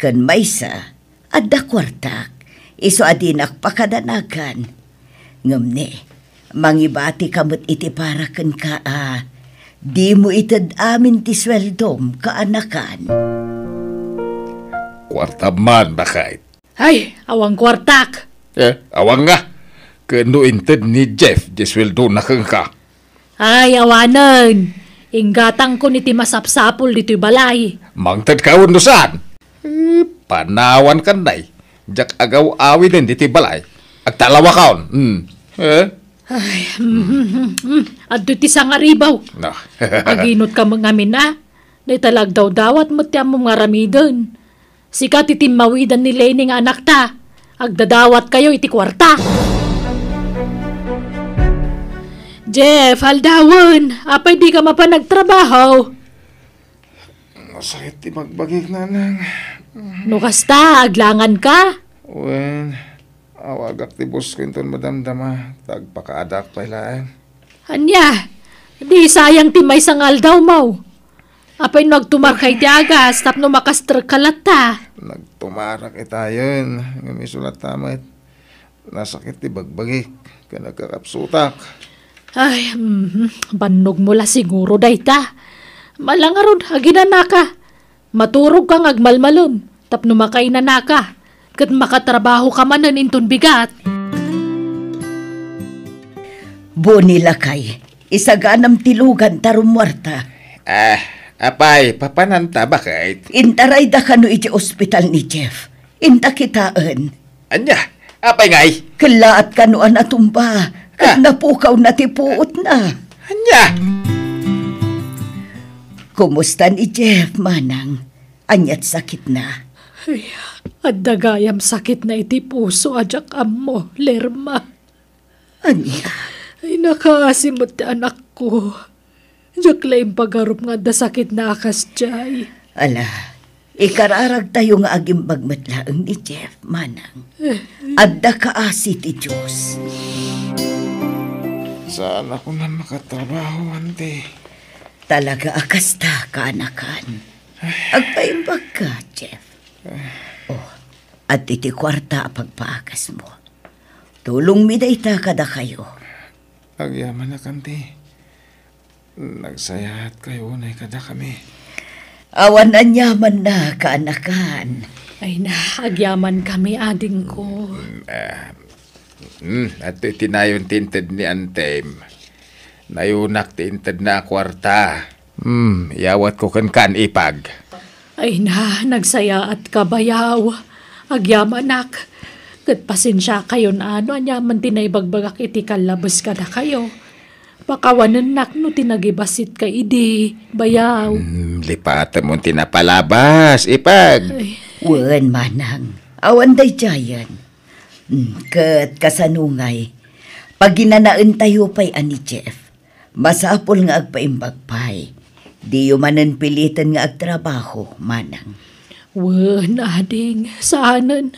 S4: Kan maysa, adda kwartak, iso adinak pakadanagan. Ngamne, mangibati kamot iti para kan ka ah, di mo itad amin ti sweldom kaanakan.
S2: Kwarta man bakit?
S4: Ay, awang kwartak!
S2: Eh, awang nga! Kano inted ni Jeff, di sweldo na ka.
S1: Ay, awanan! Ingatang ko ni ti masapsapol dito'y balay.
S2: Mangtad ka, saan? Eh, panawan kan day. Jak agaw awi din diti balay. Agtalawa kaon. Hmm. Eh?
S1: Ay, mm, mm, adto ti sang ribaw.
S2: No. Aginot
S1: ka mga mina. Naitalagdaw daw dawat mo ti among aramidon. Sika titimawidan ni Lenny nga anak ta. Agdadawat kayo iti kwarta. Jeff, haldawon. Apay di ka mapanagtrabaho. Masakit ti magbagik nanang. No kasta, aglangan ka.
S2: Wen, awagak ti boss ko inton madamdama. Tagpakaadak pa ilaan.
S1: Eh. Anya, di sayang ti may sangal daw maw. Apay nagtumar kay ti agas, tap no makastr kalata.
S2: Nagtumarak itayon, nga may sulat tamat. Nasakit ti bagbagik, ka nagkakapsutak.
S1: Ay, mm, bannog mo la siguro, dayta. Malangarod, agina naka. Maturog kang agmalmalon, tapno makay na naka. Kat makatrabaho ka man inton bigat.
S4: Bonila lakay, isagaan ang tilugan tarumwarta.
S2: Ah, apay, papananta bakit?
S4: Intaray da kano iti ospital ni Jeff. Inta kitaan. Anya, apay ngay. Kalaat kano anatumbah. Kat ah. napukaw na tipuot na. Anya! Kumusta ni Jeff, manang? Anyat sakit na.
S1: Ay, at dagayam sakit na iti puso ajak mo, Lerma. Anya? Ay, nakaasimot ti anak ko. Jaklaim
S4: pagarup nga da sakit na akas, Jay. Ala, ikararag tayo nga agimbag matlaang ni Jeff, manang. Eh, Adda kaasi ti Diyos. Saan ako na makatrabaho, ante? Talaga akasta ka, anakan. Agpaimbag ka, Jeff. Oh, at iti kwarta pagpaakas mo. Tulong mi dayta kada kayo. Agyaman na kanti. Nagsayahat
S1: kayo unay kada kami.
S4: Awan na yaman na, kaanakan.
S1: Ay na, agyaman kami, ading ko. Mm, uh,
S2: mm, at itinayon tinted ni Antem. Nayunak ti inted na kwarta. Hmm, yawat ko kan ipag.
S1: Ay na, nagsaya at kabayaw. Agyamanak. Kat pasensya kayo na ano, anyaman tinaybagbagak iti kalabas ka na kayo. Pakawanan nak no tinagibasit ka idi,
S4: bayaw. Hmm,
S2: lipatan mo tinapalabas, ipag. Ay.
S4: Wen manang, awan day jayan. Hmm, kat kasanungay, pag tayo pa'y ani Jeff, Masapol nga agpaimbagpay. Di manan pilitan nga agtrabaho, manang.
S1: Wah, nading, saanan.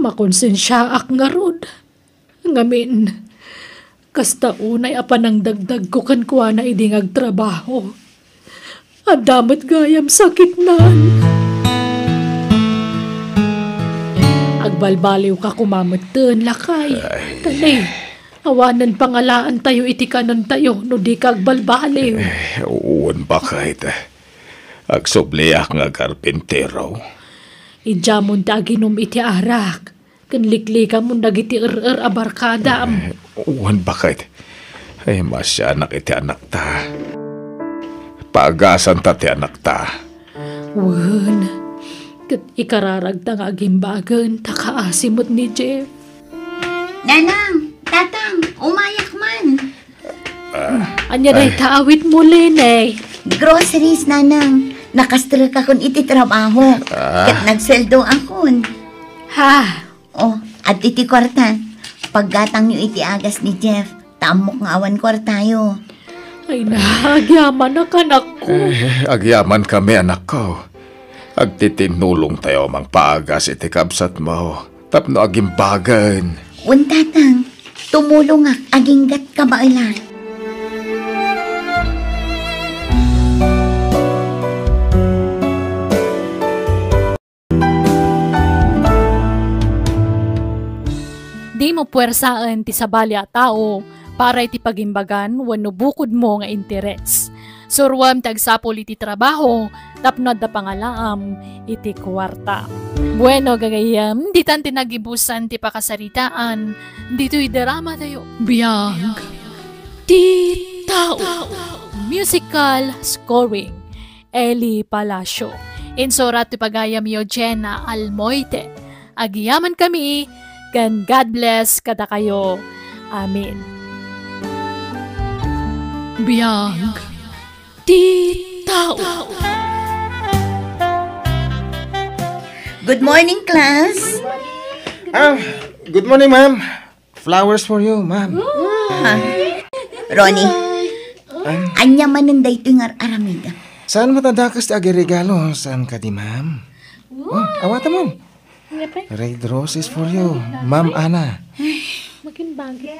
S1: Makonsensyaak nga rod. Ngamin, kasta unay apanang dagdag ko kan kuha na iding agtrabaho. Adamat gayam sakit nan. Agbalbaliw ka kumamatan, lakay. Tanay. Awanan pangalaan tayo iti kanon tayo, no di kagbalbaliw. Eh,
S2: uwan pa kahit eh. Agsubliak nga karpintero.
S1: Ijamon daginom iti arak. Kanliklika mo nagiti er-er abarkada.
S2: Eh, uwan ba kahit? Eh? Ay, eh, eh, masya anak iti anak ta. Pagasan ta ti anak ta.
S1: Wan, kat ikararagta nga agimbagan, takaasimot ni Jeff. Nanang,
S4: Tatang, umayak man. Ah, anya day taawit mo, Lenay. Groceries, nanang. Nakastral ka ah. kun iti trabaho. Kat nagseldo akon. Ha? Oh, at iti kwarta. Paggatang nyo iti agas ni Jeff, tamok nga awan kwarta tayo. Ay nahagyaman na
S1: kanak
S2: ko. Eh, agyaman kami, anak ko. Agtitinulong tayo mang paagas iti kabsat mo. Tapno agimbagan.
S4: Un tatang, tumulong nga aginggat ka mailan.
S1: Di mo puwersaan ti sabalya tao para iti pagimbagan wano bukod mo nga interes. Surwam tagsapol iti trabaho tapno da pangalaam iti kwarta. Bueno, gagayam, di tan tinagibusan ti pakasaritaan, dito drama tayo. Biyang, ti tao. Musical scoring, Eli Palacio. Insurat ti pagayam yo Jenna Almoite. Agiyaman kami, kan God bless kada kayo. Amen. Biyang, ti tao. tao.
S2: Good
S4: morning, class. Ah, good morning, ma'am. Flowers for you, ma'am. Ah, Ronnie, ah. anya manan daytoy aramida.
S2: Saan matadakas ti agi regalo? Saan ka di, ma'am?
S4: Oh, awata,
S2: mo. Red roses for you, ma'am Ana.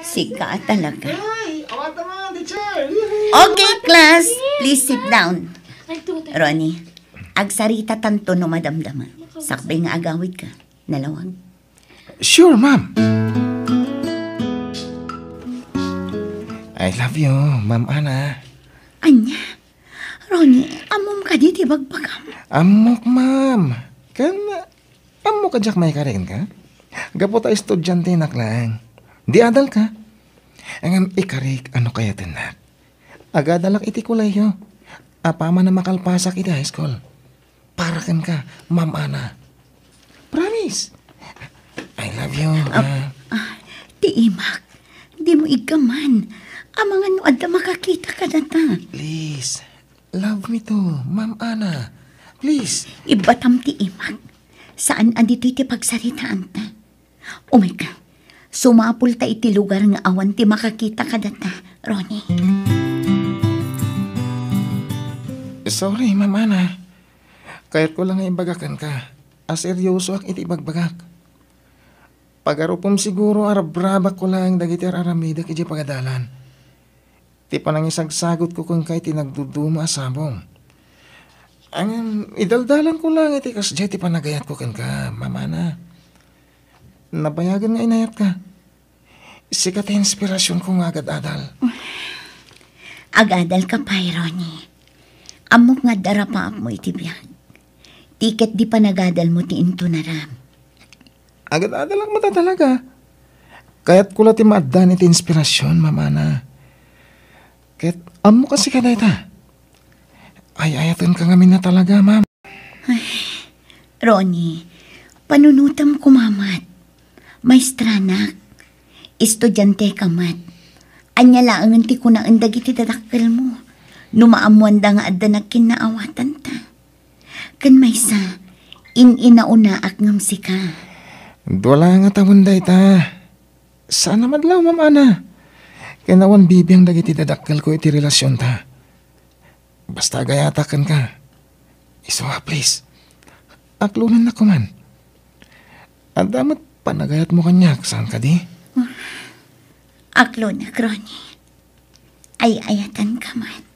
S4: Sika talaga.
S3: Okay, class. Please sit
S4: down. Ronnie, agsarita tanto no madamdaman. Sakbay nga agawid ka. Nalawag. Sure, ma'am.
S2: I love you, ma'am Ana.
S4: Anya? Ronnie, amom ka diti bagbagam.
S2: Amok, ma'am. Kan, amok ka jak may karen ka? Gapo estudyante nak lang. Di adal ka. Ang ikarik ano kaya tinak. Agadalak iti kulay yo. Apama na makalpasak iti high school para kan ka, Ma'am Ana.
S4: Promise.
S6: I love you. Uh, uh, ti
S4: Imak, di mo igaman. Amangan no adda makakita ka na ta. Please, love me to, Ma'am Ana. Please. Ibatam ti Imak. Saan andito iti pagsaritaan ta? Oh my God. Sumapul ta iti lugar nga awan ti makakita ka data, Ronnie.
S2: Eh, sorry, Ma'am Ana. Kayat ko lang imbagakan ka. Aseryoso ak iti ibagbagak. Pagaropom siguro arabrabak ko lang dagiti aramidak iti pagadalan. nang isagsagot ko kung kahit inagduduma asabong. Ang idaldalan ko lang iti kasdya ti panagayat ko kan ka, mamana. Nabayagan nga inayat ka. Sikat
S4: inspirasyon ko nga agad-adal. Agadal ka pa, Ronnie. Amok nga darapaap mo iti biyan. Tiket di panagadal mo ti into naram.
S2: Agad-adalak
S4: mo ta talaga.
S2: Kaya't kula ti maaddan iti inspirasyon, mamana. Kaya't amo kasi ka na ita.
S4: Ay, ayatan ka ngamin na talaga, ma'am. Ay, Ronnie, panunutam kumamat. Maestranak, estudyante ka, mat. Anya laang ti kunaan dagiti dadakkel mo. Numaamuan da nga adda nagkinaawatan ta. Kan maysa, ininauna ak ngamsi ka.
S2: Dwala nga tamon day ta. Sana madlaw, mamana. Kinawan bibi ang dagiti dadakkel ko iti relasyon ta. Basta gayatakan ka. Isuha, please. Aklunan na ko man. Ang damat panagayat mo kanyak. Saan ka di?
S4: Aklo na, Ay ayatan ka man.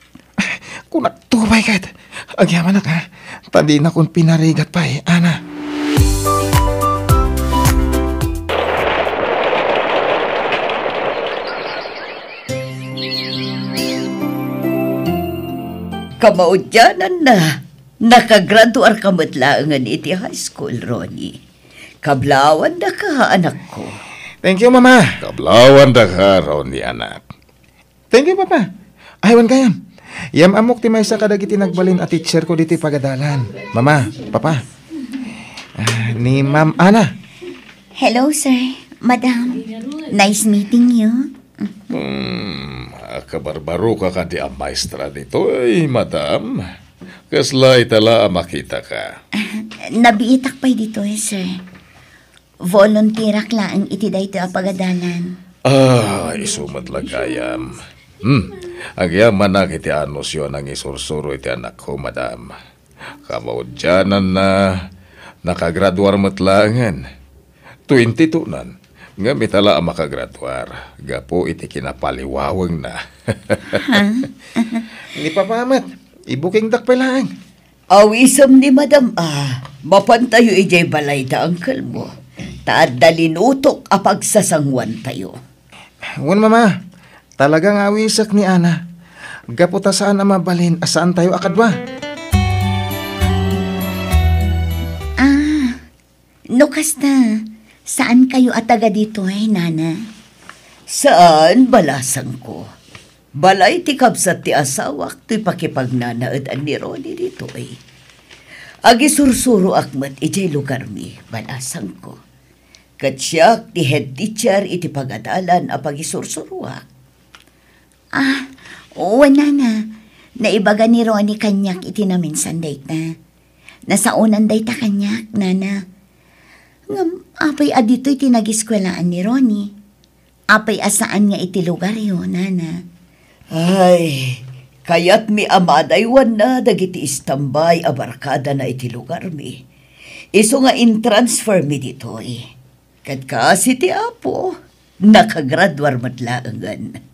S4: Kung nagtubay kahit, agyaman na ka,
S2: tadi na kung pinarigat pa eh,
S4: Ana. Kamaudyanan na, nakagraduar ka matlaangan iti high school, Ronnie. Kablawan na ka, anak ko. Thank you, Mama. Kablawan na
S2: ka, Ronnie, anak. Thank you, Papa. Aywan kayam. Yam amok ti maysa kadag iti nagbalin at teacher ko diti pagadalan. Mama, papa. Uh, ni Ma'am Ana.
S4: Hello, sir. Madam. Nice meeting you.
S2: Hmm, kabarbaro ka ka di ang maestra dito, eh, madam. Kasla itala makita ka.
S4: Ah, nabiitak pa dito, eh, sir. Volunteerak laang iti dayto apagadalan.
S2: Ah, isumat lagayam. Hmm, ang yaman na kiti anos yun ang isursuro iti anak ko, madam. Kabaudyanan na nakagraduar matlangan. 22 nan. Nga mitala ang makagraduar. Gapo iti kinapaliwawang na.
S4: Ni papamat, ibuking dakpelaan. Awisam ni madam ah, mapantayo ijay balay ta ang kalbo. Taad dalinutok apag sasangwan tayo.
S2: Wan mama, Talagang awisak ni Ana. Gaputa saan ang mabalin, asaan tayo akadwa?
S4: Ah, no kasta. Saan kayo ataga dito eh, nana? Saan balasan ko? Balay ti kabsat ti asawak ti pakipagnanaad an ni Ronnie dito eh. Agi sursuro akmat ijay lugar mi, balasan ko. Katsyak ti head teacher iti pagadalan a pagisursuro ak Ah, oo, wala na. Naibaga ni Ronnie kanyak iti namin sandate na. Nasa unang date kanyak, nana. Ngam, apay adito iti nag-eskwelaan ni Ronnie. Apay asaan nga iti lugar yun, nana. Ay, kayat mi amadaywan na dagiti istambay a abarkada na iti lugar mi. Iso nga in-transfer mi dito eh. Kat kasi ti Apo, nakagradwar matlaangan.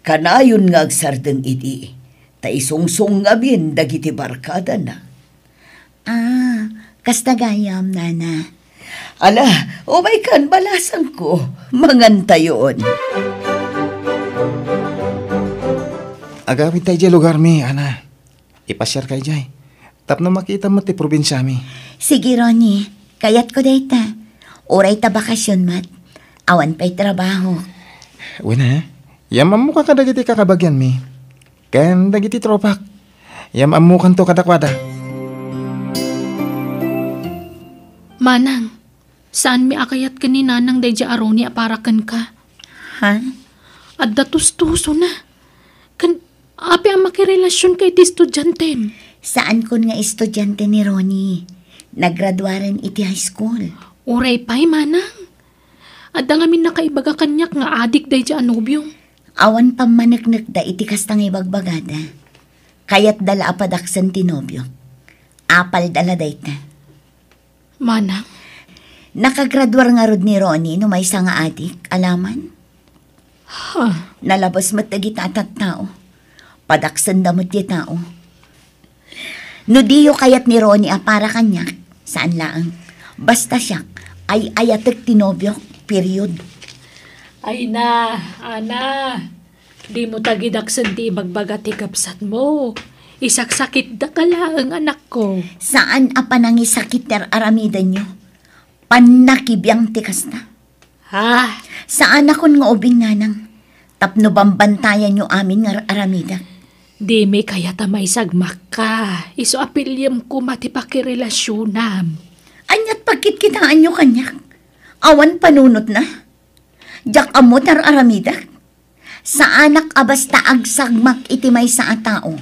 S4: Kanayon nga agsardeng iti. Taisungsong nga bin dagiti barkada na. Ah, kastagayam, Nana. Ala, o kan, balasan ko. Mangantayon. Agawin tayo lugar mi, Ana.
S2: Ipasyar kay dyan. Tap na makita mo ti probinsya mi.
S4: Sige, Ronnie. Kayat ko dayta. Oray ta bakasyon, Mat. Awan pa'y trabaho. Wena, Yamam ka kadagiti kakabagyan mi. Ken dagiti tropak.
S2: Yamam mo kanto kadakwada.
S1: Manang, saan mi akayat ka ni nanang dayja aroni aparakan ka? Ha?
S4: At datus na. Kan, api ang makirelasyon kay ti estudyante. Saan kon nga estudyante ni Ronnie? Nagraduaren iti high school. Uray pa'y manang. At dangamin na kaibaga kanyak nga adik dayja anobyong. Awan pamaniknik da iti kastang ibagbagada. Kayat dala apadak sentinobyo. Apal dala dayta. Manang? Nakagraduar nga rod ni Ronnie no may nga adik, alaman? Huh. Nalabas matagit atat tao. Padaksan damot ti tao. No diyo kayat ni Ronnie a ah, para kanya, saan laang. Basta siya, ay ayatek tinobyo, period.
S1: Ay na, ana, di mo tagidaksan di bagbaga mo.
S4: Isaksakit da ka lang, anak ko. Saan apa nang isakit ter aramida nyo? Panakibiyang tikas na. Ha? Saan akon nga ubing nanang? Tapno bambantayan nyo amin nga aramida. Di may kaya tamay sagmak
S1: ka. Iso apilyam ko matipakirelasyon nam. Anyat
S4: pagkitkitaan nyo kanyak. Awan panunot na jak amot na aramida. Sa anak abasta agsagmak iti may sa atao,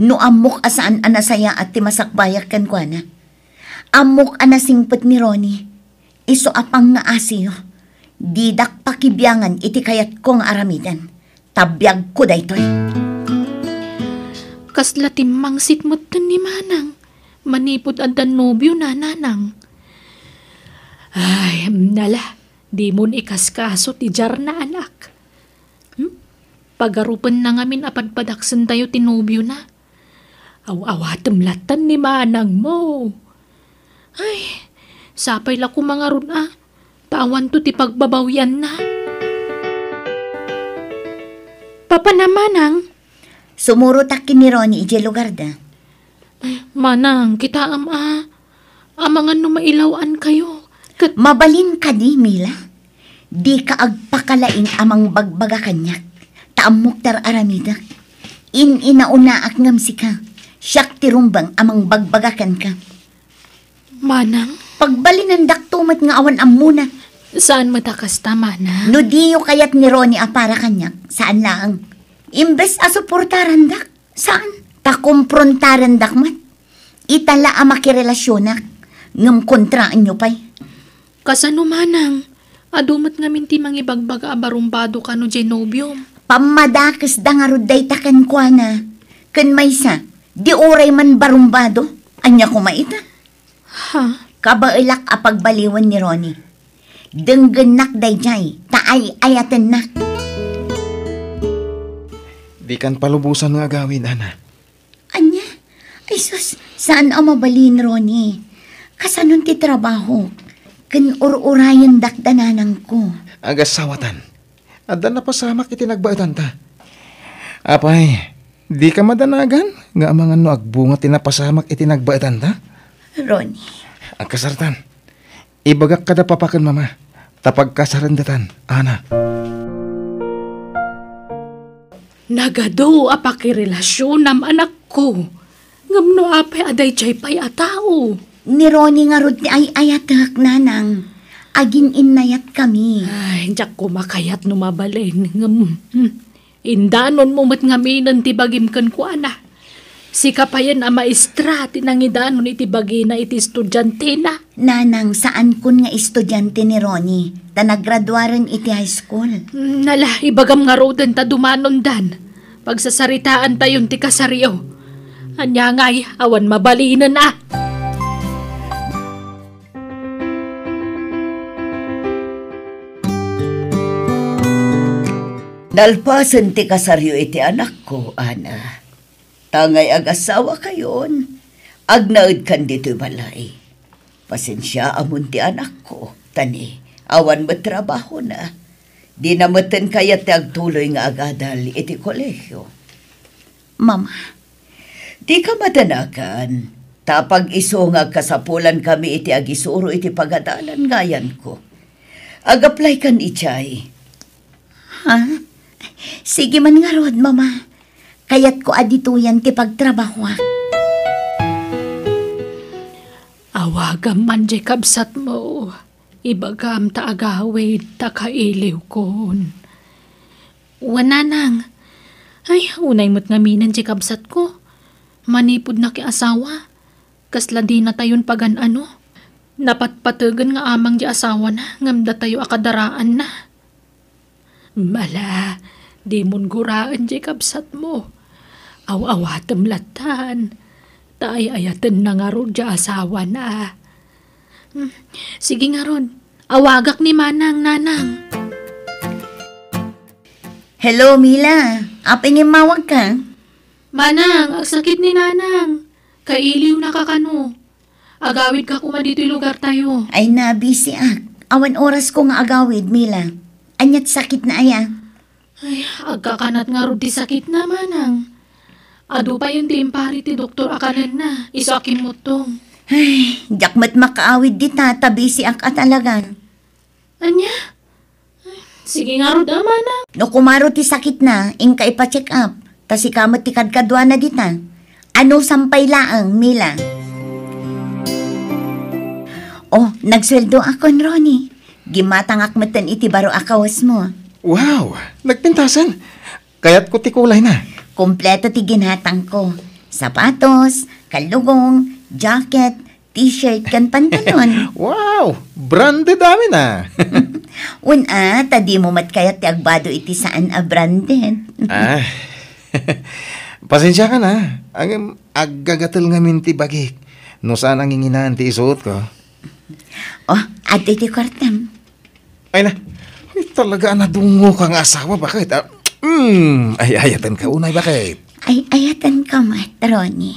S4: no amok asaan anasaya at timasakbayak kan kwa Amok anasingpet ni Ronnie, iso apang nga asiyo, didak pakibiyangan iti kayat kong aramidan. Tabyag ko daytoy. Kasla timmang
S1: sitmot ni Manang, manipod ang danobyo na nanang. Ay, nala, Di mo ikaskaso ti jarna anak. Hmm? Pagarupan na ngamin apadpadaksan tayo tinubyo na. Aw-awatem latan ni manang mo. Ay, sapay la ko mga run ah. Paawan to ti pagbabawian na.
S4: Papa na manang. Sumuro takin ni Ronnie ije lugar da.
S1: Manang, kita am ah. Amangan no mailawan
S4: kayo. Kat... Mabalin ka di, Mila. Di ka agpakalaing amang bagbaga kanyak. Taamuktar aramidak. In inaunaak ngamsi ka. Siyak tirumbang amang bagbagakan ka. Manang? Pagbalin Pagbalinan daktumat nga awan amuna. Saan matakas tama na? No diyo kayat ni Ronnie apara kanyak. Saan laang? Imbes asuportaran dak. Saan? Takumprontaran dak mat. Itala amakirelasyonak. Ngam kontraan nyo pa'y. Kasanumanang,
S1: adumat ngamin ti mangibagbaga abarumbado ka no
S4: genobium. Pamadakis da nga ruday takan kwa na. Kan maysa, di oray man barumbado, anya kumaita. Ha? Kabailak apagbaliwan ni Ronnie. Denggenak dayjay, taay ayatan nak.
S2: Di kan palubusan nga gawin, Ana.
S4: Anya? Ay sus, saan ang mabalin, Ronnie? Kasanon ti trabaho? Ken ururayan dakdananan ko.
S2: Agasawatan. Adan na pasamak
S4: itinagbaitan ta.
S2: Apay, di ka madanagan nga mga no agbunga tinapasamak itinagbaitan ta? Ronnie. Ang kasartan. Ibagak kada papakan mama. Tapag kasarandatan, ana.
S1: Nagado apakirelasyon nam anak ko.
S4: Ngamno apay aday jay pay atao. Ni Ronnie nga rod ay ayatak nanang. Agin inayat kami. Ay, hindi ko makayat numabalin.
S1: Ngam. Hmm. Indanon mo mat ngaminan tibagim kan ko ana. Si kapayan
S4: a maestra, tinangidanon itibagi na iti estudyante na. Nanang, saan kun nga estudyante ni Ronnie? Ta naggraduaran iti high school. Nala, hmm, ibagam nga rodan ta dumanon dan. Pagsasaritaan tayon ti kasariyo. Anya
S1: ngay, awan mabalinan na. Ah.
S4: Dalpasan ti kasaryo iti anak ko, Ana. Tangay agasawa kayon. Agnaod kan dito'y balay. Pasensya amon ti anak ko, tani. Awan mo trabaho na. Di na namatan kaya ti agtuloy nga agadal iti kolehiyo. Mama, di ka matanakan. Tapag iso nga kasapulan kami iti agisuro iti pagadalan ngayan ko. Agaplay kan ichay. Ha? Huh? Sige man nga rod, mama. Kayat ko adituyan kipagtrabaho ha. Awagam man di kabsat mo.
S1: Ibagam ta agawid ta kailiw kon. Wana nang. Ay, unay mo't ngaminan di kabsat ko. Manipod na ki asawa. Kasla di na tayon pagan ano. Napatpatagan nga amang di asawa na. Ngamda tayo akadaraan na. Mala, di mon guraan di kabsat mo. Aw-awatem latan. Taay ayatan na nga ron di asawa na. Hmm, sige nga ron, awagak ni Manang Nanang.
S4: Hello, Mila. Aping imawag ka? Manang, sakit ni Nanang. Kailiw na ka kano. Agawid ka kuma dito lugar tayo. Ay na, busy ak. Ah. Awan oras ko nga agawid, Mila. Anyat sakit na aya. Ay, agkakanat nga rod sakit naman ang. Ado pa yung timpari ti
S1: doktor akanan na, iso akin mo tong.
S4: Ay, jakmat makaawid di tatabi si ang katalagan. Anya? Ay, sige nga rod ama na. No kumaro ti sakit na, ingka ipacheck up. Tas ikamat ti kadkadwa na dita. Ano sampay laang, Mila? Oh, nagsweldo ako, Ronnie. Gimatangak matan iti baro akawas mo. Wow! Nagpintasan! Kaya't kulay na. Kompleto ti ginhatang ko. Sapatos, kalugong, jacket, t-shirt, kan pantalon. wow! Branded dami na. Una, tadi mo mat kayat ti agbado iti saan a branded.
S2: ah, pasensya ka na. Ang aggagatal nga minti bagik. No saan ang inginaan ti isuot ko? Oh, at iti kwartam. Ay na, ay, talaga nadungo kang asawa, bakit? Ah, mm, ay, ayatan ka unay, bakit?
S4: Ay, ayatan ka, matroni.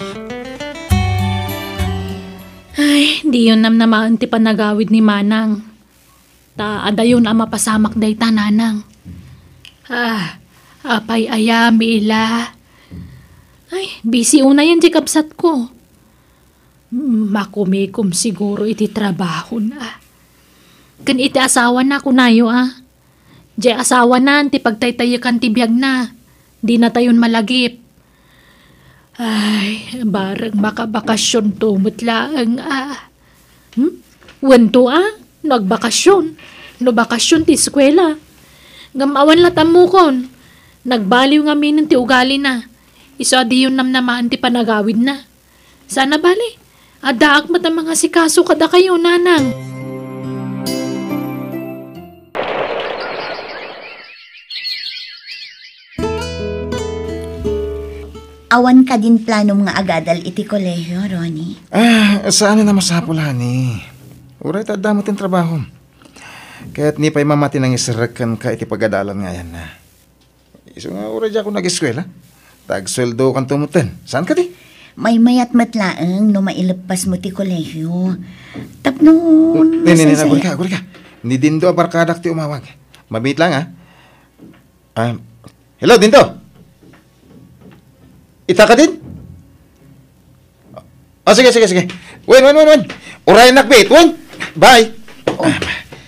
S1: Ay, di yun nam namaanti panagawid ni Manang. Ta, adayon ang mapasamak day tananang. Ah, apay ayami ila. Ay, busy una yan, jikapsat ko. Makumikom siguro iti trabaho na. Kan iti asawa na kunayo ah. Jay asawa nan, ti pagtaytayakan ti biyag na. Di na tayon malagip. Ay, barang makabakasyon to mutlaang ah. Hmm? Wento ah, nagbakasyon. No bakasyon ti eskwela. Gamawan la tamukon. Nagbaliw nga minin ti ugali na. Iso adi yun namnamaan ti panagawid na. Sana bali, adaak mata mga sikaso kada kayo nanang.
S4: awan ka din plano mga agadal iti kolehyo, Ronnie.
S2: Ah, saan na masapulani? Uray ta damot yung trabaho. Kaya't ni pa'y mamati nang isarakan ka iti pagadalan nga yan na. Ah. Iso nga uray ako nag-eskwela. Tagsweldo kang tumutin. Saan ka di?
S4: May mayat matlaang no mailabas mo ti kolehyo. Tapno, oh, nasan
S2: sa'yo? Guri ka, guri ka. Ni Dindo abarkadak ti umawag. Mabit lang ha. Ah. ah, hello, Dindo! Itakadin? Oh, ah, sige, sige, sige. Wen, wen, wen, wen. Urayan nakbit, wen. Bye. Oh.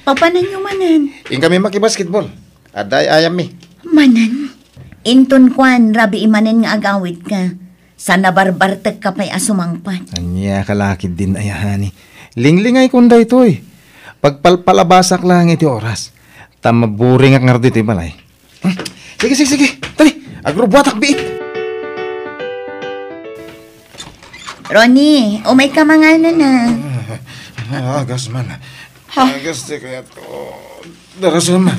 S4: Papanan yung manan.
S2: Yung kami makibasketball. Aday ayam mi.
S4: Manan? Inton kwan, rabi imanan nga agawit ka. Sana barbartag ka pa'y asumangpan.
S2: Anya, kalakid din ayahani. Linglingay kunda ito eh. Pagpalpalabasak lang iti oras. Tamaburing ak ngar dito balay. Hmm.
S4: Sige, sige, sige. Tali, agro buwatak biit. Ronnie, umay ka mga ano na. Agas ah, ah, man. Ha? Agas ah, di kaya to. Daras naman.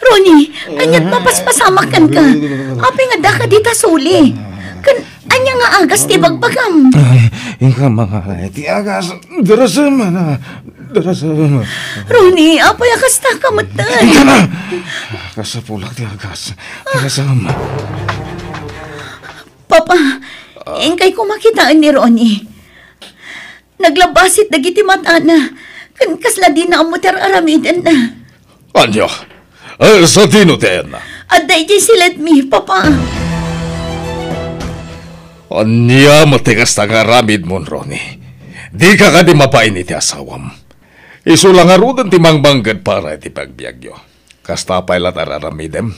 S4: Ronnie, anyat mapaspasamakan ka. Apay nga da ka dita suli. Kan, anya nga agas di bagbagam.
S2: Ika mga ti
S4: agas. Daras naman. Daras naman. Ronnie, apay agas na kamatay. Ika na.
S2: Agas sa pulak ti agas.
S6: Daras naman.
S4: Papa, Engkay eh, ko makitaan ni Ronnie. Naglabasit dagiti mata na. Kan din na amuter aramidan na.
S2: Anyo, ay eh, sa dino tayan
S4: Aday di silat mi, papa.
S2: Anya matigas na nga ramid mo, Ronnie. Di ka ka di mapainit asawam. lang arudan ti mangbanggad para iti pagbiagyo. Kasta pa'y latar aramidem.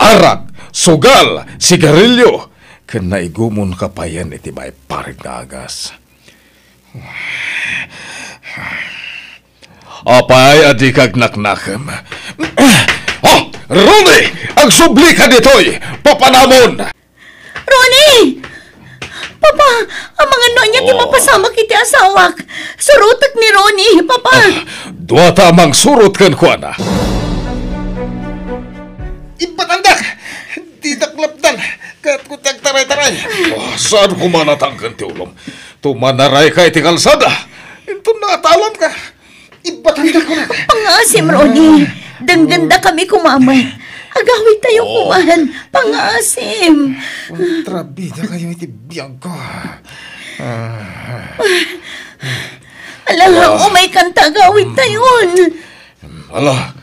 S2: Arak, sugal, sigarilyo, Kan naigumon ka pa yan iti may parig na agas. Apay adi kagnaknakam. oh! Ronnie! Ang subli ka ditoy!
S4: Papanamon! Ronnie! Papa, ang mga no niya oh. mapasama kiti asawak. Surutak ni Ronnie, Papa. Ah,
S2: duwa tamang surut kan kuana. Ipatanda! tidaklapdan, kaya't ko tagtaray-taray. Oh, saan ko manatangkan ti ulam? Tumanaray ka iti kalsada.
S4: Ito na atalan ka. Ibatanda ko na. Pangasim, Rodi. Dangganda kami kumamay. Agawit tayo oh. kumahan. Pangasim. Kontrabida kayo iti biyag ko.
S6: Ah.
S4: Alala, oh. umay kanta, agawit tayo.
S2: Hmm. Ala,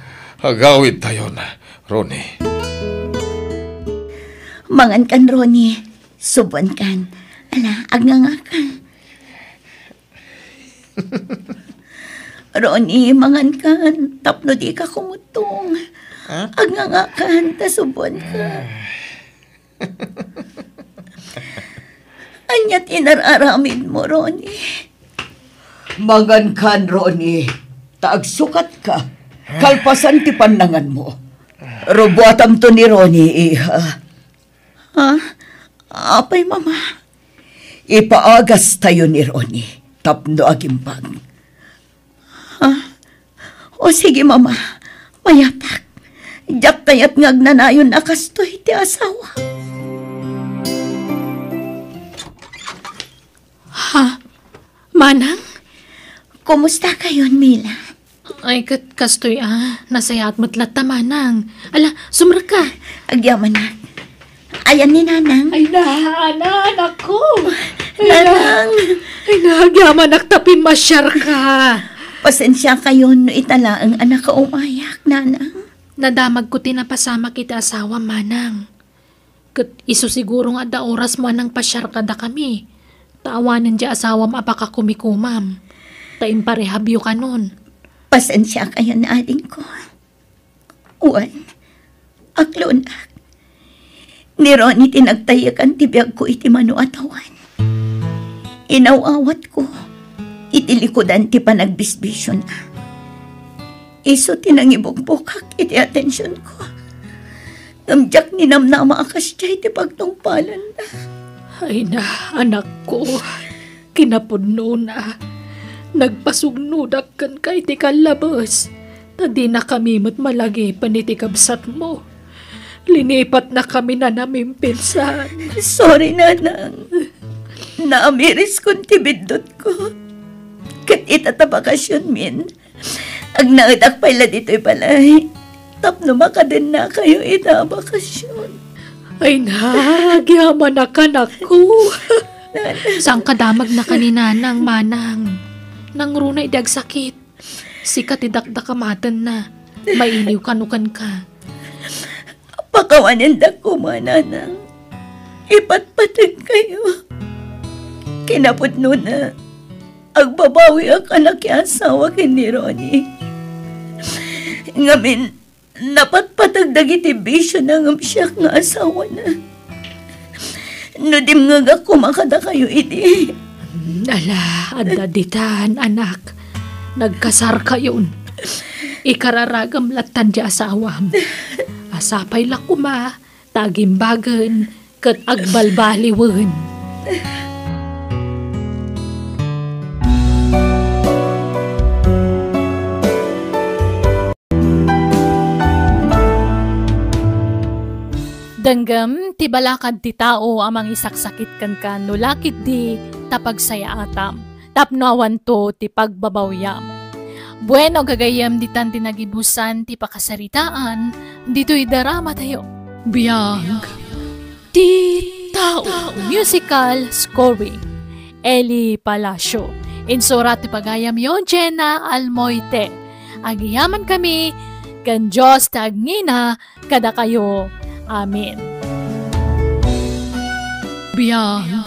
S2: agawit tayo na, Ronnie.
S4: Mangan kan, Ronnie. Subuan kan. Ala, agnganga ka. Ronnie, mangan kan. Tapno di ka kumutong. Huh? Agnganga kan, tasubuan ka. Anya't inararamin mo, Ronnie. Mangan kan, Ronnie. Taagsukat ka. Kalpasan ti panlangan mo. Robotam to ni Ronnie, iha. Ah, apay mama. Ipaagas tayo ni Ronnie, tapno agimbag. Ah, o sige mama, mayapak. Diyak kayat ngag nanayon nakastoy ti asawa. Ha? Manang? Kumusta kayo, Mila?
S1: Ay, kat kastoy ah. Nasayat matlat manang. Ala, sumra ka.
S4: Agyaman na. Ayan ni Nanang. Ay, nahana, anak ko. Ay, Nanang. Ay, nahagyaman, naktapin masyar ka. Pasensya kayo, no itala
S1: ang anak ka umayak, Nanang. Nadamag ko tinapasama kita asawa, Manang. Kat iso siguro nga da oras mo anang pasyar ka da kami. Taawanan di asawa mapaka kumikumam. Taimparehab ka nun.
S4: Pasensya kayo na aling ko. Uwan, aklo na Ni Ronnie tinagtayak ang tibiyag ko iti mano atawan. Inawawat ko, itilikudan ti panagbisbisyon na. Iso tinangibugbukak iti atensyon ko. Namjak ni namnama akas siya iti pagtungpalan na. Ay na, anak ko,
S1: kinapuno na. Nagpasugnudak kan ka iti kalabas. Tadi na kami mo't malagi panitikabsat mo. Linipat na kami na naming pinsan. Sorry, nanang. Naamiris
S4: kong tibidot ko. Kat itatabakasyon, min. Ag naadak pala dito'y balay. Tapno maka din na kayo ita Ay na, gyaman na ka na ko. Saan
S1: kadamag na kanina nang manang? Nang runay dagsakit. Sikat idakdakamatan na. Mailiw kanukan ka.
S4: Pakawanin da kumana na. Ipatpatag kayo. Kinapot no na. Agbabawi ang anak asawa kin ni Ronnie. Ngamin, napatpatag dagiti bisyo na ng siyak nga asawa na. Nudim nga ga kumakada kayo iti.
S1: Ala, adaditan, anak. Nagkasar kayon. Ikararagam latan di asawam. Asapay lakuma, tagimbagan, kat agbalbaliwan. Danggam, tibalakad ti tao amang isaksakit kan kan, nulakit di tapagsaya atam, tapnawan to ti pagbabawyam Bueno, gagayam ditan tinagibusan ti pakasaritaan, dito'y darama tayo. Biyang Ti Tao Musical Scoring Eli Palacio Insurat ti pagayam yon Jenna Almoite Agiyaman kami kan Diyos tagnina kada kayo.
S4: Amen. Biyang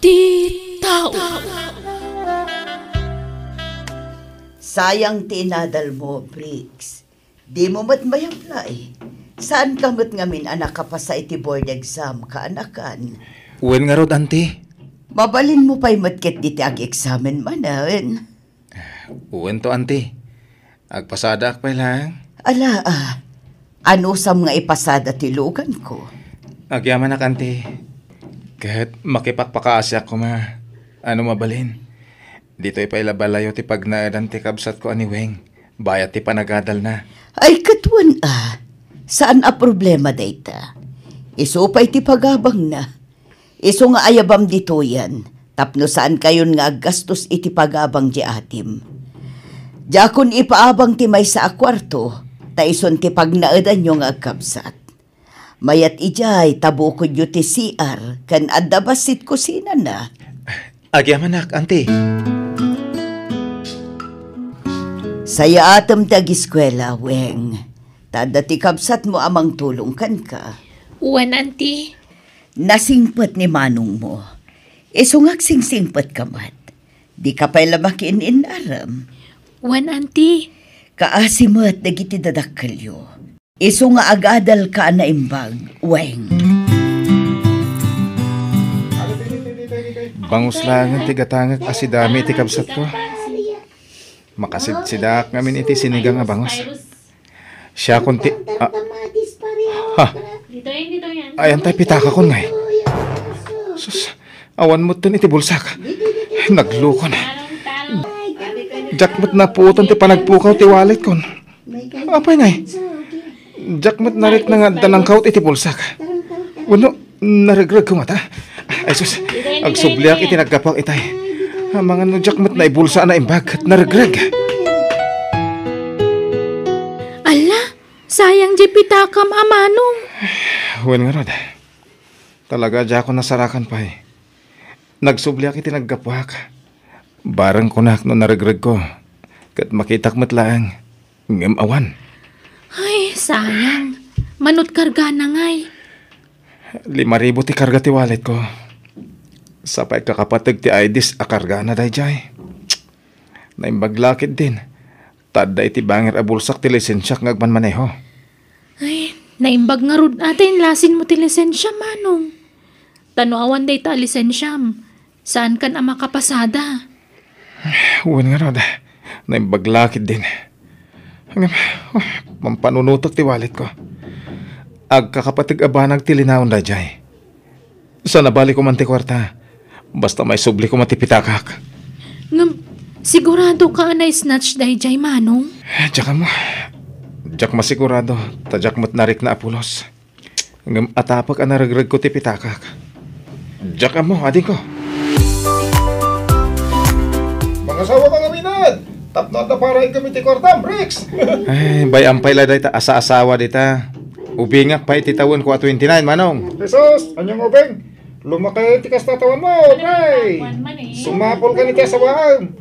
S4: Ti Tao, Tao. Sayang tinadal mo, Briggs. Di mo mat mayapla eh. Saan kamot ngamin anak ka pa sa iti board exam ka anakan?
S2: Uwen nga rod, auntie.
S4: Mabalin mo pa'y matkit diti ag examen man, awen.
S2: Eh, to, auntie. Agpasadak pa lang.
S4: Ala, ah. Ano sa mga ipasada tilugan ko?
S2: Agyaman na, auntie. Kahit makipakpakaasya ko ma, ano mabalin? Dito ipailabalayo ti pagnaadan ti kabsat ko aniweng. Bayat ti panagadal na.
S4: Ay katuan ah. Saan a problema dayta? Isupay ti pagabang na. Iso nga ayabam dito yan. Tapno saan kayon nga gastos iti pagabang di atim. Diyakon ipaabang ti may sa akwarto, ison ti pagnaadan yung agkabsat. Mayat ijay, tabo ko yu ti CR, kan adabasit kusina na. Agyaman anak, auntie. Saya atam tag-eskwela, Weng. Tadati kapsat mo amang tulong kan ka.
S1: Uwan, anti.
S4: Nasingpat ni Manong mo. Isungak e sing-singpat ka mat. Di ka pa'y lamakin in aram. Uwan, anti. Kaasi mo at nagitidadak kalyo. Iso nga agadal ka na imbag, Weng.
S2: Bangus lang ang tigatangak asidami tikabsat ko. Makasidsidak ah, kami iti sinigang nga bangos. Siya kunti... Ah, ha?
S1: Dito yan, dito yan. Ay, antay pitaka ko ngay. Sus,
S2: awan mo ito niti bulsak. Nagluko na. Jakmat na puutan ti panagpukaw ti wallet kon. Apay nay. Jakmat na rit na nga danang kaut iti bulsak. Wano, narigrag ko mata. Ay sus, agsubliak iti nagkapak itay. Ang mga nudyak na naibulsa na imbagat na regreg.
S1: Ala, sayang jipitakam amanong.
S2: Huwin nga rod. Talaga di ako nasarakan pa eh. Nagsubli aki tinaggapwak. Barang kunak no naregreg ko. Kat makitak matlaang. awan.
S1: Ay, sayang. Manot karga na ngay.
S2: Lima ribo ti karga ti wallet ko. Sapay kakapatag ti Aydis akargana dayjay. Naimbaglakit din. Taday ti bangir abulsak ti lisensyak ngagman maneho.
S1: Ay, naimbag nga rod atin lasin mo ti lisensya manong. Tanuawan day ta lisensyam. Saan kan ang makapasada?
S2: Uwan nga rod. Naimbaglakit din. Hanggang, oh, mampanunutok ti wallet ko. Agkakapatag abanag ti linawon dayjay. Sa nabalik ko man ti kwarta, Basta may subli ko matipitakak.
S1: Ngam, sigurado ka na snatch day jay manong?
S2: Diyak mo. Diyak masigurado. Tadyak mo't narik na apulos. Ngam atapak ang naragrag ko tipitakak. Diyak mo, adin ko. Mga sawa ka ngaminan! Tapno na para kami ti kwartam, Rex! Ay, eh, bayampay la dayta asa-asawa dita. Ubingak pa ititawan ko a 29, manong. Jesus, anyang ubing? Lumakay ti kastatawan mo, okay? Eh? Sumapol ka ni ti asawaan.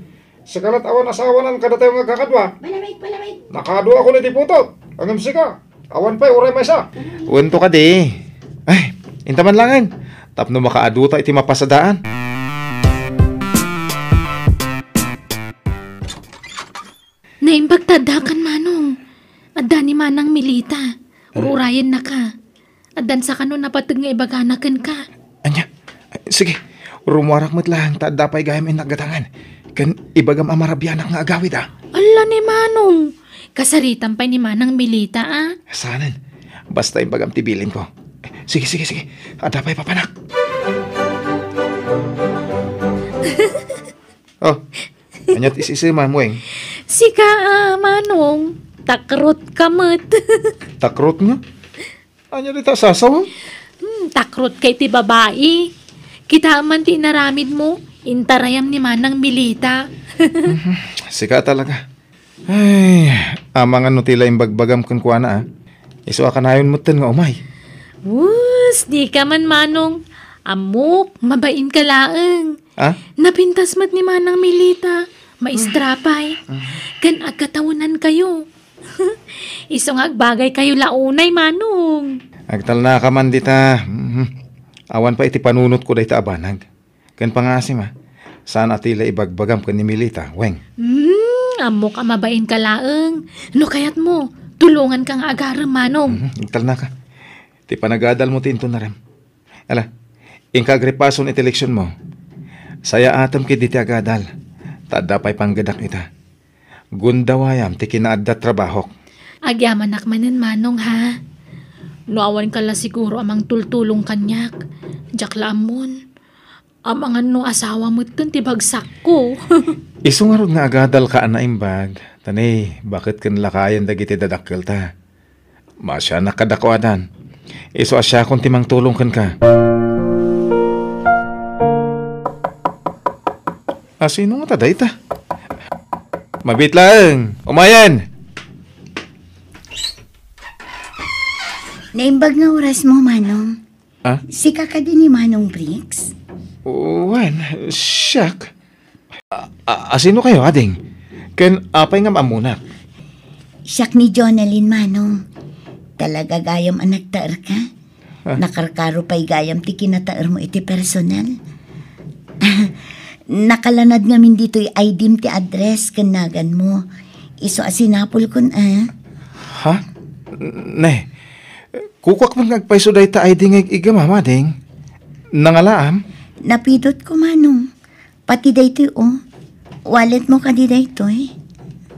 S2: Sakalat awan asawanan kada tayo magkakadwa. Balamay, balamay. Nakadwa ko ni ti putot. Ang MC ka. Awan pa, uray eh, maysa. Wento ka di. Ay, intaman langan. Tapno makaaduta iti mapasadaan.
S1: Naimbagtadakan manong. Adda ni manang milita. Ururayan na ka. Adan sa kanon napatag nga ibaganakan ka.
S2: Sige, rumuarak matlahan ta dapay gayam may nagatangan. Kan ibagam amarabyanak nga agawid ah.
S1: Ala ni Manong, kasaritan pa ni Manang Milita ah.
S2: Saanan? Basta ibagam tibilin ko. Sige, sige, sige. Adapay papanak. oh, anyat isisi mamueng.
S1: Sika, uh, ah, Manong, takrot kamot.
S2: takrot nga?
S1: Anya dita sasaw? Ah? Hmm, takrot kay ti babae. Kita man ti naramid mo, intarayam ni Manang Milita.
S2: Sika talaga. Ay, amang ano tila yung bagbagam kung kuha na ah. Iso akanayon mo nga umay.
S1: Wus, di ka man manong. Amok, mabain ka laang. Ah? Napintas mat ni Manang Milita. Maistrapay. Uh, ah. uh, ah. Kan agkatawanan kayo. Iso nga agbagay kayo launay, Manong.
S2: Agtal na ka man dita. Mm-hmm. Awan pa iti panunot ko dayta abanag. Ken pangasim ha. Saan atila ibagbagam ka ni Milita, weng.
S1: Hmm, amo ka mabain ka laeng. Ano kayat mo? Tulungan kang agar manong.
S2: Mm-hmm, na ka. Iti panagadal mo tinto na rin. Ala, inkagrepason iti leksyon mo. Saya atam kit di ti agadal. pa'y panggadak ita. Gundawayam ti kinaadda trabahok.
S1: Agyamanak manin manong ha. Nuawan ka la siguro amang tultulong kanyak. Jack lamon. Amangan no asawa mo itun tibagsak ko.
S2: Isungarod nga agadal ka na imbag. Tani, bakit lakayan dagiti dadakkel ta? Masya nakadakwadan. Iso asya kung timang tulong kan ka. Asino ah, nga taday ta? Mabit lang. Umayan!
S4: Naimbag nga oras mo, Manong. Ha? Si kaka din ni Manong Briggs.
S2: Wan,
S4: syak.
S2: A- a- asino kayo, ading? Ken, apay nga mamunat.
S4: Siyak ni Jonalyn, Manong. Talaga gayam ang nagtaar ka. Ah. Nakarkaro pa'y gayam ti kinataar mo iti personal. Nakalanad nga min dito dito'y idim ti address kanagan mo. Iso asinapol kun ah.
S2: Ha? Ne, Kukwak man nagpaiso
S4: day ta ay dingig igama, mading. Nangalaam? Napidot ko, manong. Pati day to, oh. Wallet mo ka di day to, eh.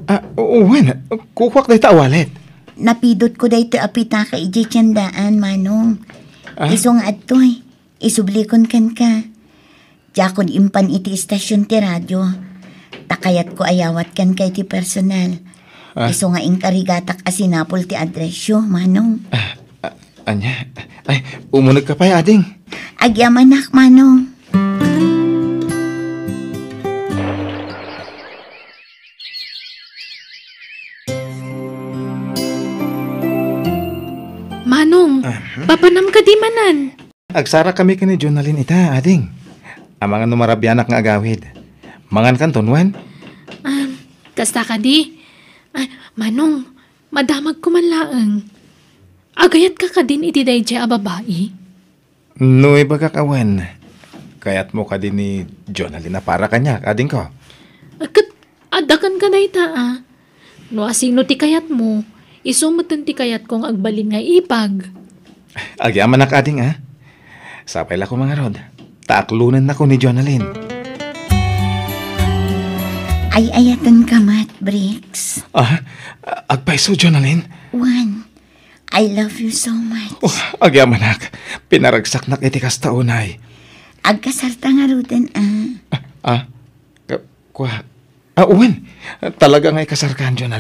S4: Ah, uh, wan. Kukwak day ta wallet. Napidot ko day to apita ka iji manong. Ah? Isong adto, eh. Isublikon kan ka. Jakon impan iti istasyon ti radyo. Takayat ko ayawat kan kay ti personal. Ah. Iso nga ing karigatak asinapol ti adresyo, manong.
S2: Ah, Anya, ay, umunag ka pa, eh, ading.
S4: Agyaman nak, manong.
S1: Manong, uh-huh. papanam ka di manan.
S2: Agsara kami kini Jonalyn ita, ading. Ang mga numarabyanak nga agawid. Mangan kan tunwan?
S1: Um, ah, kasta ka di. Ay, ah, manong, madamag ko man laang. Agayat ka ka din iti dayjay a babae?
S2: No, iba kakawan. Kayat mo ka din ni Jonalyn na para kanya, kadin ko.
S1: Akat, adakan ka na ita ah. No, asing no ti kayat mo, isumatan ti kayat kong agbalin nga ipag.
S2: Agyaman na kadin ah. Sapay la ko mga rod. Taaklunan na ko ni Jonalyn.
S4: Ay ayatan ka mat, Bricks.
S2: Ah, agpaiso, Jonalyn.
S4: One. I love you so much.
S2: Oh, agya pinaragsak na kiti kas taunay.
S4: Agkasarta nga ruten, ah.
S2: Ah, ah kwa, ah, uwan, talaga nga kasarkan dyan,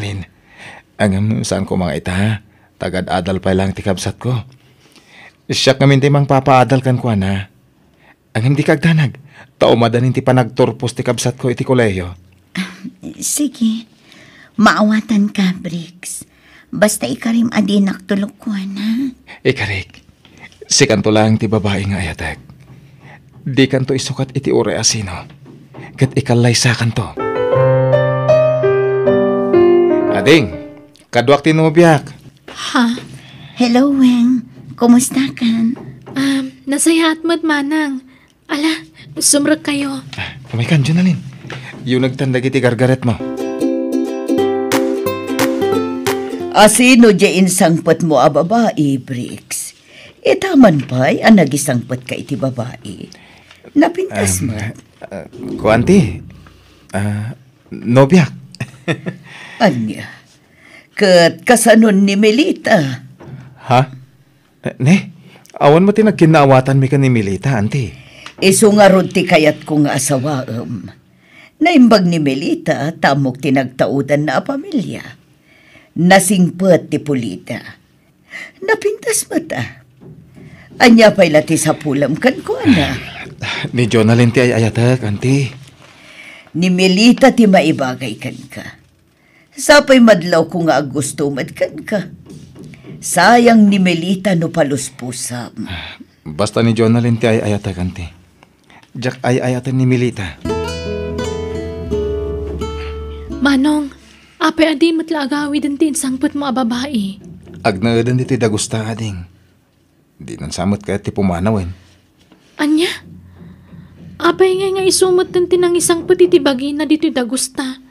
S2: Ang saan ko mga ita, tagad-adal pa lang tikabsat ko. Siya kami ti mang papaadal kan kwa na. Ang hindi kagdanag, taumadanin ti panagturpos ti kabsat ko iti koleyo. Ah,
S4: sige, maawatan ka, Briggs. Basta ikarim adinak tulog ko, na.
S2: Ikarik, sikan to lang ti babae nga ayatek. Di kanto isukat iti ure asino. Kat ikalay sa kan to. Ading, kaduak tinubiak.
S4: Ha? Hello, Weng. Kumusta kan? Um, nasayahat mo't manang. Ala, sumrag kayo. Ah,
S2: Pamikan, Junalin. Yung nagtandag iti gargaret mo.
S4: Asino di insangpat mo a ah, babae, Bricks? Itaman eh, pa'y ang ah, nagisangpat ka iti babae. Napintas um, mo. Uh,
S2: kuanti, uh, ah, nobyak.
S4: Anya, kat kasanon ni Melita.
S2: Ha? Ne? Awan mo tinagkinaawatan mi ka ni Melita, auntie.
S4: Isungarod ti kayat kong asawa, um. Naimbag ni Melita, tamok tinagtaudan na pamilya nasingpet ti pulita. Napintas mata. Ah. Anya pa'y lati sa pulam kan ko, ana.
S2: Ni Jonalyn ti ay ayatak, auntie.
S4: Ni Melita ti maibagay kan ka. Sapay madlaw ko nga gusto madkan ka. Sayang ni Melita no paluspusam.
S2: Basta ni Jonalyn ti ay ayatak, auntie. Jack ay ayatan ni Melita.
S1: Manong, Ape adi matlagawi din tin sangput mo Agna ah,
S2: Agnaadan diti dagusta ading. Di nan samot kaya ti pumanawin.
S1: Eh. Anya? Apay nga nga isumot din tinang isang patitibagi na dito dagusta.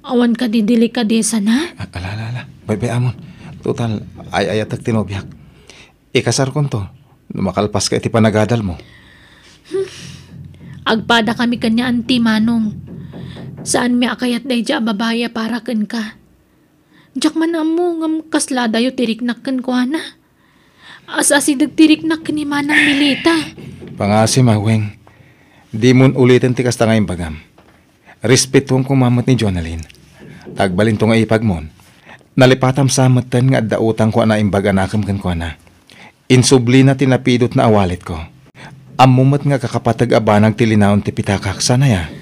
S1: Awan ka di dili ka di sana? Ala ah, ah,
S2: ala ala. Bebe amon. Total ay ayatag tinobyak. Ikasar kon to. Numakalpas ka iti eh, panagadal mo.
S1: Hmm. Agpada kami kanya anti manong. Saan mi akayat dayja ababaya para ken ka? Diyak man amo ngam kasla dayo tiriknak ken Asa As asidag tiriknak ni manang milita.
S2: Pangasi maweng. Di mun ulitin ti kasta ngayon pagam. Respetuang kumamot ni Jonalyn. Tagbalin to nga ipag mon. Nalipatam samatan nga dautang ko na imbaga nakam kan ko na. Insubli na tinapidot na awalit ko. Amumat nga kakapatag abanag tilinaon ti pitakak sanaya.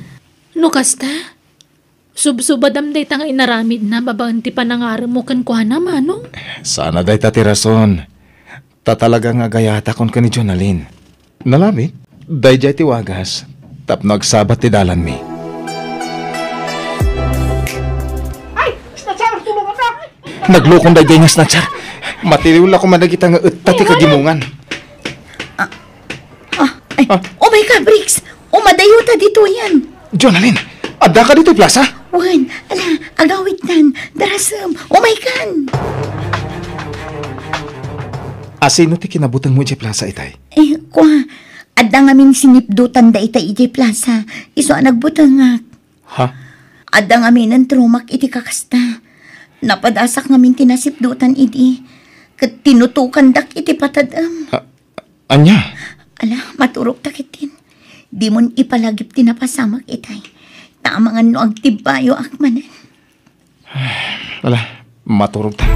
S1: No Subsubadam day tanga inaramid na babanti pa nang mo kan kuha na manong.
S2: Sana day tatirason. Tatalaga nga gayata kon ka ni Jonalyn. Nalami, day jay tiwagas. Tap nagsabat ti dalan mi. Ay! Snatchar! Tulong ka! Naglukong day jay nga snatchar. Matiliwala ko kita nga ti kagimungan.
S4: Ah, ah, ay, ah. oh my God, Briggs! Umadayo ta dito yan. Jonalyn, adda ka dito, plaza? Wan, ala, agawit nan, darasam, oh umaykan.
S2: Asino ti kinabutan mo, Ije Plaza, itay?
S4: Eh, kwa, adda nga min sinipdutan da itay, Ije Plaza. Iso anagbutang nga. Ha? Adda nga min ang trumak iti kakasta. Napadasak nga min tinasipdutan iti. Kat tinutukan dak iti patadam.
S6: Ha? Anya?
S4: Ala, maturok takitin. Di mon ipalagip tinapasamak itay. Tamangan no ang tibayo akmanan.
S2: Wala, maturog ta.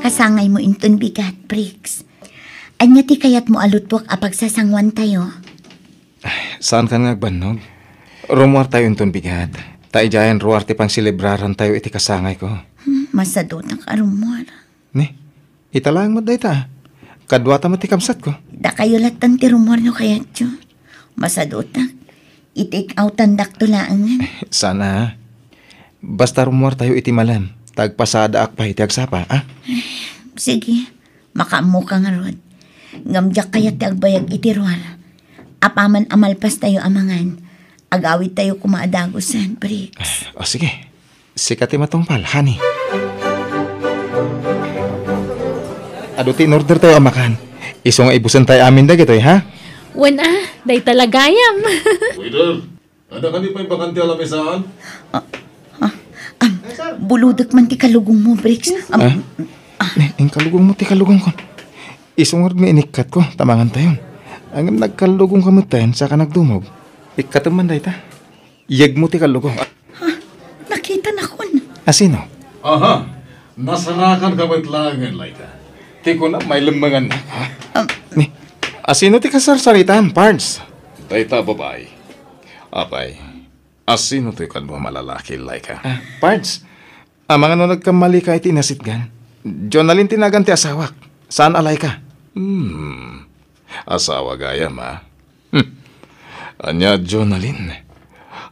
S4: Kasangay mo inton bigat, Briggs. Anya ti kayat mo alutwak apag tayo.
S2: Saan ka nagbannog? Rumwar tayo inton bigat. Ta Taijayan ruwar ti pang silibraran tayo iti kasangay ko.
S4: Hmm, masadot ang arumwar. Ne, italang mo day ta kadwata matikamsat ko. Da kayo latan ti rumorno kaya tiyo. Masadota. I-take out ang daktulaan eh, Sana.
S2: Basta rumor tayo iti malam. Tagpasada pa iti agsapa, ah?
S4: Sige. Makamu nga ron. Ngamdiak kaya ti agbayag iti ruwal. Apaman amalpas tayo amangan. Agawit tayo kumaadagosan, pre. Ah,
S2: o sige. Sikati matong pal, honey. Adu ti order tayo amakan. Iso nga ibusan tayo amin dagitoy ha?
S1: Wen ah, day talagayam. Waiter, ada kami pa yung bakante alam isaan?
S2: Ah,
S4: ah, ah, buludak man ti kalugong mo, Bricks. Um, ah,
S1: ah. Ning
S2: kalugong mo ti kalugong kon. Isungod nga inikat ko, tamangan tayo. Ang nagkalugong kami tayo, saka nagdumog. man day ta. Iyag mo ti kalugong. Ah. Ha? Nakita na kon. Asino? Ah, Aha, nasarakan ka lang, Laita. Ti ko na may lamangan. Um, ni, asino ah, ti kasarsaritaan, Pards? Tayta babae. Apay, asino ah, ti kalbo malalaki Laika? ka? Ah, Pards, amang ah, ano nagkamali ka iti nasitgan? Jonalin tinagan ti asawak. Saan alay ka? Hmm, asawa gaya ma. Hmm. Anya Jonalin,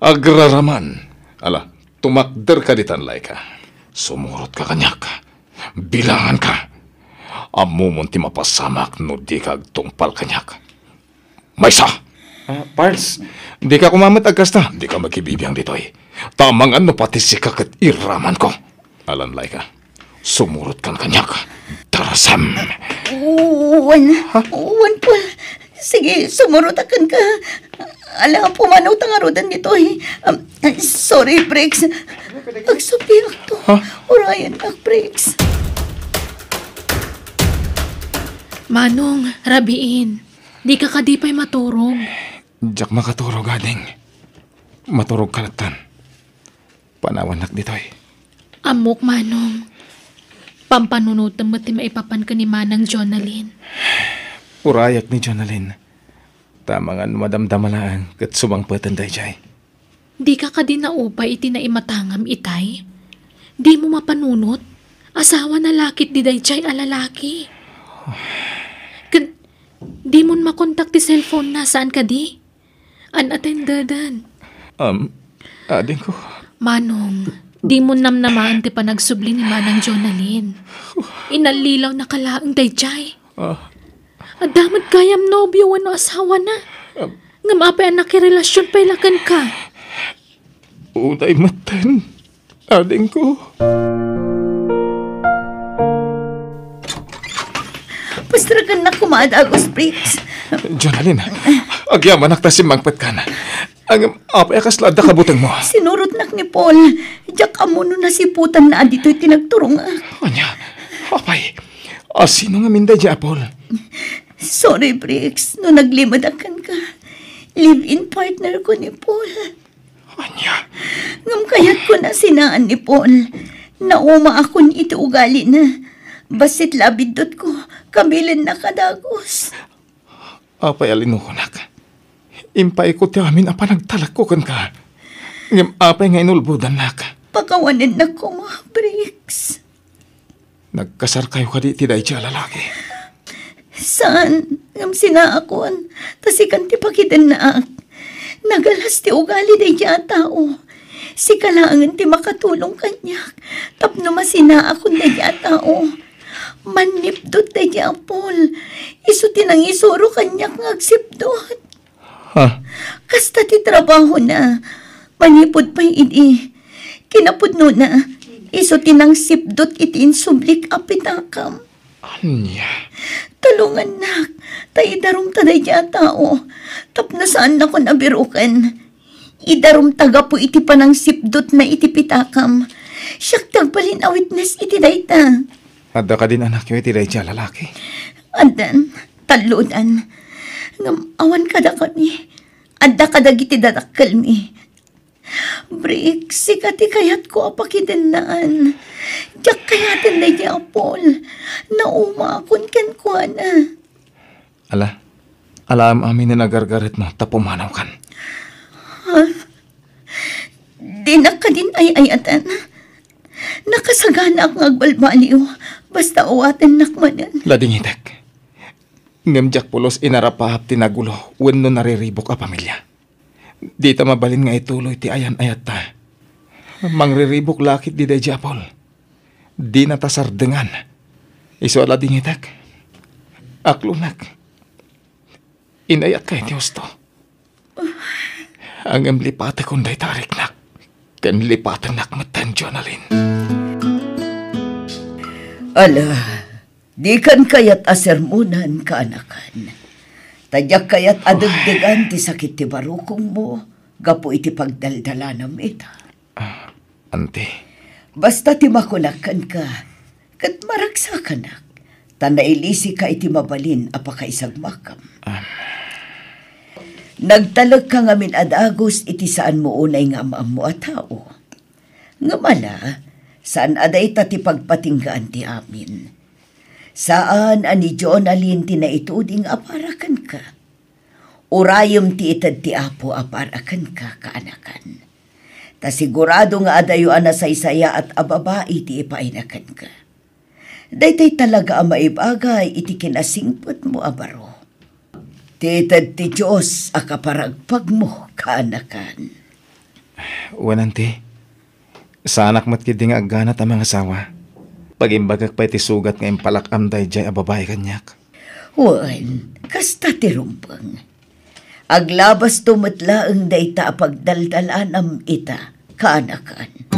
S2: agraraman. Ala, tumakder ka ditan Laika. Sumurot ka kanyak. Bilangan ka amumon ti mapasamak no di kag tungpal kanyak. Maysa! Uh, ah, Pards! Di ka kumamat agkasta, di ka magkibibiyang eh. Tamang ano pati si kakat iraman ko. Alan lay ka, sumurot kan kanyak.
S6: Tarasam!
S4: Uwan! Ha? Uwan po! Sige, sumurot akan ka. Alam, pumanaw tangarodan dito eh. Um, sorry, Briggs. Agsupi ako to. Huh? Orayan ak, Briggs. Briggs.
S1: Manong, rabiin. Di ka kadipay maturog.
S2: Diyak makaturog, ading. Maturog kalatan. Panawan nak ditoy.
S1: Amok, Manong. Pampanunutan mo ti maipapan ka ni Manang Jonalyn.
S2: Urayak ni Jonalyn. Tamangan madamdamalaan kat sumangpatan day jay. Eh.
S1: Di ka ka din naupa iti na imatangam itay. Di mo mapanunot. Asawa na lakit di dayjay alalaki. Oh. Di mo makontak ti cellphone na saan ka di? Unattendedan.
S2: Um, ading ko.
S1: Manong, di mo namnamaan ti panagsubli ni Manang Jonalyn. Inalilaw na kalaang dayjay. Uh, At kayam nobyo wano asawa na. Um, Nga maapay anak relasyon pailakan ka.
S2: Unay matan, ading ko. Ading ko.
S4: Pastra ka na kumad, Agos Briggs.
S2: Jonalyn, agyaman akta si Mangpet ka na. Ang apay akas eh, lada kabutang mo.
S4: Sinurot nak ni Paul. Diyak amuno na si putan na dito'y tinagturong. Ah. Anya, apay,
S2: asino nga minda diya, Paul?
S4: Sorry, Briggs, no naglimadakkan ka. Live-in partner ko ni Paul. Anya? Ngam kayat ko na sinaan ni Paul. Nauma ako ni ito ugali na Basit labidot ko, kabilin na kadagos.
S2: Apay alinukunak. Impay ko ti amin apa nagtalak ko kan ka. Ngam apay nga inulbudan nak.
S4: Pakawanin na ko mga bricks.
S2: Nagkasar kayo ka di ti dahi lalaki.
S4: Saan? Ngam sinaakon. Tasikan ti pakitan na ak. Nagalas ti ugali dahi tao si kalangan ti makatulong kanyak. Tapno masina ako na yata o manlipdot na niya apol. Iso tinang isuro kanyak nga agsipdot. Ha? Kasta ti trabaho na. Manipod pa ini. Kinapod no na. Isu tinang sipdot iti insublik apitakam.
S6: Anya?
S4: Talungan nak. Tay darum taday niya tao. Tap na saan na ko nabirukan. Idarum taga po iti panang sipdot na iti pitakam. Siyak tagpalin a witness iti dayta.
S2: Hada ka din anak yung itiray siya lalaki.
S4: Adan, taludan. Ngam awan ka da kami. Adda ka da giti dadakal mi. Brik, sikati kayat ko apakitindaan. Diyak kayatin na niya, Paul. Naumakon kan ko na.
S2: Ala, alam amin na nagargarit mo, tapumanaw kan.
S4: Ha? Di na ka din ay ayatan. Nakasagana akong agbalbaliw. Basta uwatan nakmanan.
S2: Ladingitek. Ngamjak pulos inarapahap tinagulo when no nariribok a pamilya. Di ta mabalin nga ituloy ti ayan ayat ta. Mangriribok lakit di day Japol. Di natasardengan. Iso ala dingitek. Aklunak. Inayat kay ti Husto. Ang imlipate kong day tarik nak. Kan lipatan nak matanjonalin. Mm.
S4: Ala, di kan kayat ka anakan. Tadyak kayat adagdagan ti sakit ti barukong mo, gapo iti pagdaldala nam ita. Ah, ante. Basta ti makunakan ka, kat maragsakanak, tanailisi ka iti mabalin apakaisagmakam. Um. Ah. Nagtalag ka ngamin adagos iti saan mo unay nga maam mo tao. Ngamala, saan aday tati pagpatinggaan ti amin. Saan ani John alin ti naituding aparakan ka? Urayom ti itad ti apo aparakan ka kaanakan. Ta sigurado nga adayo ana saysaya at ababae ti ipainakan ka. Daytay talaga ang maibagay iti kinasingpot mo abaro. Titad ti Diyos akaparagpag mo kaanakan.
S2: Wanan ti. Sanak anak nga aganat ang mga asawa. Pagimbagak pa iti sugat nga impalakam day jay ababay kanyak.
S4: Wan, kasta tirumpang. Aglabas tumatla ang dayta pagdaldalan am ita, kaanakan.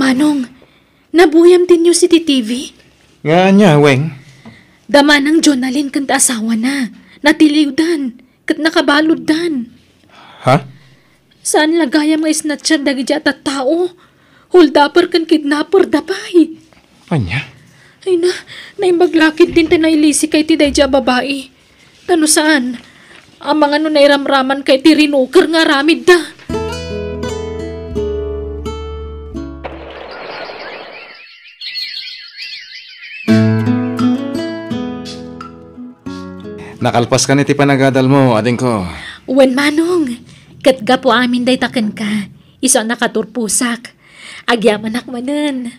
S4: Manong, nabuyam
S1: din niyo si TV?
S2: Nga niya, Weng.
S1: Dama ng Jonalyn kanta asawa na. Natiliwdan. Kat nakabalod dan. Ha? Huh? Saan lagay ang mga snatcher dagiti at tao? Holdaper kan kidnapper dapay. Anya? Ay na, naimaglakid din tanay nailisi kay ti dayja babae. Tano saan? Ang mga no nairamraman kay ti rinuker nga ramid da.
S2: Nakalpas ka ni ti panagadal mo, ading ko.
S1: Wen manong, Katga po amin day taken ka. Isa nakaturpusak. Agyamanak manen.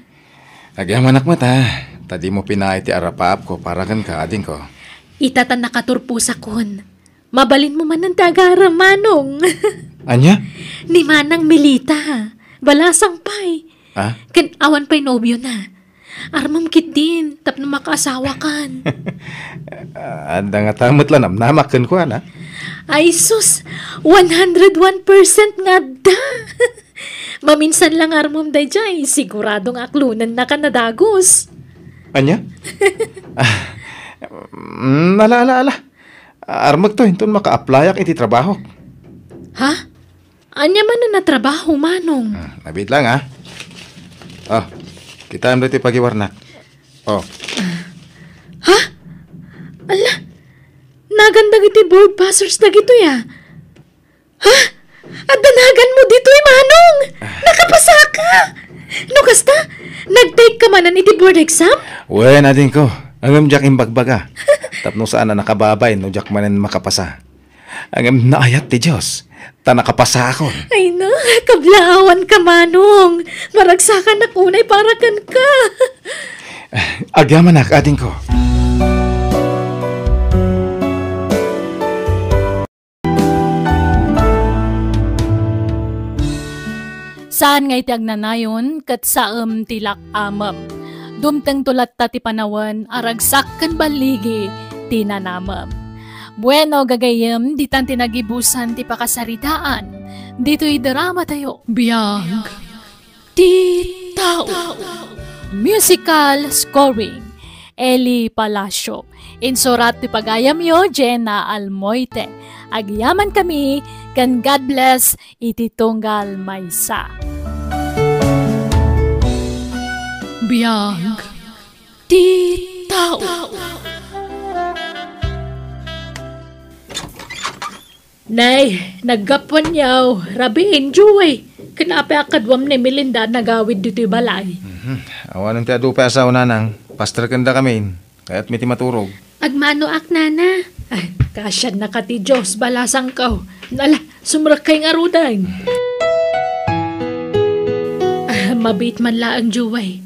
S2: Agyamanak mo ta. Tadi mo pinay ti arapap ko para kan ka ading ko.
S1: Itatan nakaturpusak kon. Mabalin mo man ng tagara, manong.
S6: Anya?
S1: Ni manang milita. Balasang pay. Ah? Kan awan pa'y nobyo na. Armam kit din, tap na makaasawa kan.
S2: Anda nga tamot lang, namnamakan ko, na.
S1: Ay sus, 101% nga da. Maminsan lang armum day jay, siguradong aklunan na ka
S2: Anya? ah, mm, ala, ala, ala. Armag to, hinton maka-applyak iti trabaho.
S1: Ha? Anya man na natrabaho, Manong? Ah,
S2: nabit lang, ha? Oh, kita mo iti pagiwarnak. Oh. Uh,
S1: ha? Danagan dagiti board passers dagito ya. Ha? At danagan mo dito'y eh, manong! Nakapasa ka! No kasta? Nag-take ka manan iti board exam?
S2: Wen, adin ko. Angam jak imbagbaga. Tapno saan na nakababay no jak manan makapasa. Agam naayat ti Diyos. Ta nakapasa ako.
S1: Ay na, kablaawan ka manong. Maragsakan na kunay para kan ka.
S2: Ah, agyaman ak, adin ko. Agyaman ko.
S1: Saan nga iti agnanayon kat saam tilak amam. Dumteng tulat ti panawan aragsak kan baligi tinanamam. Bueno gagayem ditan tinagibusan ti pakasaritaan. Dito drama tayo. Biyang. Ti tao. Musical scoring. Eli Palacio. Insurat ti pagayam yo, Jenna Almoite. Agyaman kami and God bless iti tunggal maysa. Biyag ti tao. Nay, naggapuan yaw. Rabi, enjoy. Kanape akadwam ni Melinda nagawid dito'y balay. Mm-hmm.
S2: Awanan ti adu pa sa unanang. Pastor kanda kami. Kaya't miti maturog.
S1: Agmano ak nana. Ay, kasyan na ka ti Diyos, balasang kao. Oh. Nala, sumrak kay nga rudain. Ah, mabit man la ang juway.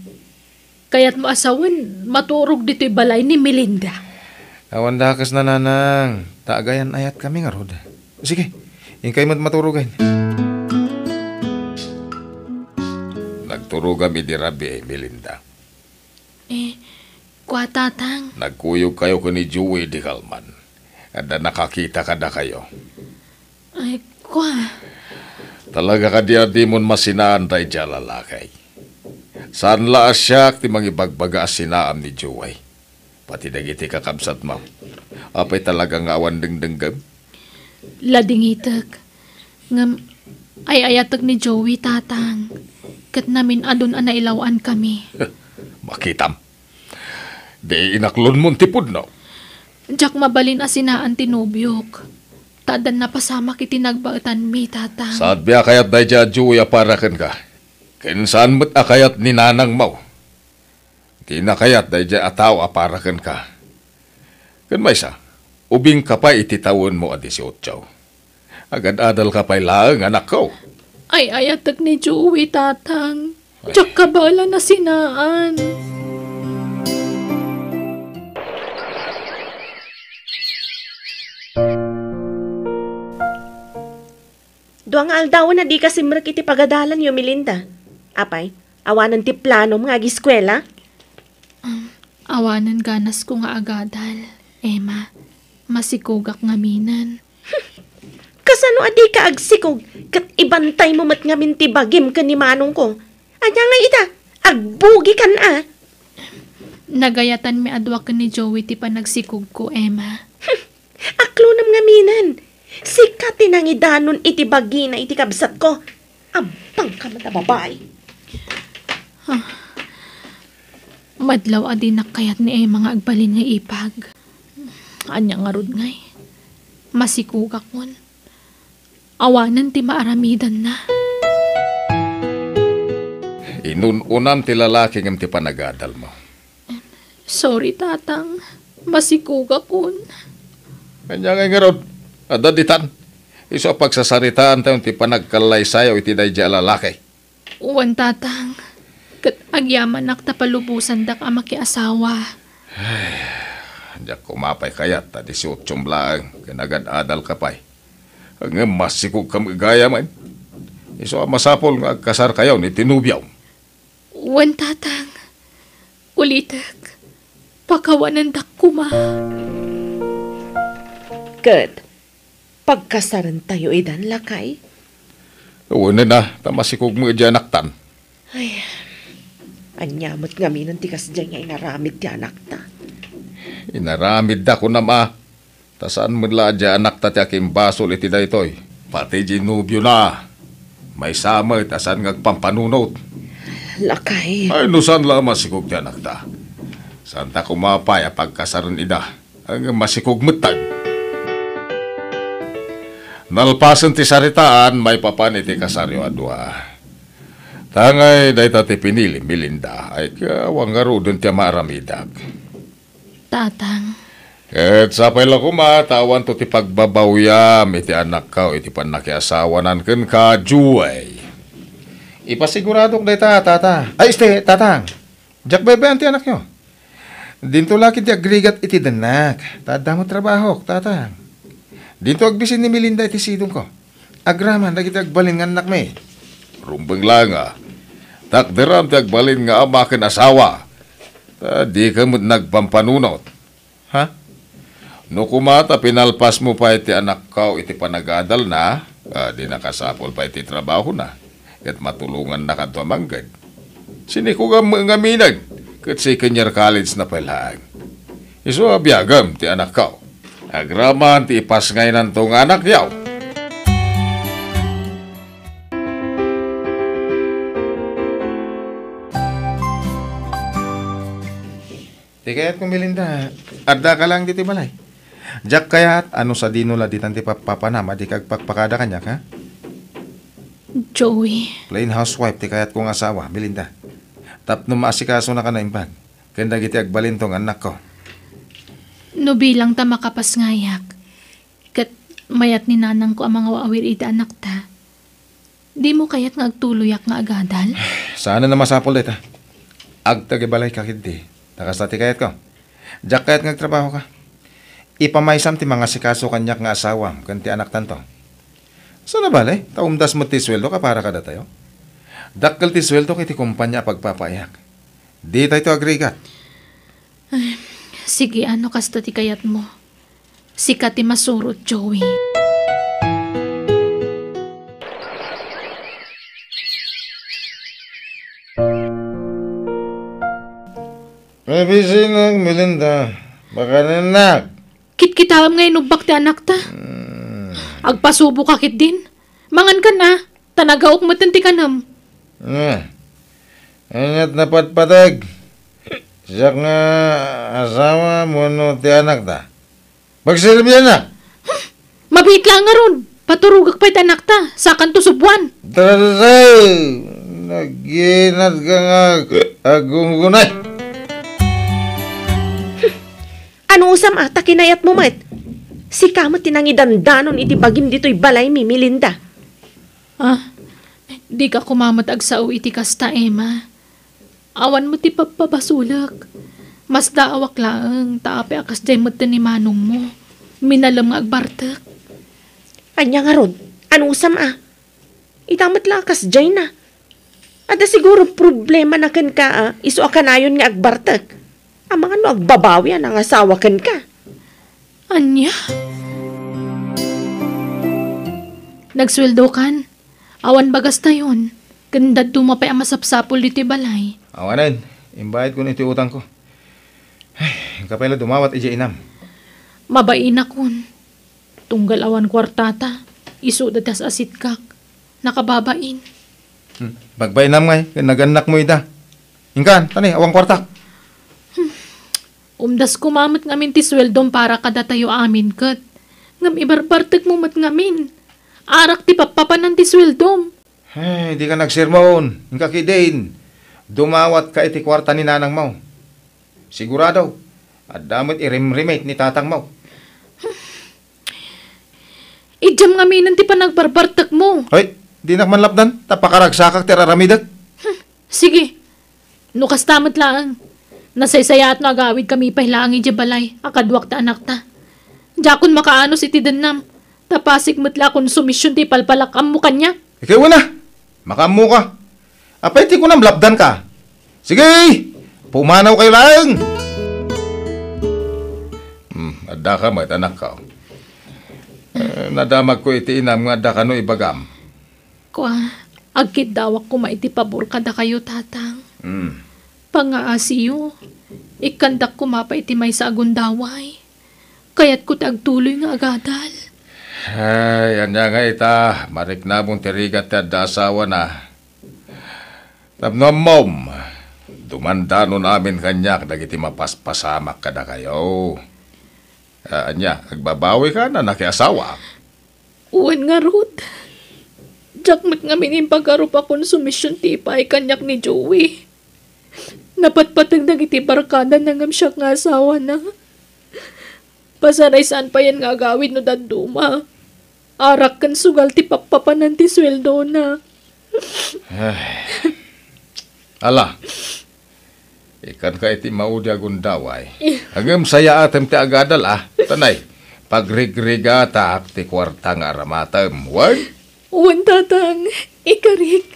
S1: Kaya't mo asawan, maturog dito'y balay ni Melinda.
S2: Awan dakas na nanang. Taagayan ayat kami nga ruda. Sige, inkay mat maturugan. Nagturo kami di Rabi, eh, Melinda.
S1: Eh, kwa, tatang.
S2: Nagkuyog kayo ko ni Joey de Calman. Kada nakakita kada kayo.
S1: Ay, kwa. Ah.
S2: Talaga ka di adimon masinaan tayo dyan lalakay. Saan laas siya ti mga ibagbaga sinaam ni Joey. Pati dagiti kakabsat mo. Apay talaga nga awan dengdenggam.
S1: Ladingitak. Ngam, ay ayatag ni Joey, tatang. Kat namin adun na ilawan kami.
S2: Makitam. Di inaklon mo tipod na.
S1: Jack mabalin asinaan tinubyok. Tadan na pasama kiti nagbatan mi, tatang.
S2: Saad biya kayat na jadjuya para ken ka. Kinsan mo't akayat ni nanang mau. Kinakayat na dya ataw para ken ka. Ken may sa, ubing ka pa ititawon mo a 18. Agad adal ka pa'y laang anak ko.
S1: Ay ayatag ni Juwi, tatang. Jack kabala na sinaan. Ay. Doang aldawan na di kasi simrak iti pagadalan yo Melinda. Apay, awanan ti plano mga giskwela? Um, awanan ganas ko nga agadal, Emma. Masikugak nga minan. Kasano adi ka agsikog kat ibantay mo mat nga minti bagim ni manong ko. Anya nga ita, agbugi kan a. Ah. Nagayatan mi adwa ka ni Joey ti panagsikog ko, Emma. Aklo nam nga minan Si kapinangidanon iti bagi na iti kabsat ko. Ampang ka mata babae. Huh. Madlaw adi nakayat ni ay mga agbalin nga ipag. Anya nga rod ngay. Masikugak kon. Awanan ti maaramidan na.
S2: Inununan ti lalaki ng ti panagadal mo.
S1: Sorry, tatang. Masikugak kon.
S2: Anya nga nga rod Adaditan, iso pagsasaritaan tayo ti panagkalay sayo iti dayja lalaki.
S1: Uwan tatang, kat agyaman nak tapalubusan dak amaki makiasawa. Ay,
S2: diyak kumapay kayat ta 18 blaang, kinagadadal ka pa'y. Ang masikog kam gaya man. Iso masapol nga agkasar kayo ni tinubyaw.
S1: Uwan tatang, ulitak, pakawanan dak kuma. Good. Pagkasaran tayo idan, lakay.
S6: Oo
S2: na na, tamasikog mo eh, dyan naktan.
S1: Ay, anyamot nga minang tikas dyan nga inaramid di anakta.
S2: Inaramid da ko na ma. Ah. Tasaan mo la dyan anakta ti aking basol iti da itoy. Pati ginubyo na. May sama tasaan pampanunot.
S1: Lakay.
S2: Ay, nusan la masikog di anakta. Santa kumapaya ah, pagkasaran ida. Ang masikog matag. Nalpasan ti saritaan, may papan iti kasaryo adwa. Tangay day ti pinili, Melinda, ay kawang garo dun ti maaramidag.
S1: Tatang.
S2: Ket sapay la kuma, to ti pagbabawyam iti anak ka, iti panakiasawa nan ka, juway. Ipasiguradok day ta, tata. Ay, este, tatang. Jack bebe ang ti anak nyo. Dinto lakit ti agrigat iti denak. Tadamo trabaho, tatang. Dito agbisin ni Melinda iti sidong ko. Agraman, nagita agbalin nga anak me. Eh. Rumbang lang ah. Takderam ti agbalin nga ama ken asawa. Ta, di ka mo nagpampanunot. Ha? No kumata, pinalpas mo pa iti anak kao iti panagadal na, ah, di nakasapol pa iti trabaho na, at matulungan na kanto amanggad. Siniko ka nga minag, kat si Kanyar College na palaan. Iso abiyagam ti anak kao. Nagraman ti ipas ngay ng tong anak yaw. Di kaya't kumilinda, arda ka lang diti balay. Jack kaya't ano sa la ditan ti papanama di kagpakpakada kanya ka? Joey. Plain housewife ti kayat kong asawa, Melinda. Tapno maasikaso na ka na imbag. Kanda giti agbalintong anak ko.
S1: No bilang ta makapas ngayak, kat mayat ni nanang ko ang mga waawir ita anak ta. Di mo kayat nga agtuloyak nga agadal?
S2: Sana na masapol ita. Agtagibalay ka kindi. Nakasati kayat ko. Diyak kayat nga trabaho ka. Ipamaysam ti mga sikaso kanyak nga asawam, kanti anak tanto. Sana balay, taumdas mo ti sweldo ka para kada tayo. Dakkel ti sweldo kiti kumpanya pagpapayak. Di tayo agregat.
S1: Ay, Sige, ano kasta ti kayat mo? Sika ti masurot, Joey.
S2: May busy Melinda. Baka na nak.
S1: Kitkitaam ngayon ubak ti anak ta. Mm. Agpasubo ka kit din. Mangan ka na. Tanagaok matanti ka nam.
S2: Ah. Angat na patpatag. Siyak nga asawa mo no ti anak ta. Pagsilip yan na.
S1: Mabit lang nga ron. Paturugak pa'y anak ta. Sakan to subuan.
S2: Taray! Naginat ka nga agunggunay.
S1: Ano usam ata kinayat mo, met? Si kamo tinangidandanon iti bagim dito'y balay mi Melinda. Ah, di ka kumamatag sa iti kasta, Emma. Awan mo ti papabasulak. Mas daawak lang, taapi akas day mo ni manong mo. Minalam nga agbartak. Anya nga ron, ano usam ah? Itamat lang akas day na. Ada siguro problema na kan ka ah, iso akanayon nga agbartak. Amang ano agbabawi ang asawa kan ka. Anya? Nagsweldo kan? Awan bagas tayon. Ganda dumapay ang masapsapol dito balay.
S2: Awanan, na Imbayad ko na ito utang ko. Ay, ang kapela dumawat ije inam.
S1: Mabain na Tunggal awan kwartata. Iso datas asit kak. Nakababain.
S2: Hmm, bagbay nam ngay. Naganak mo ita. Ingkan, tani, awang kwartak.
S1: Hmm. Umdas kumamot ngamin ti sweldom para kada tayo amin kat. Ngam ibarbartag mo mat ngamin. Arak ti papapanan ti sweldom.
S2: Hey, di ka nagsirmon. Ang kakidain. Dumawat ka iti kwarta ni nanang Mau. Sigurado, at damit irimrimate ni tatang Mau.
S1: Idiam nga minan ti panagbarbartak mo.
S2: Hoy, di nakmanlapdan, tapakaragsakak ti raramidag.
S1: Sige, nukas tamat lang. Nasaysaya at nagawid kami pahilangi di balay, akadwak ta anak ta. Diyakon makaano si tidanam, tapasig matla sumisyon ti palpalakam mo kanya.
S2: Ikaw na, makamu ka. Apay, ti ko nang labdan ka. Sige, pumanaw kayo lang. Hmm, ada ka, may tanak ka. Eh, nadamag ko iti inam nga ada ka no ibagam.
S1: Kwa, agkid daw ako maiti pabor ka da kayo, tatang. Hmm. Pangaasiyo, ikandak ko mapa iti may sa agundaway. Kaya't ko tagtuloy nga agadal.
S2: Ay, anya nga ita, marik na mong tirigat ti asawa na Tapnamom, dumandano namin kanyak, dagiti mapaspasamak ka na kayo. Uh, anya, agbabawi ka na nakiasawa.
S1: Uwan nga, Ruth. Jakmat nga minim pagkarup akong sumisyon ti ipay kanyak ni Joey. Napatpatag dagiti barkada nangam siya nga asawa na. Pasaray saan pa yan nga agawin no daduma. Arak kan sugal ti papapanan ti sweldo na.
S2: Ala. Ikan ka iti maudya daway. Agam saya atem ti agadal ah. Tanay. Pagrigriga ta ti kwarta nga aramatem. Wag?
S1: Uwan tatang. Ikarik.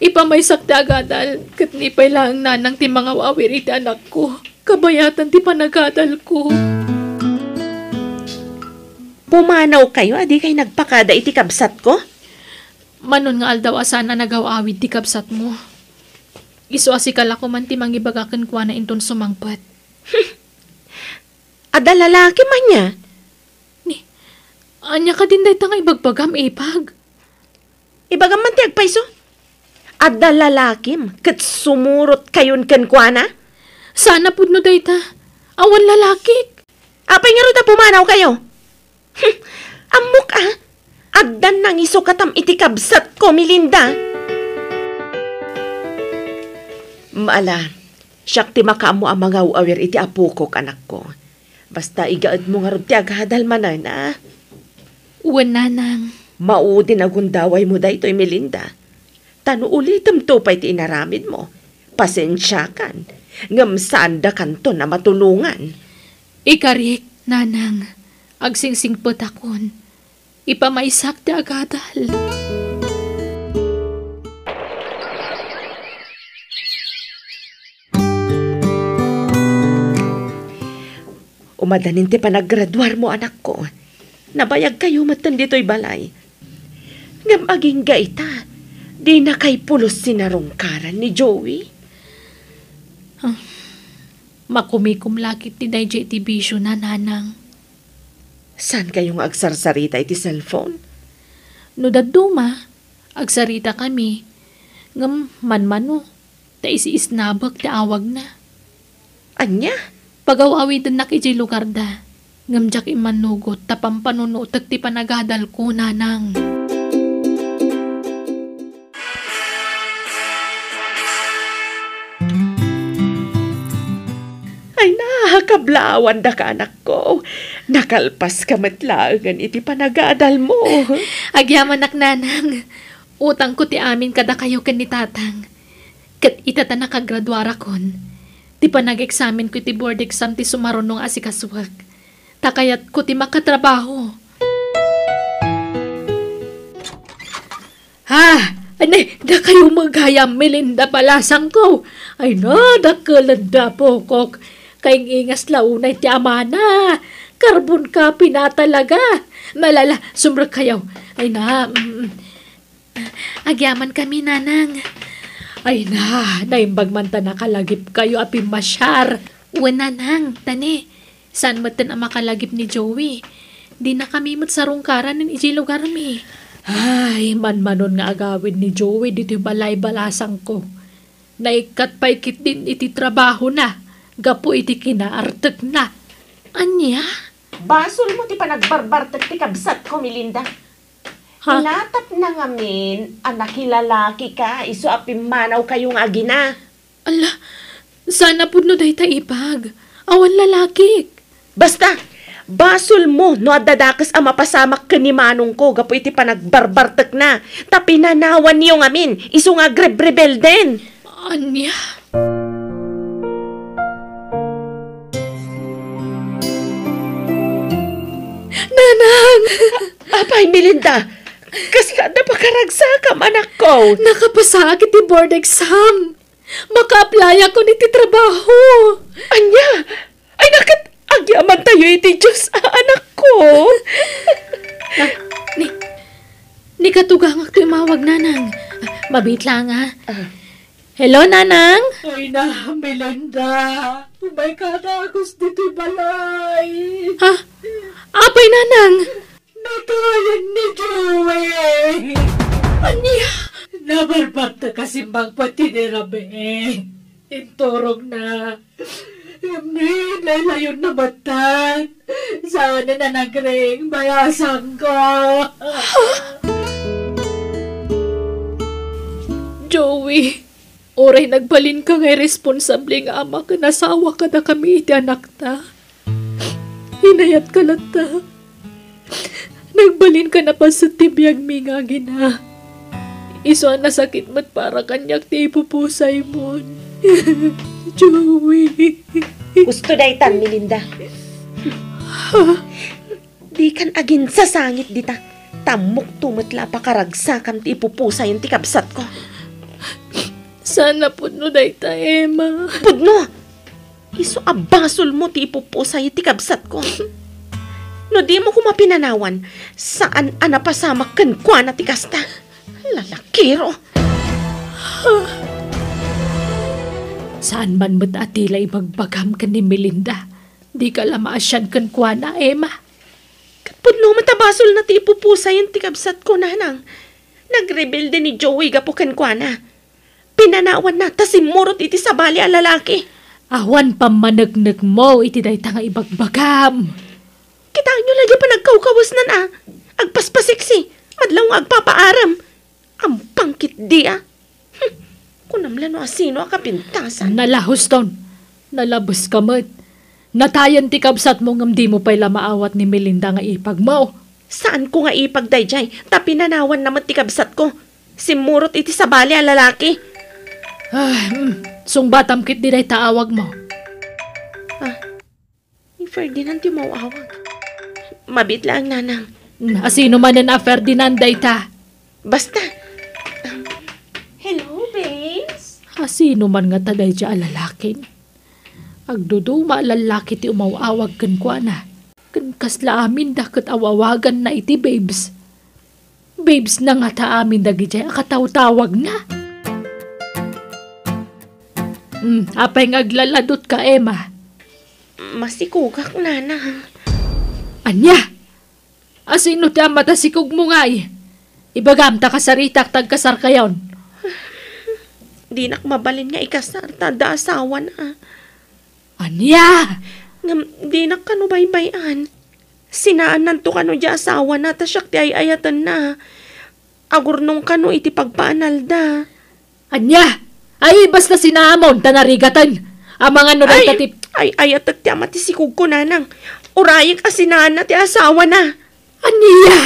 S1: Ipamaysak ti agadal. Katnipay lang nanang ti mga wawiri iti anak ko. Kabayatan ti panagadal ko. Pumanaw kayo, adi kay nagpakada iti kabsat ko? Manon nga aldaw asana ah, nagawawid ti kabsat mo. Iso asikal ako man ti mangibagakan kwa na inton sumangpat. Ada lalaki man niya? Ni, anya ka din dahi nga ibagbagam ipag. Ibagam man ti agpaiso? Ada lalakim kat sumurot kayon kan kuana? na? Sana pudno dayta. Awan lalaki. Apay nga ruta pumanaw kayo. Amok ah. Agdan nang iso katam itikabsat ko, Milinda. Melinda. Maala, siyak ti makaamu ang mga uawir iti apukok anak ko. Basta igaad mo nga ti aghadal manay na. Ah. Uwan na nang. Maudin agundaway mo da ito'y Melinda. Tano ulitam to pa iti inaramid mo. Pasensyakan. kan. saan da kanto na matulungan. Ikarik, nanang. Agsingsing patakon. Ipamaysak ti agadal. Ipamaysak ti agadal. Kumadanin ti panaggraduar mo anak ko. Nabayag kayo matan dito'y balay. Ngam aging gaita, di na kay pulos sinarongkaran ni Joey. Huh. Ah, Makumikum lakit ni day ti na nanang. San kayong agsarsarita iti cellphone? No daduma, agsarita kami. Ngam manmano, ta isiisnabag ti awag na. Anya? Anya? Pagawawi din na kiji lugar da. Ngamjak imanugot tapang panuno tagti panagadal ko nanang. Ay nakakablawan da ka anak ko. Nakalpas ka matlaangan iti panagadal mo. Agyaman nak nanang. Utang ko ti amin kada kayo kan ni tatang. Kat itata nakagraduara kon Ti nag examine ko iti board exam ti sumarunong asikaswag. Takayat ko ti makatrabaho. Ha! Anay, da kayo magayam Melinda palasang ko. Ay na, da kalanda po kok. Kayong ingas launay ti amana. Karbon ka pinatalaga. Malala, sumrak kayo. Ay na, mm, mm, agyaman kami nanang. Ay na, naimbag man ta nakalagip kayo api masyar. Wana nang, tani. San matan ang makalagip ni Joey? Di na kami mat sarungkaran ng iji lugar mi. Ay, manmanon nga agawin ni Joey dito balay balasang ko. Naikat paikit din iti trabaho na. Gapo iti kinaartag na. Anya? Basol mo ti panagbarbartag ti kabsat ko, Melinda. Kinatap na nga min, anak hilalaki ka, iso apim manaw kayong agina. Ala, sana po no day taipag. Awan lalaki. Basta, basol mo no adadakas ang mapasamak ka ni manong ko, gapo iti panagbarbartak na. Tapinanawan niyo nga min, iso nga grebrebel rebel din. Anya. Nanang! Apay, Melinda! Kasi ka na pakaragsa kam, anak ko. Nakapasa akit ti board exam. Maka-apply ako ni trabaho. Anya, ay nakat agyaman tayo iti eh, Diyos, ah, anak ko. Na, ah, ni, ni katugang ako mawag nanang. Ah, Mabit lang ah.
S5: Hello, Nanang?
S1: Ay na, Melinda. Tumay ka na, gusto ti balay. Ha? Apay, Nanang ni ಮೆದುಳನ್ನಿದ್ರುವೆ ಅನ್ಯ ನಬರ್ಬಂತ kasimbang patinirabi Intorog na Amin, lalayon na batan. Sana na nagreng bayasan ko. Joey, oray nagbalin ka ngay responsable nga ama ka nasawa ka na kami, anak ta. Hinayat ka lang ta. Nagbalin ka na pa sa tibiyag mi nga Iso na sakit mat para kanyak ti ipupusay mo. Joey. Gusto daytan, Melinda. Huh? Di kan agin sa sangit dita. Tamok tumatla pa karagsakan ti ipupusay yung tikabsat ko. Sana pudno dayta, Emma. Pudno! Iso abasol mo ti ipupusay yung tikabsat ko. No di mo ko mapinanawan saan ana pasama ken kwa ti kasta Lalakiro. Huh. Saan man met atila ibagbagam ka ni Melinda? Di ka lamaasyan kan kwa na, Emma. Katpudlo matabasol na ti ipupusay ang tikabsat ko na nang. Nagrebelde ni Joey gapo kan kwa Pinanawan na ta si Murot iti sabali a lalaki. Awan pamanagnak mo iti day tanga ibagbagam. Kita nyo lagi pa nagkawkawas nan ah. Agpaspasiksi, madlaw nga agpapaaram. Ang pangkit di ah. Hm, no asino ah kapintasan. Nalahos ton. Nalabos ka mat. Natayan ti kabsat mo ngam di mo pa'y lamaawat ni Melinda nga ipag mo. Saan ko nga ipag, Dayjay? nanawan naman ti kabsat ko. Simurot iti sa bali ang lalaki. Ay, ah, mm, sungbatam kit di taawag mo. Ah, ni Ferdinand yung mauawag mabitla ang nanang. Asino man na Ferdinand dayta. Basta. Hello, babes. Asino man nga taday dya alalakin. Agduduma alalaki ti umawawag kan ko na. Kan kasla amin da awawagan na iti babes. Babes na nga ta amin da akataw-tawag na. Mm, apay nga aglaladot ka, Emma. Masikugak, nanang. Anya! Asino da matasikog mo ngay? Ibagam ta sarita tag kasar kayon. Di nak mabalin nga ikasar tada asawa na. Anya! Ngam, di nak kanu baybayan. Sinaan nanto kanu di asawa na ta siyak ti ay na. Agur nung kanu iti pagpaanal da. Anya! Ay, basta sinaamon, tanarigatan. Ang mga nuray tatip... Ay, ay, at ti amatisig ko nanang. Urayik Nana ti asawa na. Aniya!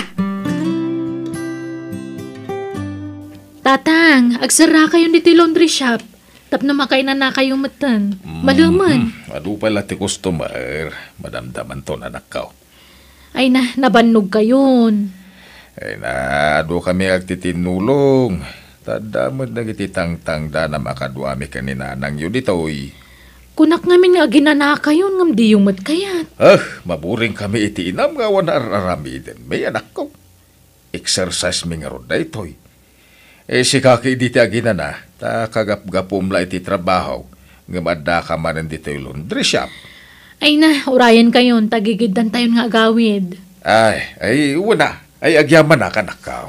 S1: Tatang, agsara kayo dito laundry shop. Tap na makay na na kayo matan. Mm-hmm. Maluman.
S2: Mm, ano pala ti customer? Madamdaman to na nakaw.
S1: Ay na, nabannog kayo.
S2: Ay na, do kami agtitinulong. Tadamad na gititang-tangda na makaduami ka ni nanang yun dito, oy.
S1: Kunak ngamin nga ginana kayo ngam di yumat kayat.
S2: Ah, maburing kami iti inam nga wana ararami din. May anak ko. Exercise mi nga roday toy. E eh, si kaki di ti ginana, ta kagapgapom la iti trabaho. Nga madda ka manan dito'y yung laundry shop.
S1: Ay na, urayan kayon, tagigidan tayon nga agawid.
S2: Ay, ay, una. Ay, agyaman na kanak ka.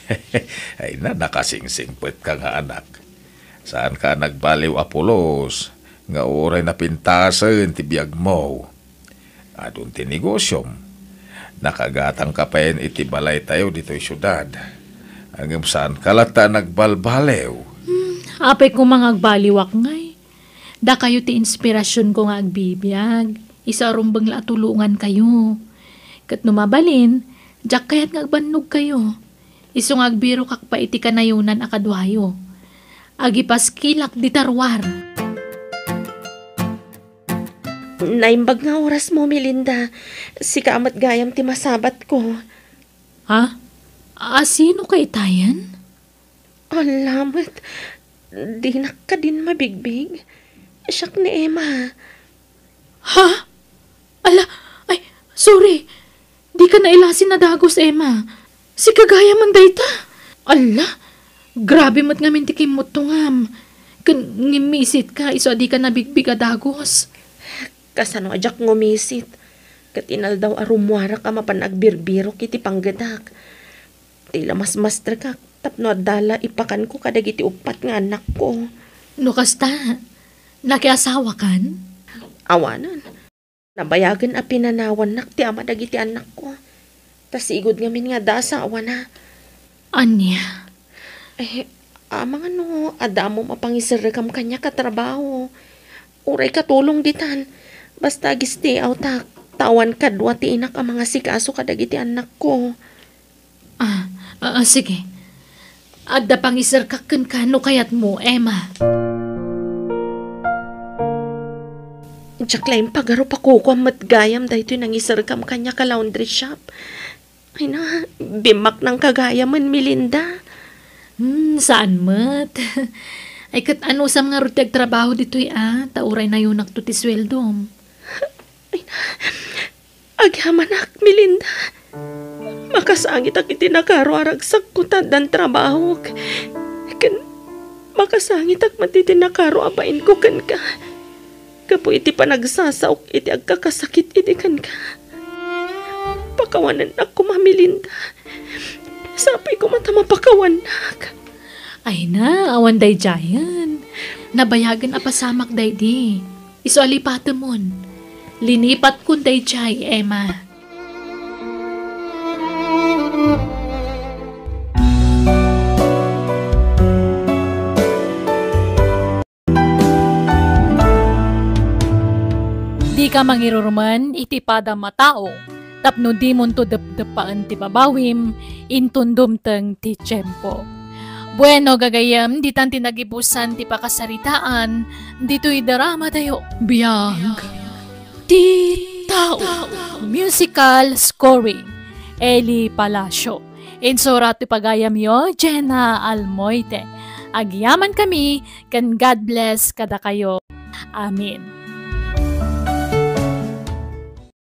S2: ay na, nakasingsing puwet ka nga anak. Saan ka nagbaliw, Apolos? nga oray na pintasan ti biag mo. Adun ti negosyom. Nakagatang kapayan iti balay tayo dito'y syudad. Ang saan kalata
S1: nagbalbalew. Hmm, apay ko mga agbaliwak ngay. Da kayo ti inspirasyon ko nga agbibiyag. Isa rumbang la tulungan kayo. Kat numabalin, jak kayat nga agbannog kayo. Isong agbiro kakpa iti kanayunan akadwayo. Agipas kilak di tarwar. Naimbag nga oras mo, Melinda. Si kaamat gayam ti masabat ko. Ha? Ah, sino kay Tayan? Alamat. Di na ka din mabigbig. Siyak ni Emma. Ha? Ala, ay, sorry. Di ka nailasin na dagos, Emma. Si kagaya man dayta. Ala, grabe mat nga mintikim mo tungam. Kan ngimisit ka, iso di ka nabigbig adagos. dagos. Kasano ajak ngumisit. Katinal daw arumwara ka mapanagbirbiro kiti panggadak. Tila mas master ka, tapno dala ipakan ko kada upat nga anak ko. No kasta, nakiasawa kan? Awanan. Nabayagan a pinanawan nak ti ama dagiti anak ko. Tas igod ngamin nga dasa awana. Anya? Eh, amang ano, adamo mapangisirikam kanya katrabaho. Uray katulong ditan. Basta gisti aw ta tawan kadwa ti inak ang mga sikaso kadag iti anak ko. Ah, ah, ah, sige. Adda pang isar kaken kano kayat mo, Emma. Jacqueline, pagaro pa ko ko matgayam dahito nang isar kam kanya ka laundry shop. Ay na, bimak ng kagayaman, Melinda. Hmm, saan mat? Ay kat ano sa mga ruteg trabaho dito'y ah, tauray na yun nagtutisweldom. Agyaman ak, Melinda. Makasangit ak itinakaro aragsak ko tandan trabaho. Kan, makasangit ak matitinakaro apain ko kan ka. Kapo iti panagsasaok iti agkakasakit iti kan ka. Pakawanan ak kumamilinda. Sapay ko matama pakawan ak. Ay na, awan day jayan. Nabayagan apasamak day di. Isualipatan mon linipat kunday jay, Emma. Di ka mangiruruman, itipada matao, tapno di munto dapdapaan ti babawim, intundum teng ti tiyempo. Bueno, gagayam, di tan nagibusan ti pakasaritaan, dito'y darama tayo. Biyang. Biyang. Di Tao Musical Scoring Eli Palacio Insurati pagayam yo Jenna Almoite Agyaman kami kan God bless kada kayo Amen